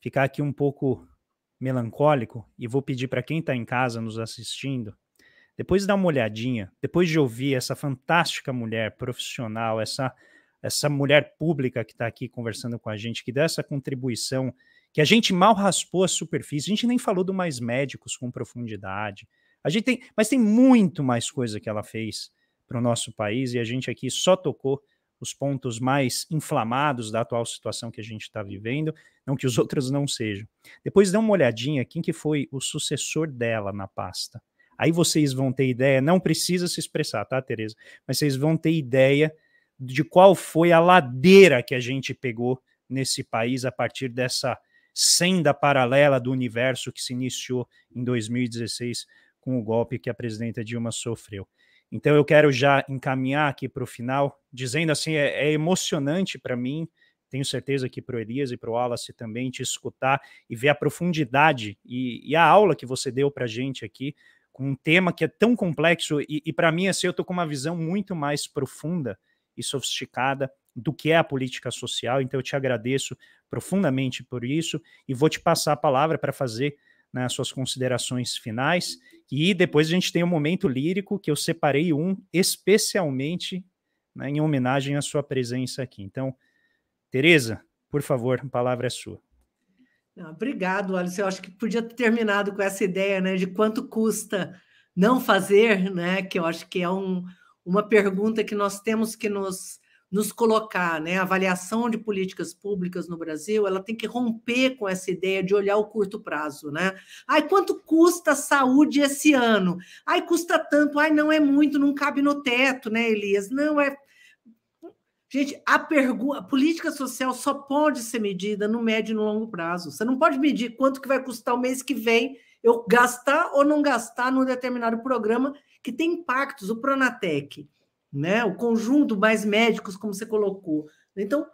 ficar aqui um pouco melancólico e vou pedir para quem está em casa nos assistindo, depois dar uma olhadinha, depois de ouvir essa fantástica mulher profissional, essa essa mulher pública que está aqui conversando com a gente, que dá essa contribuição, que a gente mal raspou a superfície, a gente nem falou do mais médicos com profundidade, a gente tem, mas tem muito mais coisa que ela fez para o nosso país e a gente aqui só tocou os pontos mais inflamados da atual situação que a gente está vivendo, não que os outros não sejam. Depois dê uma olhadinha quem que foi o sucessor dela na pasta. Aí vocês vão ter ideia, não precisa se expressar, tá, Tereza? Mas vocês vão ter ideia de qual foi a ladeira que a gente pegou nesse país a partir dessa senda paralela do universo que se iniciou em 2016 com o golpe que a presidenta Dilma sofreu. Então eu quero já encaminhar aqui para o final, dizendo assim, é, é emocionante para mim, tenho certeza que para o Elias e para o Wallace também te escutar e ver a profundidade e, e a aula que você deu para a gente aqui, com um tema que é tão complexo e, e para mim, assim, eu estou com uma visão muito mais profunda e sofisticada do que é a política social, então eu te agradeço profundamente por isso e vou te passar a palavra para fazer né, suas considerações finais. E depois a gente tem o um momento lírico, que eu separei um especialmente né, em homenagem à sua presença aqui. Então, Tereza, por favor, a palavra é sua. Não, ah, obrigado, Alisson. Eu acho que podia ter terminado com essa ideia né, de quanto custa não fazer, né, que eu acho que é um, uma pergunta que nós temos que nos nos colocar, né? A avaliação de políticas públicas no Brasil, ela tem que romper com essa ideia de olhar o curto prazo, né? Ai, quanto custa a saúde esse ano? Ai, custa tanto. Ai, não é muito, não cabe no teto, né, Elias? Não é Gente, a, pergunta, a política social só pode ser medida no médio e no longo prazo. Você não pode medir quanto que vai custar o mês que vem eu gastar ou não gastar num determinado programa que tem impactos. O Pronatec, né? O conjunto mais médicos, como você colocou. Então,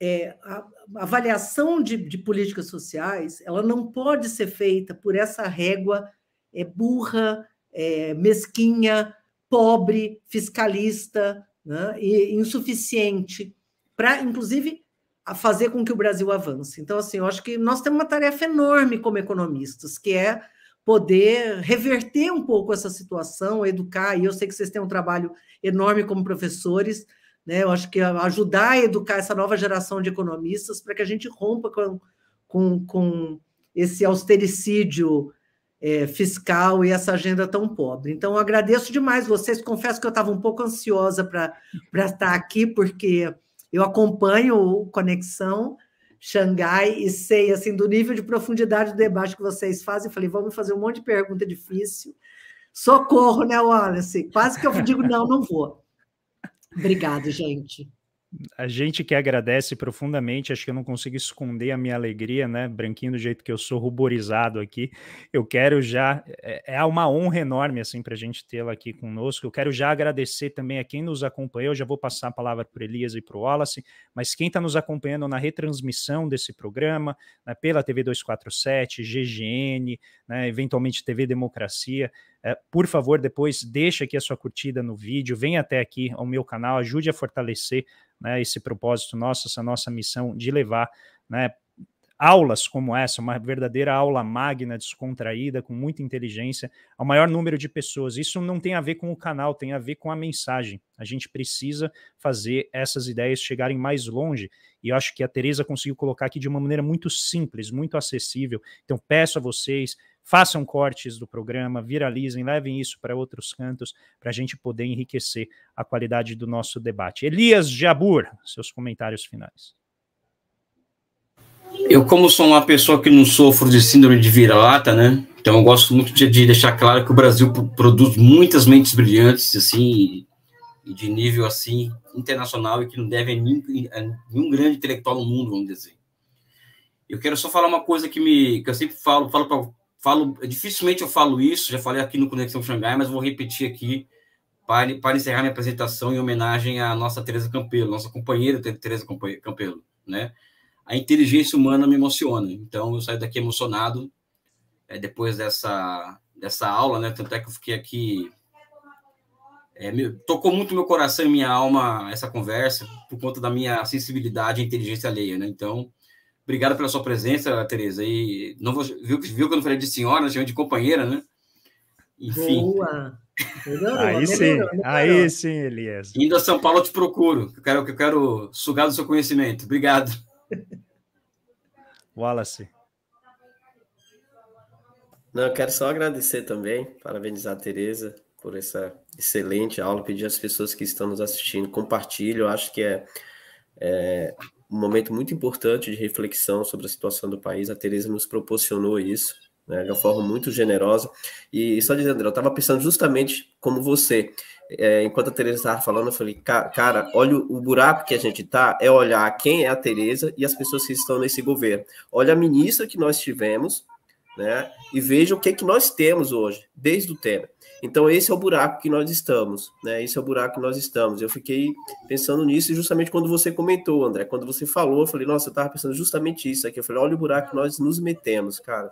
é, a, a avaliação de, de, políticas sociais, ela não pode ser feita por essa régua é, burra, é, mesquinha, pobre, fiscalista, né? e insuficiente, para, inclusive, a fazer com que o Brasil avance. Então, assim, eu acho que nós temos uma tarefa enorme como economistas, que é poder reverter um pouco essa situação, educar, e eu sei que vocês têm um trabalho enorme como professores, né? Eu acho que ajudar a educar essa nova geração de economistas para que a gente rompa com, com, com esse austericídio é, fiscal e essa agenda tão pobre. Então, agradeço demais vocês. Confesso que eu estava um pouco ansiosa para estar aqui, porque eu acompanho o Conexão Xangai e sei assim do nível de profundidade do debate que vocês fazem. falei, vamos fazer um monte de pergunta difícil. Socorro, né, Wallace? Quase que eu digo, não, não vou. Obrigado, gente a gente que agradece profundamente, acho que eu não consigo esconder a minha alegria, né? Branquinho do jeito que eu sou ruborizado aqui. Eu quero já é, é uma honra enorme assim para a gente tê-la aqui conosco. Eu quero já agradecer também a quem nos acompanhou. Eu já vou passar a palavra para Elias e para o Wallace, mas quem está nos acompanhando na retransmissão desse programa, né, pela TV 247, GGN, né, eventualmente TV Democracia, é, por favor, depois deixa aqui a sua curtida no vídeo, vem até aqui ao meu canal, ajude a fortalecer né, esse propósito nosso, essa nossa missão de levar né, aulas como essa, uma verdadeira aula magna, descontraída, com muita inteligência, ao maior número de pessoas. Isso não tem a ver com o canal, tem a ver com a mensagem. A gente precisa fazer essas ideias chegarem mais longe. E eu acho que a Tereza conseguiu colocar aqui de uma maneira muito simples, muito acessível. Então, peço a vocês, façam cortes do programa, viralizem, levem isso para outros cantos, para a gente poder enriquecer a qualidade do nosso debate. Elias Jabur, seus comentários finais. Eu, como sou uma pessoa que não sofro de síndrome de vira-lata, né? Então, eu gosto muito de, de, deixar claro que o Brasil produz muitas mentes brilhantes, assim, e, de nível, assim, internacional e que não deve a nenhum, a nenhum grande intelectual no mundo, vamos dizer. Eu quero só falar uma coisa que me que eu sempre falo, falo para Falo, dificilmente eu falo isso, já falei aqui no Conexão Xangai, mas vou repetir aqui para, para encerrar minha apresentação em homenagem à nossa Teresa Campelo, nossa companheira Teresa Campelo, né? A inteligência humana me emociona, então eu saio daqui emocionado é, depois dessa dessa aula, né? Tanto é que eu fiquei aqui é, me, tocou muito meu coração e minha alma essa conversa por conta da minha sensibilidade e inteligência alheia, né? Então Obrigado pela sua presença, Tereza. E não vou, viu, viu que eu não falei de senhora, né? chamei de companheira, né? Enfim. Boa! Melhorou, aí melhorou, sim, melhorou. aí sim, Elias. Indo a São Paulo, eu te procuro. Eu quero, eu quero sugar do seu conhecimento. Obrigado. Wallace. Não, eu quero só agradecer também, parabenizar a Tereza por essa excelente aula, pedir às pessoas que estão nos assistindo, compartilhe, eu acho que é, é, um momento muito importante de reflexão sobre a situação do país. A Tereza nos proporcionou isso né, de uma forma muito generosa. E, só dizendo, André, eu estava pensando justamente como você. É, enquanto a Tereza estava falando, eu falei, cara, olha o buraco que a gente está, é olhar quem é a Tereza e as pessoas que estão nesse governo. Olha a ministra que nós tivemos, né? E veja o que, é que nós temos hoje, desde o Temer. Então, esse é o buraco que nós estamos, né? Esse é o buraco que nós estamos. Eu fiquei pensando nisso justamente quando você comentou, André. Quando você falou, eu falei, nossa, eu estava pensando justamente isso aqui. Eu falei, olha o buraco que nós nos metemos, cara.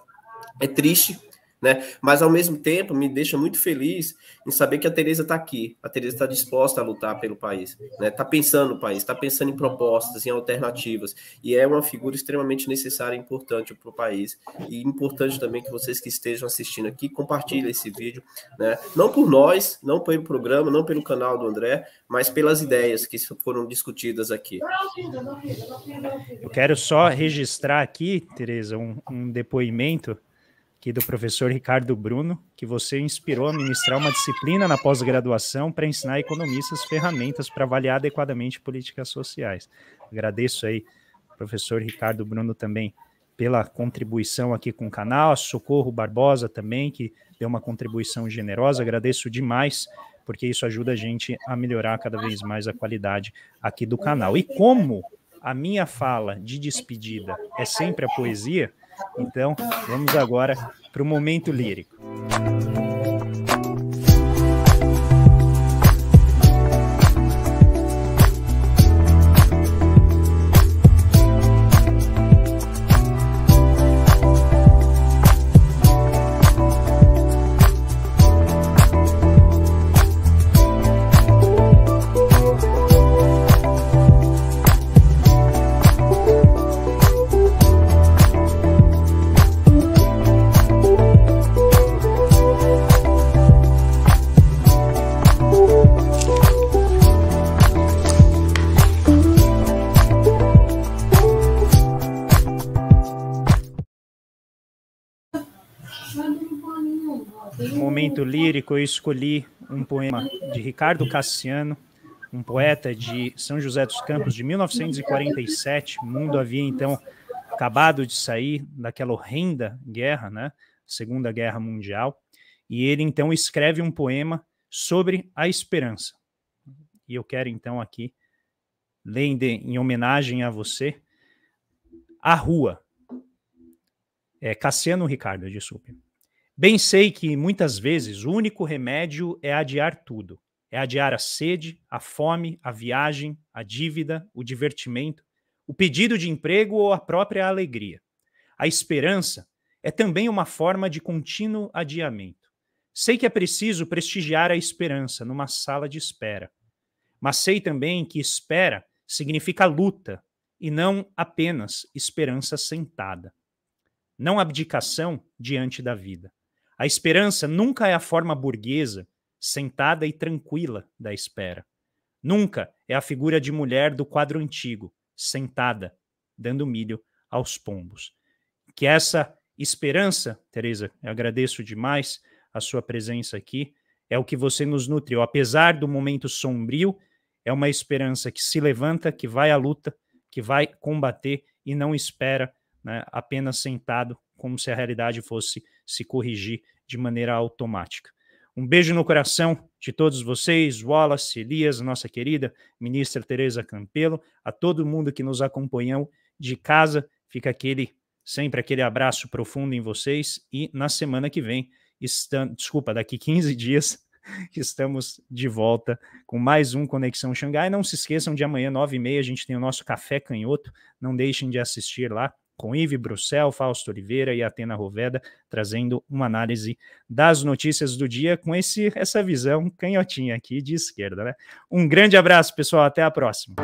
É triste, né? Mas ao mesmo tempo me deixa muito feliz em saber que a Tereza está aqui, a Tereza está disposta a lutar pelo país, né? Está pensando no país, está pensando em propostas, em alternativas e é uma figura extremamente necessária e importante para o país e importante também que vocês que estejam assistindo aqui compartilhem esse vídeo, né? Não por nós, não pelo programa, não pelo canal do André, mas pelas ideias que foram discutidas aqui. Eu quero só registrar aqui, Tereza, um, um depoimento aqui do professor Ricardo Bruno, que você inspirou a ministrar uma disciplina na pós-graduação para ensinar economistas ferramentas para avaliar adequadamente políticas sociais. Agradeço aí, professor Ricardo Bruno, também pela contribuição aqui com o canal, a Socorro Barbosa também, que deu uma contribuição generosa. Agradeço demais, porque isso ajuda a gente a melhorar cada vez mais a qualidade aqui do canal. E como a minha fala de despedida é sempre a poesia, então, vamos agora para o momento lírico. momento uhum. lírico, eu escolhi um poema de Ricardo Cassiano, um poeta de São José dos Campos, de 1947. O mundo havia então acabado de sair daquela horrenda guerra, né? Segunda Guerra Mundial. E ele então escreve um poema sobre a esperança. E eu quero então aqui ler em homenagem a você a rua. É Cassiano Ricardo, desculpe. Bem sei que, muitas vezes, o único remédio é adiar tudo. É adiar a sede, a fome, a viagem, a dívida, o divertimento, o pedido de emprego ou a própria alegria. A esperança é também uma forma de contínuo adiamento. Sei que é preciso prestigiar a esperança numa sala de espera, mas sei também que espera significa luta e não apenas esperança sentada. Não abdicação diante da vida. A esperança nunca é a forma burguesa, sentada e tranquila da espera. Nunca é a figura de mulher do quadro antigo, sentada, dando milho aos pombos. Que essa esperança, Teresa, eu agradeço demais a sua presença aqui, é o que você nos nutriu. Apesar do momento sombrio, é uma esperança que se levanta, que vai à luta, que vai combater e não espera né, apenas sentado, como se a realidade fosse se corrigir de maneira automática. Um beijo no coração de todos vocês, Wallace, Elias, nossa querida ministra Tereza Campelo, a todo mundo que nos acompanhou de casa. Fica aquele sempre aquele abraço profundo em vocês e na semana que vem, estamos, desculpa, daqui 15 dias estamos de volta com mais um Conexão Xangai. Não se esqueçam de amanhã, 9h30, a gente tem o nosso Café Canhoto. Não deixem de assistir lá com Ive Bruxel, Fausto Oliveira e Atena Roveda, trazendo uma análise das notícias do dia com esse, essa visão canhotinha aqui de esquerda. Né? Um grande abraço, pessoal, até a próxima.